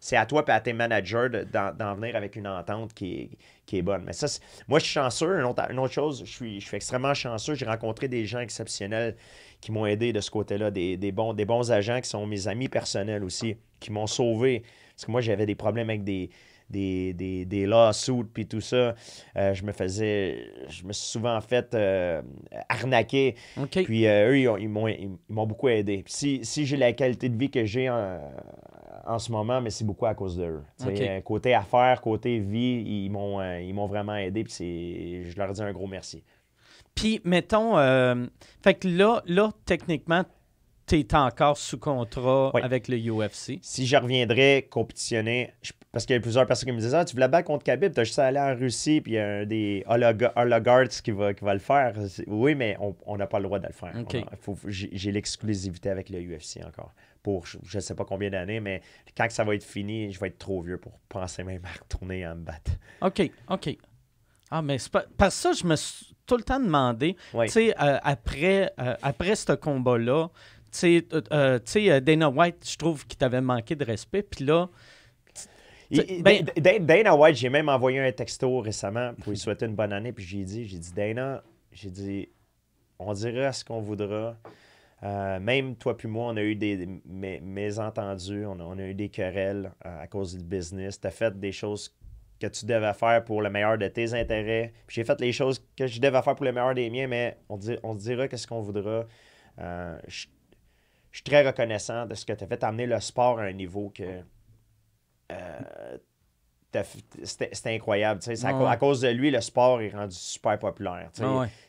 c'est à toi et à tes managers d'en venir avec une entente qui est, bonne. Mais ça, moi, je suis chanceux. Une autre, chose, je suis, je suis extrêmement chanceux. J'ai rencontré des gens exceptionnels qui m'ont aidé de ce côté-là, des, bons, agents qui sont mes amis personnels aussi, qui m'ont sauvé. Parce que moi, j'avais des problèmes avec des, des, lawsuits puis tout ça. Euh, je me faisais, je me suis souvent fait euh, arnaquer. Puis euh, eux, ils, m'ont, beaucoup aidé. si, j'ai la qualité de vie que j'ai en, ce moment, mais c'est beaucoup à cause d'eux. Côté affaires, côté vie, ils m'ont, ils vraiment aidé. Puis je leur dis un gros merci. Puis, mettons, euh, fait que là, là techniquement, tu es encore sous contrat avec le UFC. Si je reviendrais compétitionner, parce qu'il y a plusieurs personnes qui me disaient ah, Tu la battre contre Khabib, tu as juste à aller en Russie, puis il y a un des Hologards qui va, va le faire. Oui, mais on n'a pas le droit de le faire. J'ai l'exclusivité avec le UFC encore pour je ne sais pas combien d'années, mais quand ça va être fini, je vais être trop vieux pour penser même à retourner en me battre. OK, OK. Ah, mais pas... parce que ça, je me suis tout le temps demandé, tu sais, euh, après, euh, après ce combat-là, tu sais, euh, Dana White, je trouve qu'il t'avait manqué de respect, puis là... ben... Dana White, j'ai même envoyé un texto récemment pour lui souhaiter une bonne année, puis j'ai dit, j'ai dit, Dana, j'ai dit, on dira ce qu'on voudra, même toi puis moi, on a eu des, mésentendus, on a, eu des querelles à cause du business. Tu as fait des choses que tu devais faire pour le meilleur de tes intérêts. J'ai fait les choses que je devais faire pour le meilleur des miens, mais on, se dira qu'est-ce qu'on voudra. Euh, je, suis très reconnaissant de ce que tu as fait, amener le sport à un niveau que euh, c'était incroyable. À, à, cause de lui, le sport est rendu super populaire.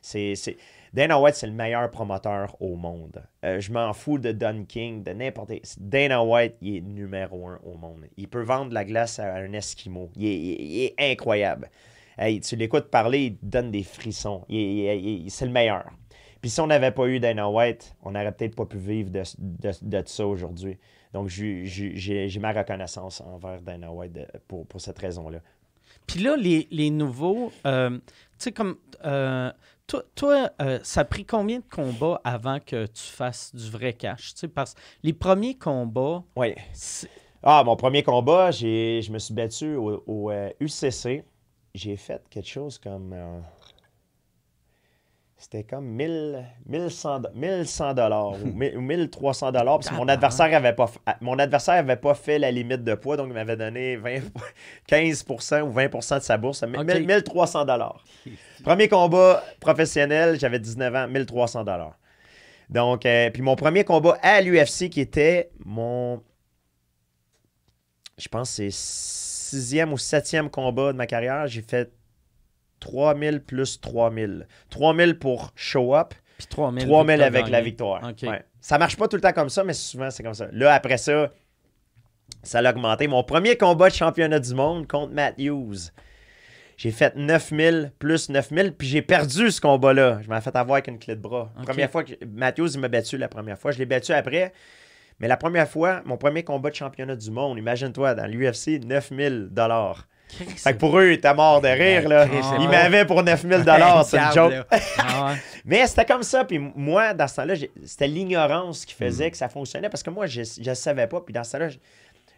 C'est Dana White, c'est le meilleur promoteur au monde. Euh, je m'en fous de Don King, de n'importe. Dana White, il est numéro un au monde. Il peut vendre la glace à un Esquimau. Il est, incroyable. Hey, tu l'écoutes parler, il te donne des frissons. Il, c'est le meilleur. Puis si on n'avait pas eu Dana White, on n'aurait peut-être pas pu vivre de, ça aujourd'hui. Donc, j'ai ma reconnaissance envers Dana White euh, pour, cette raison-là. Puis là, les, nouveaux, euh, tu sais, comme. Toi, euh, ça a pris combien de combats avant que tu fasses du vrai cash? Tu sais, parce les premiers combats. Oui. Ah, mon premier combat, je me suis battu au, UCC. Euh, j'ai fait quelque chose comme. Euh, c'était comme 1 1100, 1100 dollars ou 1300 dollars parce que mon adversaire avait pas mon adversaire avait pas fait la limite de poids donc il m'avait donné 20, 15 ou 20 de sa bourse 1300 dollars. Premier combat professionnel, j'avais 19 ans, 1300 dollars. Donc euh, puis mon premier combat à l'UFC qui était mon je pense c'est sixième ou septième combat de ma carrière, j'ai fait 3000 plus 3000. 3000 pour show up. Puis 3000, 3000 avec la victoire. Ça Ça marche pas tout le temps comme ça, mais souvent c'est comme ça. Là, après ça, ça l'a augmenté. Mon premier combat de championnat du monde contre Matthews. J'ai fait 9000 plus 9000, puis j'ai perdu ce combat-là. Je m'en fait avoir avec une clé de bras. Première fois que Matthews, il m'a battu la première fois. Je l'ai battu après. Mais la première fois, mon premier combat de championnat du monde, imagine-toi, dans l'UFC, 9000 dollars. Fait pour eux, ils étaient morts de rire. Ben, là. Ils m'avaient pour 9000 c'est une joke. Ah Mais c'était comme ça. Puis moi, dans ce temps-là, c'était l'ignorance qui faisait hmm. que ça fonctionnait parce que moi, je ne savais pas. Puis dans ce temps-là,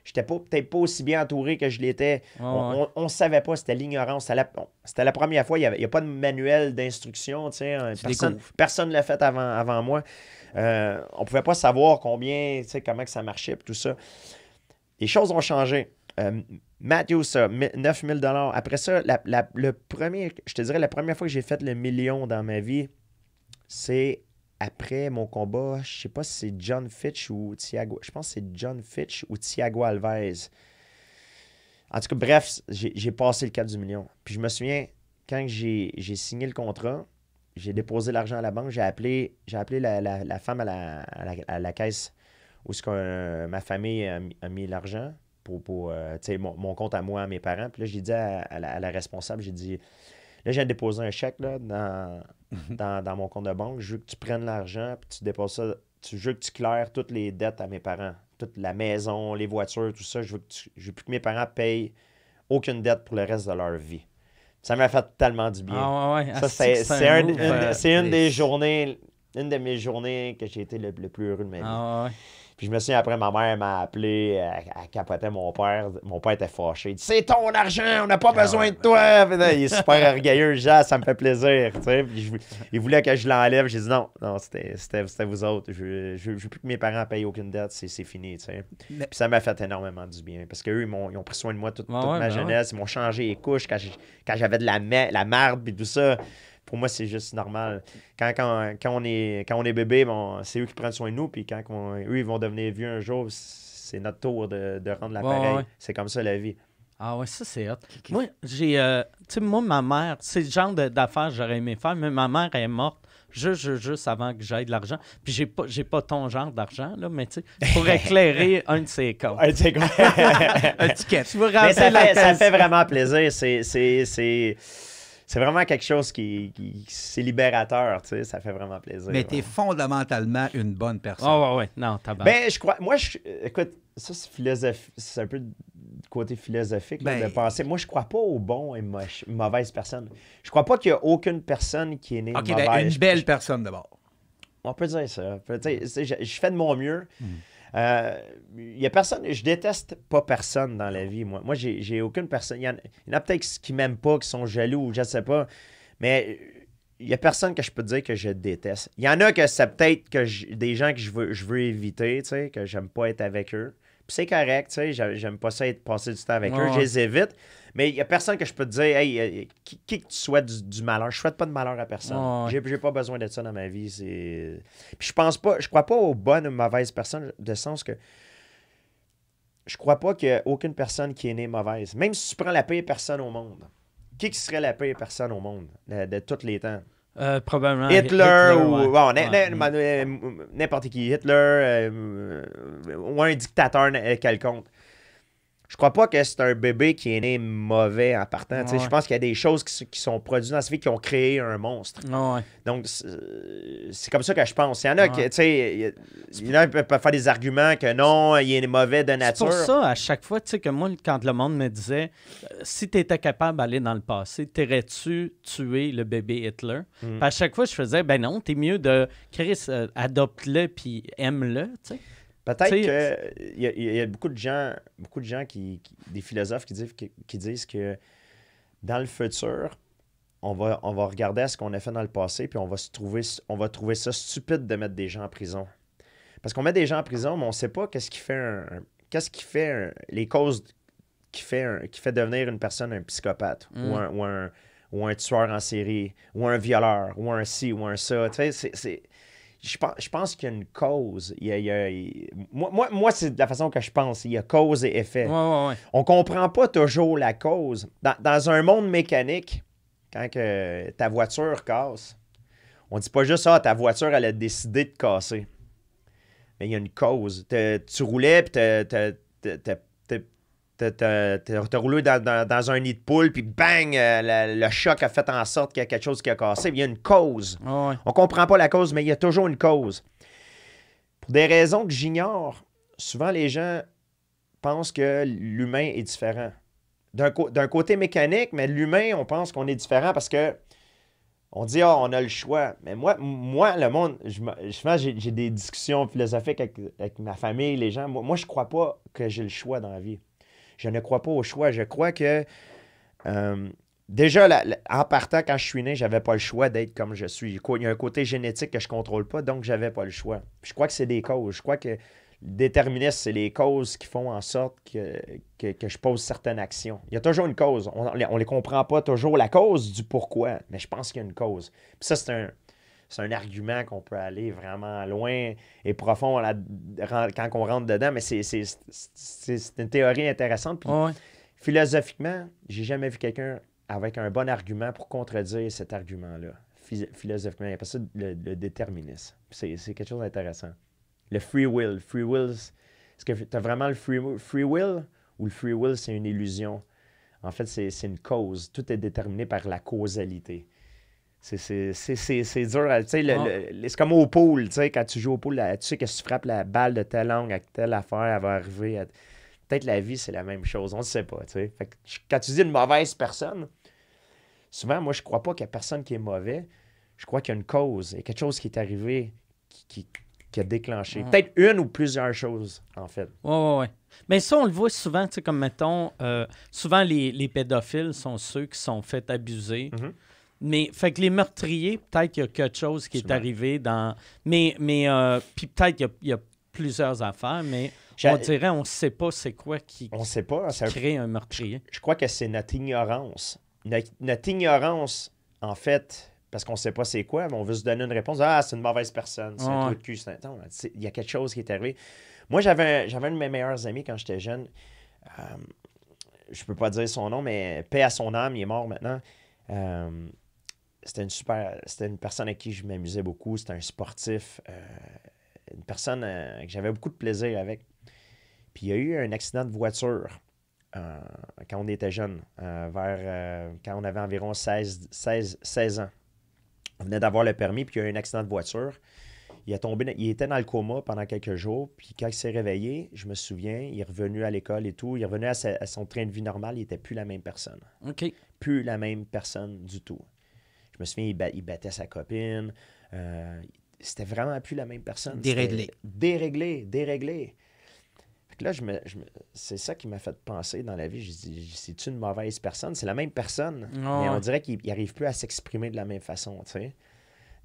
j'étais pas, peut-être pas aussi bien entouré que je l'étais. on, ne savait pas, c'était l'ignorance. C'était la, première fois, il n'y a, pas de manuel d'instruction. Hein. Personne ne l'a fait avant, avant moi. On euh, on pouvait pas savoir combien, comment que ça marchait, tout ça. Les choses ont changé. Euh, Matthew, ça, 9000 dollars. Après ça, le premier, je te dirais, la première fois que j'ai fait le million dans ma vie, c'est après mon combat, je sais pas si c'est John Fitch ou Thiago, je pense que c'est John Fitch ou Thiago Alvarez. En tout cas, bref, j'ai passé le cap du million. Puis je me souviens, quand j'ai signé le contrat, j'ai déposé l'argent à la banque, j'ai appelé, appelé la, femme à la, caisse où ce que, euh, ma famille a mis l'argent pour, euh, mon, compte à moi, à mes parents. Puis là, j'ai dit à, la, responsable, j'ai dit, là, j'ai déposé un chèque là, mhm. dans, dans, mon compte de banque. Je veux que tu prennes l'argent, puis tu déposes ça. Tu, je veux que tu claires toutes les dettes à mes parents. Toute la maison, les voitures, tout ça. Je veux, que plus mes parents payent aucune dette pour le reste de leur vie. Ça m'a fait tellement du bien. c'est, une, des journées, une de mes journées que j'ai été le, plus heureux de ma ah vie. Puis je me souviens après, ma mère m'a appelé, à euh, capoter mon père. Mon père était fâché. Il dit C'est ton argent, on n'a pas ah besoin de toi. il est super orgueilleux, genre, ça me fait plaisir. il voulait que je l'enlève. J'ai dit non, non, c'était vous autres. Je ne veux plus que mes parents payent aucune dette, c'est fini. Tu sais. Puis ça m'a fait énormément du bien. Parce qu'eux, ils, ils, ont pris soin de moi toute, ma ben jeunesse. Ils m'ont changé les couches quand j'avais de la, la marde et tout ça pour moi, c'est juste normal. Quand, on est, quand on est bébé, bon, c'est eux qui prennent soin de nous. Puis quand eux, ils vont devenir vieux un jour, c'est notre tour de, rendre l'appareil. C'est comme ça la vie. Ah ouais, ça c'est hot. Moi, j'ai. Euh, tu sais, moi, ma mère, c'est le genre d'affaires que j'aurais aimé faire, mais ma mère est morte juste, juste, avant que j'aille de l'argent. Puis j'ai pas, j'ai pas ton genre d'argent, là, mais tu sais, pour éclairer un de ses cas. un de un ticket. ça, fait, fait vraiment plaisir. c'est c'est vraiment quelque chose qui, c'est libérateur, tu sais, ça fait vraiment plaisir. Mais t'es fondamentalement une bonne personne. Oh, ouais, ouais, non, t'as Ben, je crois, moi, je, écoute, ça, c'est philosophique, c'est un peu côté philosophique de ben, penser. Moi, je crois pas aux bons et mauvaises personnes. Je crois pas qu'il y a aucune personne qui est née ben, mauvaise. Ben, une belle personne d'abord. On peut dire ça. Je fais de mon mieux. Hmm. Il euh, y a personne, je déteste pas personne dans la vie, moi. Moi, j'ai aucune personne. Il y en, a, peut-être qui m'aiment pas, qui sont jaloux, je sais pas. Mais il euh, y a personne que je peux dire que je déteste. Il y en a que c'est peut-être que des gens que je veux, je veux éviter, tu sais, que j'aime pas être avec eux c'est correct, tu sais, j'aime pas ça être passer du temps avec eux, je les évite. Mais il n'y a personne que je peux te dire, hey, euh, qui, que tu souhaites du, malheur? Je souhaite pas de malheur à personne. Je J'ai, pas besoin de ça dans ma vie. Puis je pense pas, je crois pas aux bonnes ou mauvaises personnes, de sens que je crois pas qu'il aucune personne qui est née mauvaise. Même si tu prends la pire personne au monde, qui, qui serait la pire personne au monde de, de tous les temps? Euh, probablement. Hitler, ou bon n'importe qui. Hitler euh, ou un dictateur quelconque je crois pas que c'est un bébé qui est né mauvais en partant. Je pense qu'il y a des choses qui, sont produites dans sa vie qui ont créé un monstre. Ah Donc, c'est comme ça que je pense. Il y en a qui, tu sais, il peuvent faire des arguments que non, il est mauvais de nature. C'est pour ça, à chaque fois, que moi, quand le monde me disait euh, si tu étais capable d'aller dans le passé, taurais tu tué le bébé Hitler hmm. À chaque fois, je faisais ben non, t'es mieux de Chris, euh, adopte-le puis aime-le, Peut-être qu'il y, a, beaucoup de gens, beaucoup de gens qui, des philosophes qui disent, disent que dans le futur, on va, on va regarder à ce qu'on a fait dans le passé, puis on va, se trouver, on va trouver ça stupide de mettre des gens en prison. Parce qu'on met des gens en prison, mais on ne sait pas qu'est-ce qui fait qu'est-ce qui fait les causes qui fait, qui fait devenir une personne un psychopathe mm. ou, un, ou, un, ou un tueur en série ou un violeur ou un ci ou un ça. Tu sais, c'est je pense, je qu'il y a une cause. Il y moi, c'est de la façon que je pense. Il y a cause et effet. Ouais, ouais, On comprend pas toujours la cause. Dans, un monde mécanique, quand que ta voiture casse, on ne dit pas juste Ah, ta voiture, elle a décidé de casser. Mais il y a une cause. tu roulais, puis tu t'as roulé dans, un nid de poule, puis bang, euh, le, choc a fait en sorte qu'il y a quelque chose qui a cassé. Il y a une cause. Ah on ne On comprend pas la cause, mais il y a toujours une cause. Pour des raisons que j'ignore, souvent les gens pensent que l'humain est différent. D'un côté mécanique, mais l'humain, on pense qu'on est différent parce que on dit, ah, on a le choix. Mais moi, moi le monde, je, je j'ai des discussions philosophiques avec, ma famille, les gens. Moi, moi je crois pas que j'ai le choix dans la vie. Je ne crois pas au choix. Je crois que. Euh, déjà, en partant, quand je suis né, n'avais pas le choix d'être comme je suis. Il y a un côté génétique que je ne contrôle pas, donc je n'avais pas le choix. Je crois que c'est des causes. Je crois que déterministe, c'est les causes qui font en sorte que, que, que, je pose certaines actions. Il y a toujours une cause. On ne les comprend pas toujours la cause du pourquoi, mais je pense qu'il y a une cause. Puis ça, c'est un, c'est un argument qu'on peut aller vraiment loin et profond quand on rentre dedans, mais c'est une théorie intéressante. Puis, Philosophiquement, j'ai jamais vu quelqu'un avec un bon argument pour contredire cet argument-là. Philosophiquement, il a pas ça le, déterminisme. C'est quelque chose d'intéressant. Le free will. Free will, est-ce que tu as vraiment le free, free will ou le free will, c'est une illusion? En fait, c'est une cause. Tout est déterminé par la causalité. C'est dur. Ah. C'est comme au pool. Quand tu joues au pool, tu sais que tu frappes la balle de telle langue avec telle affaire, elle va arriver. Peut-être la vie, c'est la même chose. On ne sait pas. Fait que, quand tu dis une mauvaise personne, souvent, moi, je ne crois pas qu'il y a personne qui est mauvais. Je crois qu'il y a une cause. Il y a quelque chose qui est arrivé qui, a déclenché. Peut-être une ou plusieurs choses, en fait. Oui, oui, Mais ça, on le voit souvent. Comme mettons, euh, souvent, les, pédophiles sont ceux qui sont faits abuser. Mm-hmm. Mais fait que les meurtriers, peut-être qu'il y a quelque chose qui est, arrivé dans. Mais, mais euh, puis peut-être qu'il y, a plusieurs affaires, mais on dirait on ne sait pas c'est quoi qui, on sait pas, hein, crée un meurtrier. Je, crois que c'est notre ignorance. Notre, ignorance, en fait, parce qu'on ne sait pas c'est quoi, mais on veut se donner une réponse. Ah, c'est une mauvaise personne, c'est un truc de cul. Il y a quelque chose qui est arrivé. Moi, j'avais un, de mes meilleurs amis quand j'étais jeune. Je euh, je peux pas dire son nom, mais paix à son âme, il est mort maintenant. Euh, c'était une super. C'était une personne avec qui je m'amusais beaucoup. C'était un sportif. Euh, une personne euh, que j'avais beaucoup de plaisir avec. Puis il y a eu un accident de voiture euh, quand on était jeune, vers quand on avait environ 16, 16, 16 ans. On venait d'avoir le permis, puis il y a eu un accident de voiture. Il, a tombé, il était dans le coma pendant quelques jours, puis quand il s'est réveillé, je me souviens, il est revenu à l'école et tout, il est revenu à, à son train de vie normal, il n'était plus la même personne. OK. Plus la même personne du tout. Je me souviens, il, battait sa copine. Euh, c'était vraiment plus la même personne. Déréglé. Déréglé, déréglé. là, je me, c'est ça qui m'a fait penser dans la vie. Je dis, c'est une mauvaise personne. C'est la même personne. Mais on dirait qu'il n'arrive plus à s'exprimer de la même façon,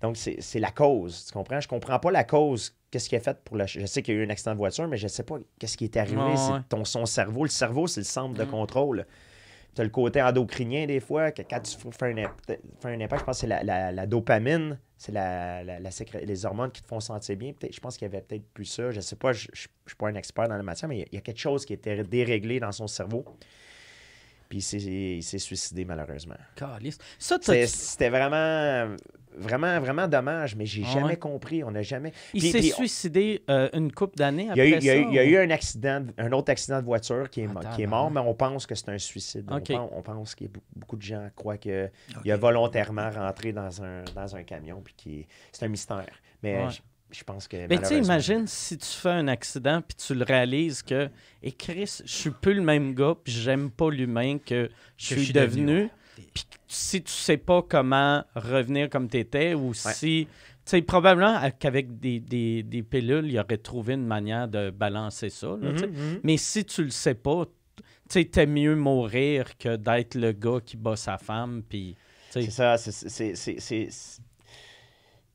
Donc, c'est la cause. Tu comprends? Je comprends pas la cause. Qu'est-ce qui a fait pour la. Je sais qu'il y a eu un accident de voiture, mais je ne sais pas qu'est-ce qui est arrivé. c'est ton, son cerveau. Le cerveau, c'est le centre de mm. contrôle. C'est le côté endocrinien des fois, que quand tu fais un, impact, je pense que c'est la, dopamine, c'est la, les hormones qui te font sentir bien. Je pense qu'il y avait peut-être plus ça. Je sais pas, je ne suis pas un expert dans la matière, mais il y, y, a quelque chose qui était déréglé dans son cerveau. Puis il s'est suicidé malheureusement. C'était vraiment Vraiment, vraiment dommage, mais j'ai ah jamais compris. On n'a jamais. Il s'est suicidé euh, une couple d'années après il y a eu, Il y, a eu un accident, un autre accident de voiture qui est, ah, mort, mais on pense que c'est un suicide. On, pense, qu'il beaucoup de gens croient qu'il a volontairement rentré dans un, camion, puis qui c'est un mystère. Mais je, pense que. Mais tu sais, imagine si tu fais un accident puis tu le réalises que, et Chris, je suis plus le même gars, puis j'aime pas l'humain que je suis devenu si tu sais pas comment revenir comme tu étais ou si. Tu sais, probablement qu'avec des, des, des, pilules, il aurait trouvé une manière de balancer ça. Mhm, mhm. Mais si tu le sais pas, tu sais, mieux mourir que d'être le gars qui bat sa femme. Puis. C'est ça, c'est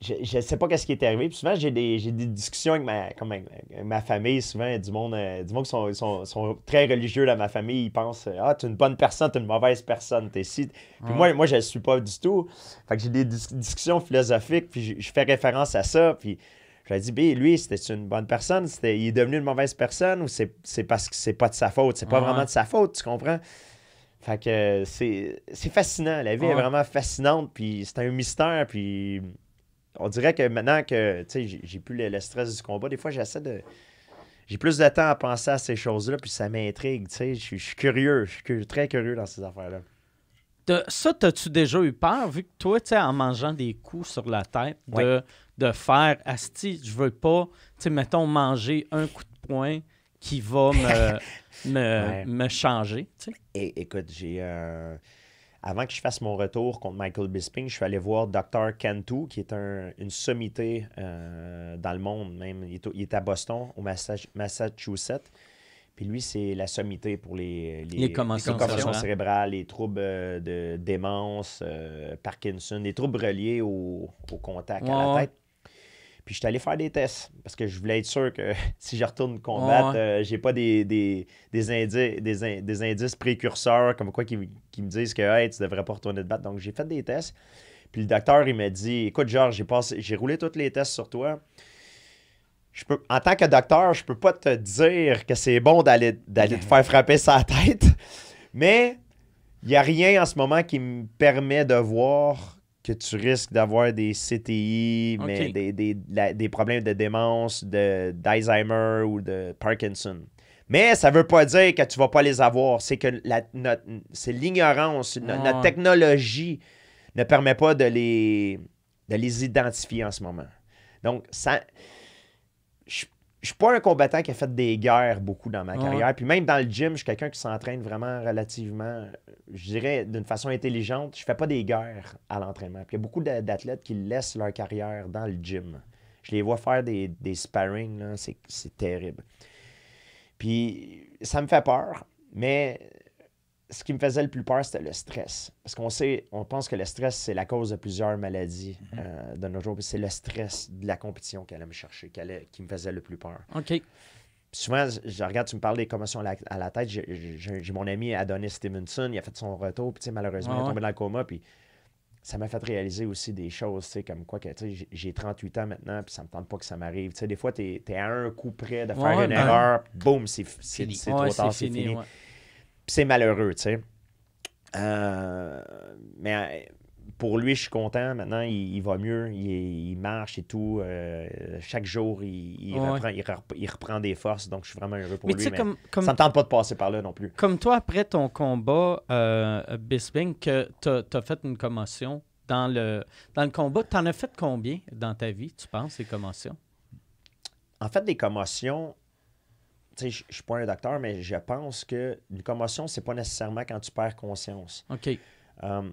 je ne sais pas qu'est-ce qui est arrivé. Puis souvent, j'ai des, des, discussions avec ma, ma famille, souvent, du monde, euh, du monde qui sont, très religieux dans ma famille. Ils pensent Ah, tu es une bonne personne, tu es une mauvaise personne, t'es si. Puis moi, moi, je ne suis pas du tout. Fait que j'ai des discussions philosophiques, puis je, fais référence à ça. Puis je dis lui, c'était une bonne personne, il est devenu une mauvaise personne ou c'est parce que c'est pas de sa faute, c'est pas vraiment de sa faute, tu comprends? Fait que c'est fascinant. La vie est vraiment fascinante, puis c'est un mystère, puis on dirait que maintenant que j'ai plus le, stress du combat, des fois, j'essaie de. J'ai plus de temps à penser à ces choses-là, puis ça m'intrigue. Je suis curieux. Je suis très curieux dans ces affaires-là. ça, t'as-tu déjà eu peur, vu que toi, tu en mangeant des coups sur la tête, de, de faire Asti, je veux pas, tu sais, mettons, manger un coup de poing qui va me, me, changer, tu sais? Écoute, j'ai. Euh, avant que je fasse mon retour contre Michael Bisping, je suis allé voir Dr. Cantu, qui est une sommité euh, dans le monde même. Il est, à Boston, au Massachusetts. Puis lui, c'est la sommité pour les, les, cérébrales, les troubles euh, de démence, euh, Parkinson, les troubles reliés au, contact à la tête. Puis suis allé faire des tests parce que je voulais être sûr que si je retourne combattre, euh, j'ai pas des, des, des, indices précurseurs comme quoi qui, me disent que hey, tu devrais pas retourner te battre. Donc j'ai fait des tests. Puis le docteur, il m'a dit Écoute, Georges, j'ai j'ai roulé tous les tests sur toi. Je peux, en tant que docteur, je peux pas te dire que c'est bon d'aller te faire frapper sa tête, mais il n'y a rien en ce moment qui me permet de voir que tu risques d'avoir des CTI, mais des, problèmes de démence, d'Alzheimer ou de Parkinson. Mais ça ne veut pas dire que tu ne vas pas les avoir. C'est que c'est l'ignorance, notre technologie ne permet pas de les, de les identifier en ce moment. Donc, ça, je je suis pas un combattant qui a fait des guerres beaucoup dans ma carrière. Puis même dans le gym, je suis quelqu'un qui s'entraîne vraiment relativement, je dirais, d'une façon intelligente. Je fais pas des guerres à l'entraînement. Puis il y a beaucoup d'athlètes qui laissent leur carrière dans le gym. Je les vois faire des, des sparring, c'est terrible. Puis ça me fait peur, mais ce qui me faisait le plus peur, c'était le stress. Parce qu'on sait, on pense que le stress, c'est la cause de plusieurs maladies mhm. euh, de nos jours. C'est le stress de la compétition qu'elle allait me chercher, qui me faisait le plus peur. OK. souvent, je regarde, tu me parles des commotions à la, tête. J'ai mon ami Adonis Stevenson, il a fait son retour, puis malheureusement, il est tombé dans le coma. Puis ça m'a fait réaliser aussi des choses, tu sais, comme quoi que j'ai 38 ans maintenant, puis ça me tente pas que ça m'arrive. Tu sais, des fois, tu es, à un coup près de faire une ben, erreur, boum, c'est trop tard, c'est fini c'est malheureux, tu sais. Euh, mais euh, pour lui, je suis content. Maintenant, il, va mieux. Il, marche et tout. Euh, chaque jour, il, reprend, il, reprend, des forces. Donc, je suis vraiment heureux pour lui. Mais comme, ça ne me tente pas de passer par là non plus. Comme toi, après ton combat, euh, Bisping, que tu as, fait une commotion dans le, dans le combat. Tu en as fait combien dans ta vie, tu penses, ces commotions? En fait, des commotions, je ne suis pas un docteur, mais je pense que une commotion, c'est pas nécessairement quand tu perds conscience. OK. Euh,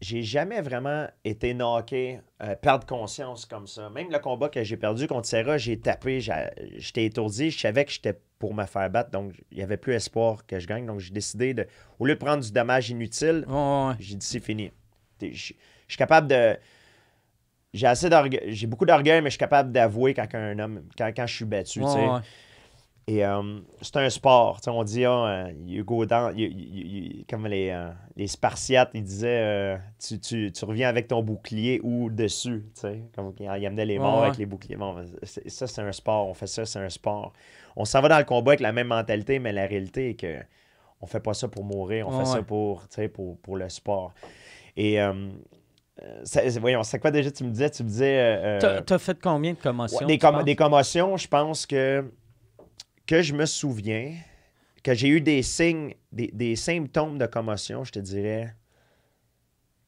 j'ai jamais vraiment été knocké, euh, perdre conscience comme ça. Même le combat que j'ai perdu contre Serra, j'ai tapé, j'étais étourdi, je savais que j'étais pour me faire battre, donc il n'y avait plus espoir que je gagne. Donc j'ai décidé de, au lieu de prendre du dommage inutile, j'ai dit c'est fini. Je suis capable de. J'ai assez d'orgueil, j'ai beaucoup d'orgueil, mais je suis capable d'avouer quand homme, quand, je suis battu. Et euh, c'est un sport. on dit, ah, euh, comme les, euh, les, Spartiates, ils disaient, tu, reviens avec ton bouclier ou dessus. comme ils amenaient les morts avec les boucliers. Ben, ça, c'est un sport. On fait ça, c'est un sport. On s'en va dans le combat avec la même mentalité, mais la réalité est que on fait pas ça pour mourir, on fait ça pour, pour, pour, le sport. Et. voyons, c'est quoi déjà tu me disais? Tu me disais. T'as as fait combien de commotions? des commotions, je pense que que je me souviens, que j'ai eu des signes, des, symptômes de commotion, je te dirais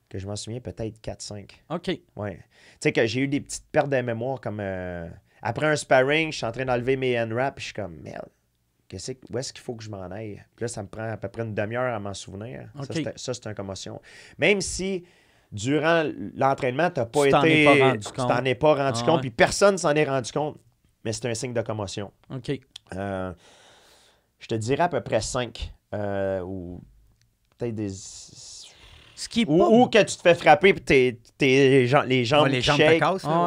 que je m'en souviens peut-être 4-5. OK. Ouais. Tu sais, que j'ai eu des petites pertes de mémoire comme. Euh, après un sparring, je suis en train d'enlever mes hand wraps, je suis comme, merde, où est-ce qu'il faut que je m'en aille? Puis là, ça me prend à peu près une demi-heure à m'en souvenir. Ça, c'est une commotion. Même si durant l'entraînement, pas tu été. pas rendu tu t'en es pas rendu ah compte, puis personne s'en est rendu compte, mais c'est un signe de commotion. OK. Euh, je te dirais à peu près 5. Euh, ou peut-être des. ou, que tu te fais frapper et les jambes, les qui jambes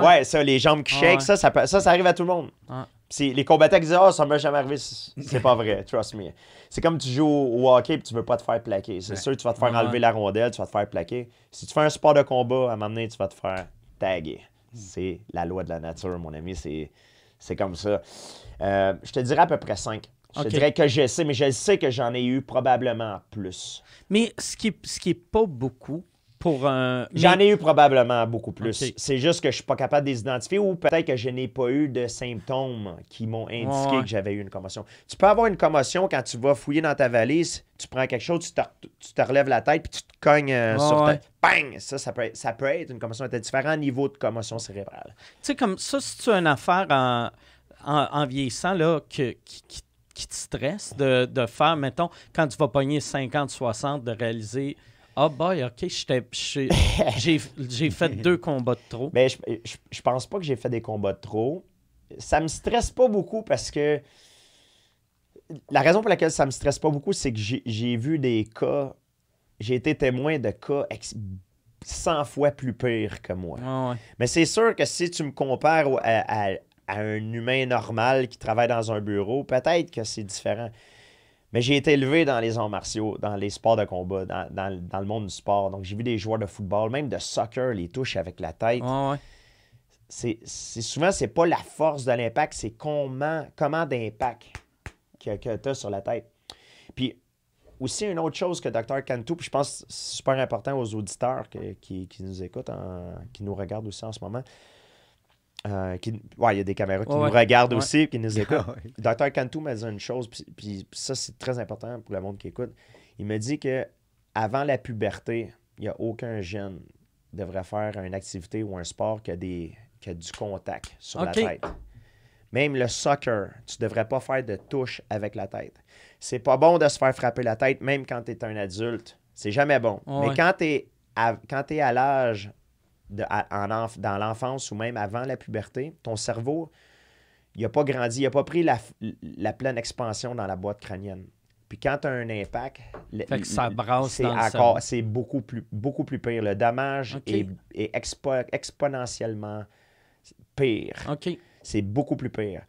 ouais. ça, les jambes qui ça, ça, ça, arrive à tout le monde. Les combattants qui disent oh, ça m'a jamais arrivé. C'est pas vrai, trust me. C'est comme tu joues au, hockey et tu veux pas te faire plaquer. C'est sûr, tu vas te faire enlever la rondelle, tu vas te faire plaquer. Si tu fais un sport de combat, à un moment donné, tu vas te faire taguer. Hmm. C'est la loi de la nature, mon ami. C'est c'est comme ça. Euh, je te dirais à peu près 5. Je te dirais que je sais, mais je sais que j'en ai eu probablement plus. Mais ce qui n'est ce qui est pas beaucoup, J'en ai eu probablement beaucoup plus. C'est juste que je suis pas capable de les identifier ou peut-être que je n'ai pas eu de symptômes qui m'ont indiqué que j'avais eu une commotion. Tu peux avoir une commotion quand tu vas fouiller dans ta valise, tu prends quelque chose, tu te, relèves la tête puis tu te cognes euh, sur ta. tête. Bang! Ça, ça peut, être, une commotion. Tu as différents niveaux de commotion cérébrale. Tu sais, comme ça, si tu as une affaire en, vieillissant qui, te stresse de, de, faire, mettons, quand tu vas pogner 50, 60, de réaliser ah, oh boy, OK, j'ai fait deux combats de trop. Mais ben, je, je, pense pas que j'ai fait des combats de trop. Ça me stresse pas beaucoup parce que. La raison pour laquelle ça me stresse pas beaucoup, c'est que j'ai vu des cas. J'ai été témoin de cas 100 fois plus pires que moi. Ah, Mais c'est sûr que si tu me compares à un humain normal qui travaille dans un bureau, peut-être que c'est différent. Mais j'ai été élevé dans les arts martiaux, dans les sports de combat, dans, le monde du sport. Donc, j'ai vu des joueurs de football, même de soccer, les touches avec la tête. Souvent, ouais. c'est, souvent, c'est pas la force de l'impact, c'est comment, comment d'impact que, tu as sur la tête. Puis, aussi, une autre chose que Dr. Cantu, puis je pense que c'est super important aux auditeurs qui, nous écoutent, qui nous regardent aussi en ce moment, euh, il y a des caméras qui nous regardent aussi qui nous écoutent. Docteur Cantu m'a dit une chose, puis, ça, c'est très important pour le monde qui écoute. Il me dit que avant la puberté, il n'y a aucun jeune qui devrait faire une activité ou un sport qui a, des, a du contact sur la tête. Même le soccer, tu ne devrais pas faire de touche avec la tête. C'est pas bon de se faire frapper la tête, même quand tu es un adulte. C'est jamais bon. Mais quand tu es à l'âge dans l'enfance ou même avant la puberté, ton cerveau, il n'a pas grandi, il n'a pas pris la, pleine expansion dans la boîte crânienne. Puis quand tu as un impact, ça brasse c'est, encore, c'est beaucoup plus, beaucoup plus pire. Le dommage est, est exponentiellement pire. C'est beaucoup plus pire.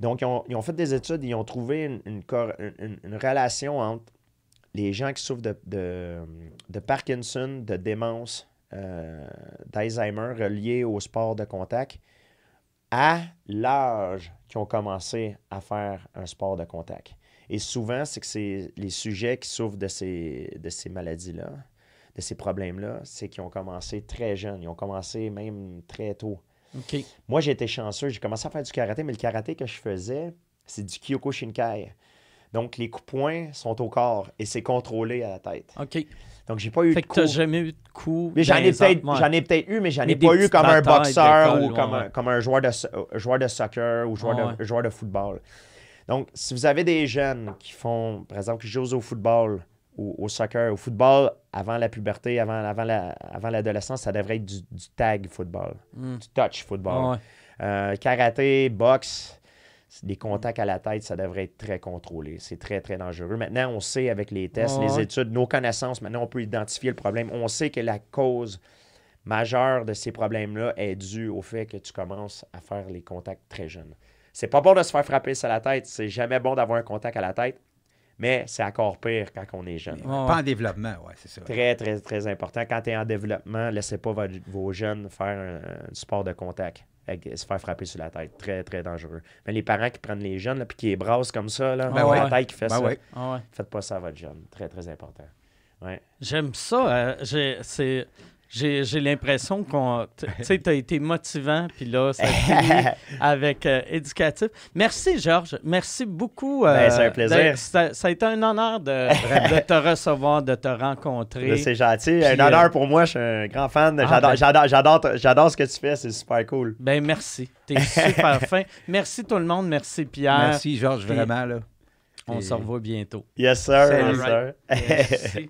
Donc, ils ont, fait des études, ils ont trouvé une, une, relation entre les gens qui souffrent de, de Parkinson, de démence, euh, d'Alzheimer reliés au sport de contact à l'âge qui ont commencé à faire un sport de contact. Et souvent, c'est que c'est les sujets qui souffrent de ces, de ces maladies-là, de ces problèmes-là, c'est qu'ils ont commencé très jeunes. Ils ont commencé même très tôt. Moi, j'ai été chanceux. J'ai commencé à faire du karaté, mais le karaté que je faisais, c'est du Kyoko Shinkai. Donc, les coups-points sont au corps et c'est contrôlé à la tête. OK. Donc, j'ai pas eu de coup. t'as jamais eu de coup. Mais j'en ai peut-être eu, mais j'en ai pas eu comme un boxeur ou comme, un, joueur de, euh, joueur de soccer ou joueur, de, joueur de football. Donc, si vous avez des jeunes qui font, par exemple, qui jouent au football ou au soccer, au football, avant la puberté, avant, avant l'adolescence, ça devrait être du, tag football, hmm. du touch football. Euh, karaté, boxe, des contacts à la tête, ça devrait être très contrôlé. C'est très, très dangereux. Maintenant, on sait avec les tests, les études, nos connaissances, maintenant, on peut identifier le problème. On sait que la cause majeure de ces problèmes-là est due au fait que tu commences à faire les contacts très jeunes. C'est pas bon de se faire frapper sur la tête. C'est jamais bon d'avoir un contact à la tête. Mais c'est encore pire quand on est jeune. Pas en développement, oui, c'est ça. Très, très, très important. Quand tu es en développement, laissez pas vos jeunes faire du un, sport de contact se faire frapper sur la tête. Très, très dangereux. Mais les parents qui prennent les jeunes, puis qui les brassent comme ça, là, ah la tête qui fait ah ça, ah faites pas ça à votre jeune. Très, très important. J'aime ça. Euh, c'est j'ai l'impression qu'on. Tu sais, as été motivant, puis là, ça a fini avec euh, éducatif. Merci, Georges. Merci beaucoup. Ben, euh, c'est un plaisir. Ça, a été un honneur de, te recevoir, de te rencontrer. Ben, c'est gentil. un euh, honneur pour moi. Je suis un grand fan. Ah, ben. J'adore ce que tu fais. C'est super cool. Ben, merci. T'es super fin. Merci, tout le monde. Merci, Pierre. Merci, Georges, vraiment. Là. On se revoit bientôt. Yes, sir. sir. Merci.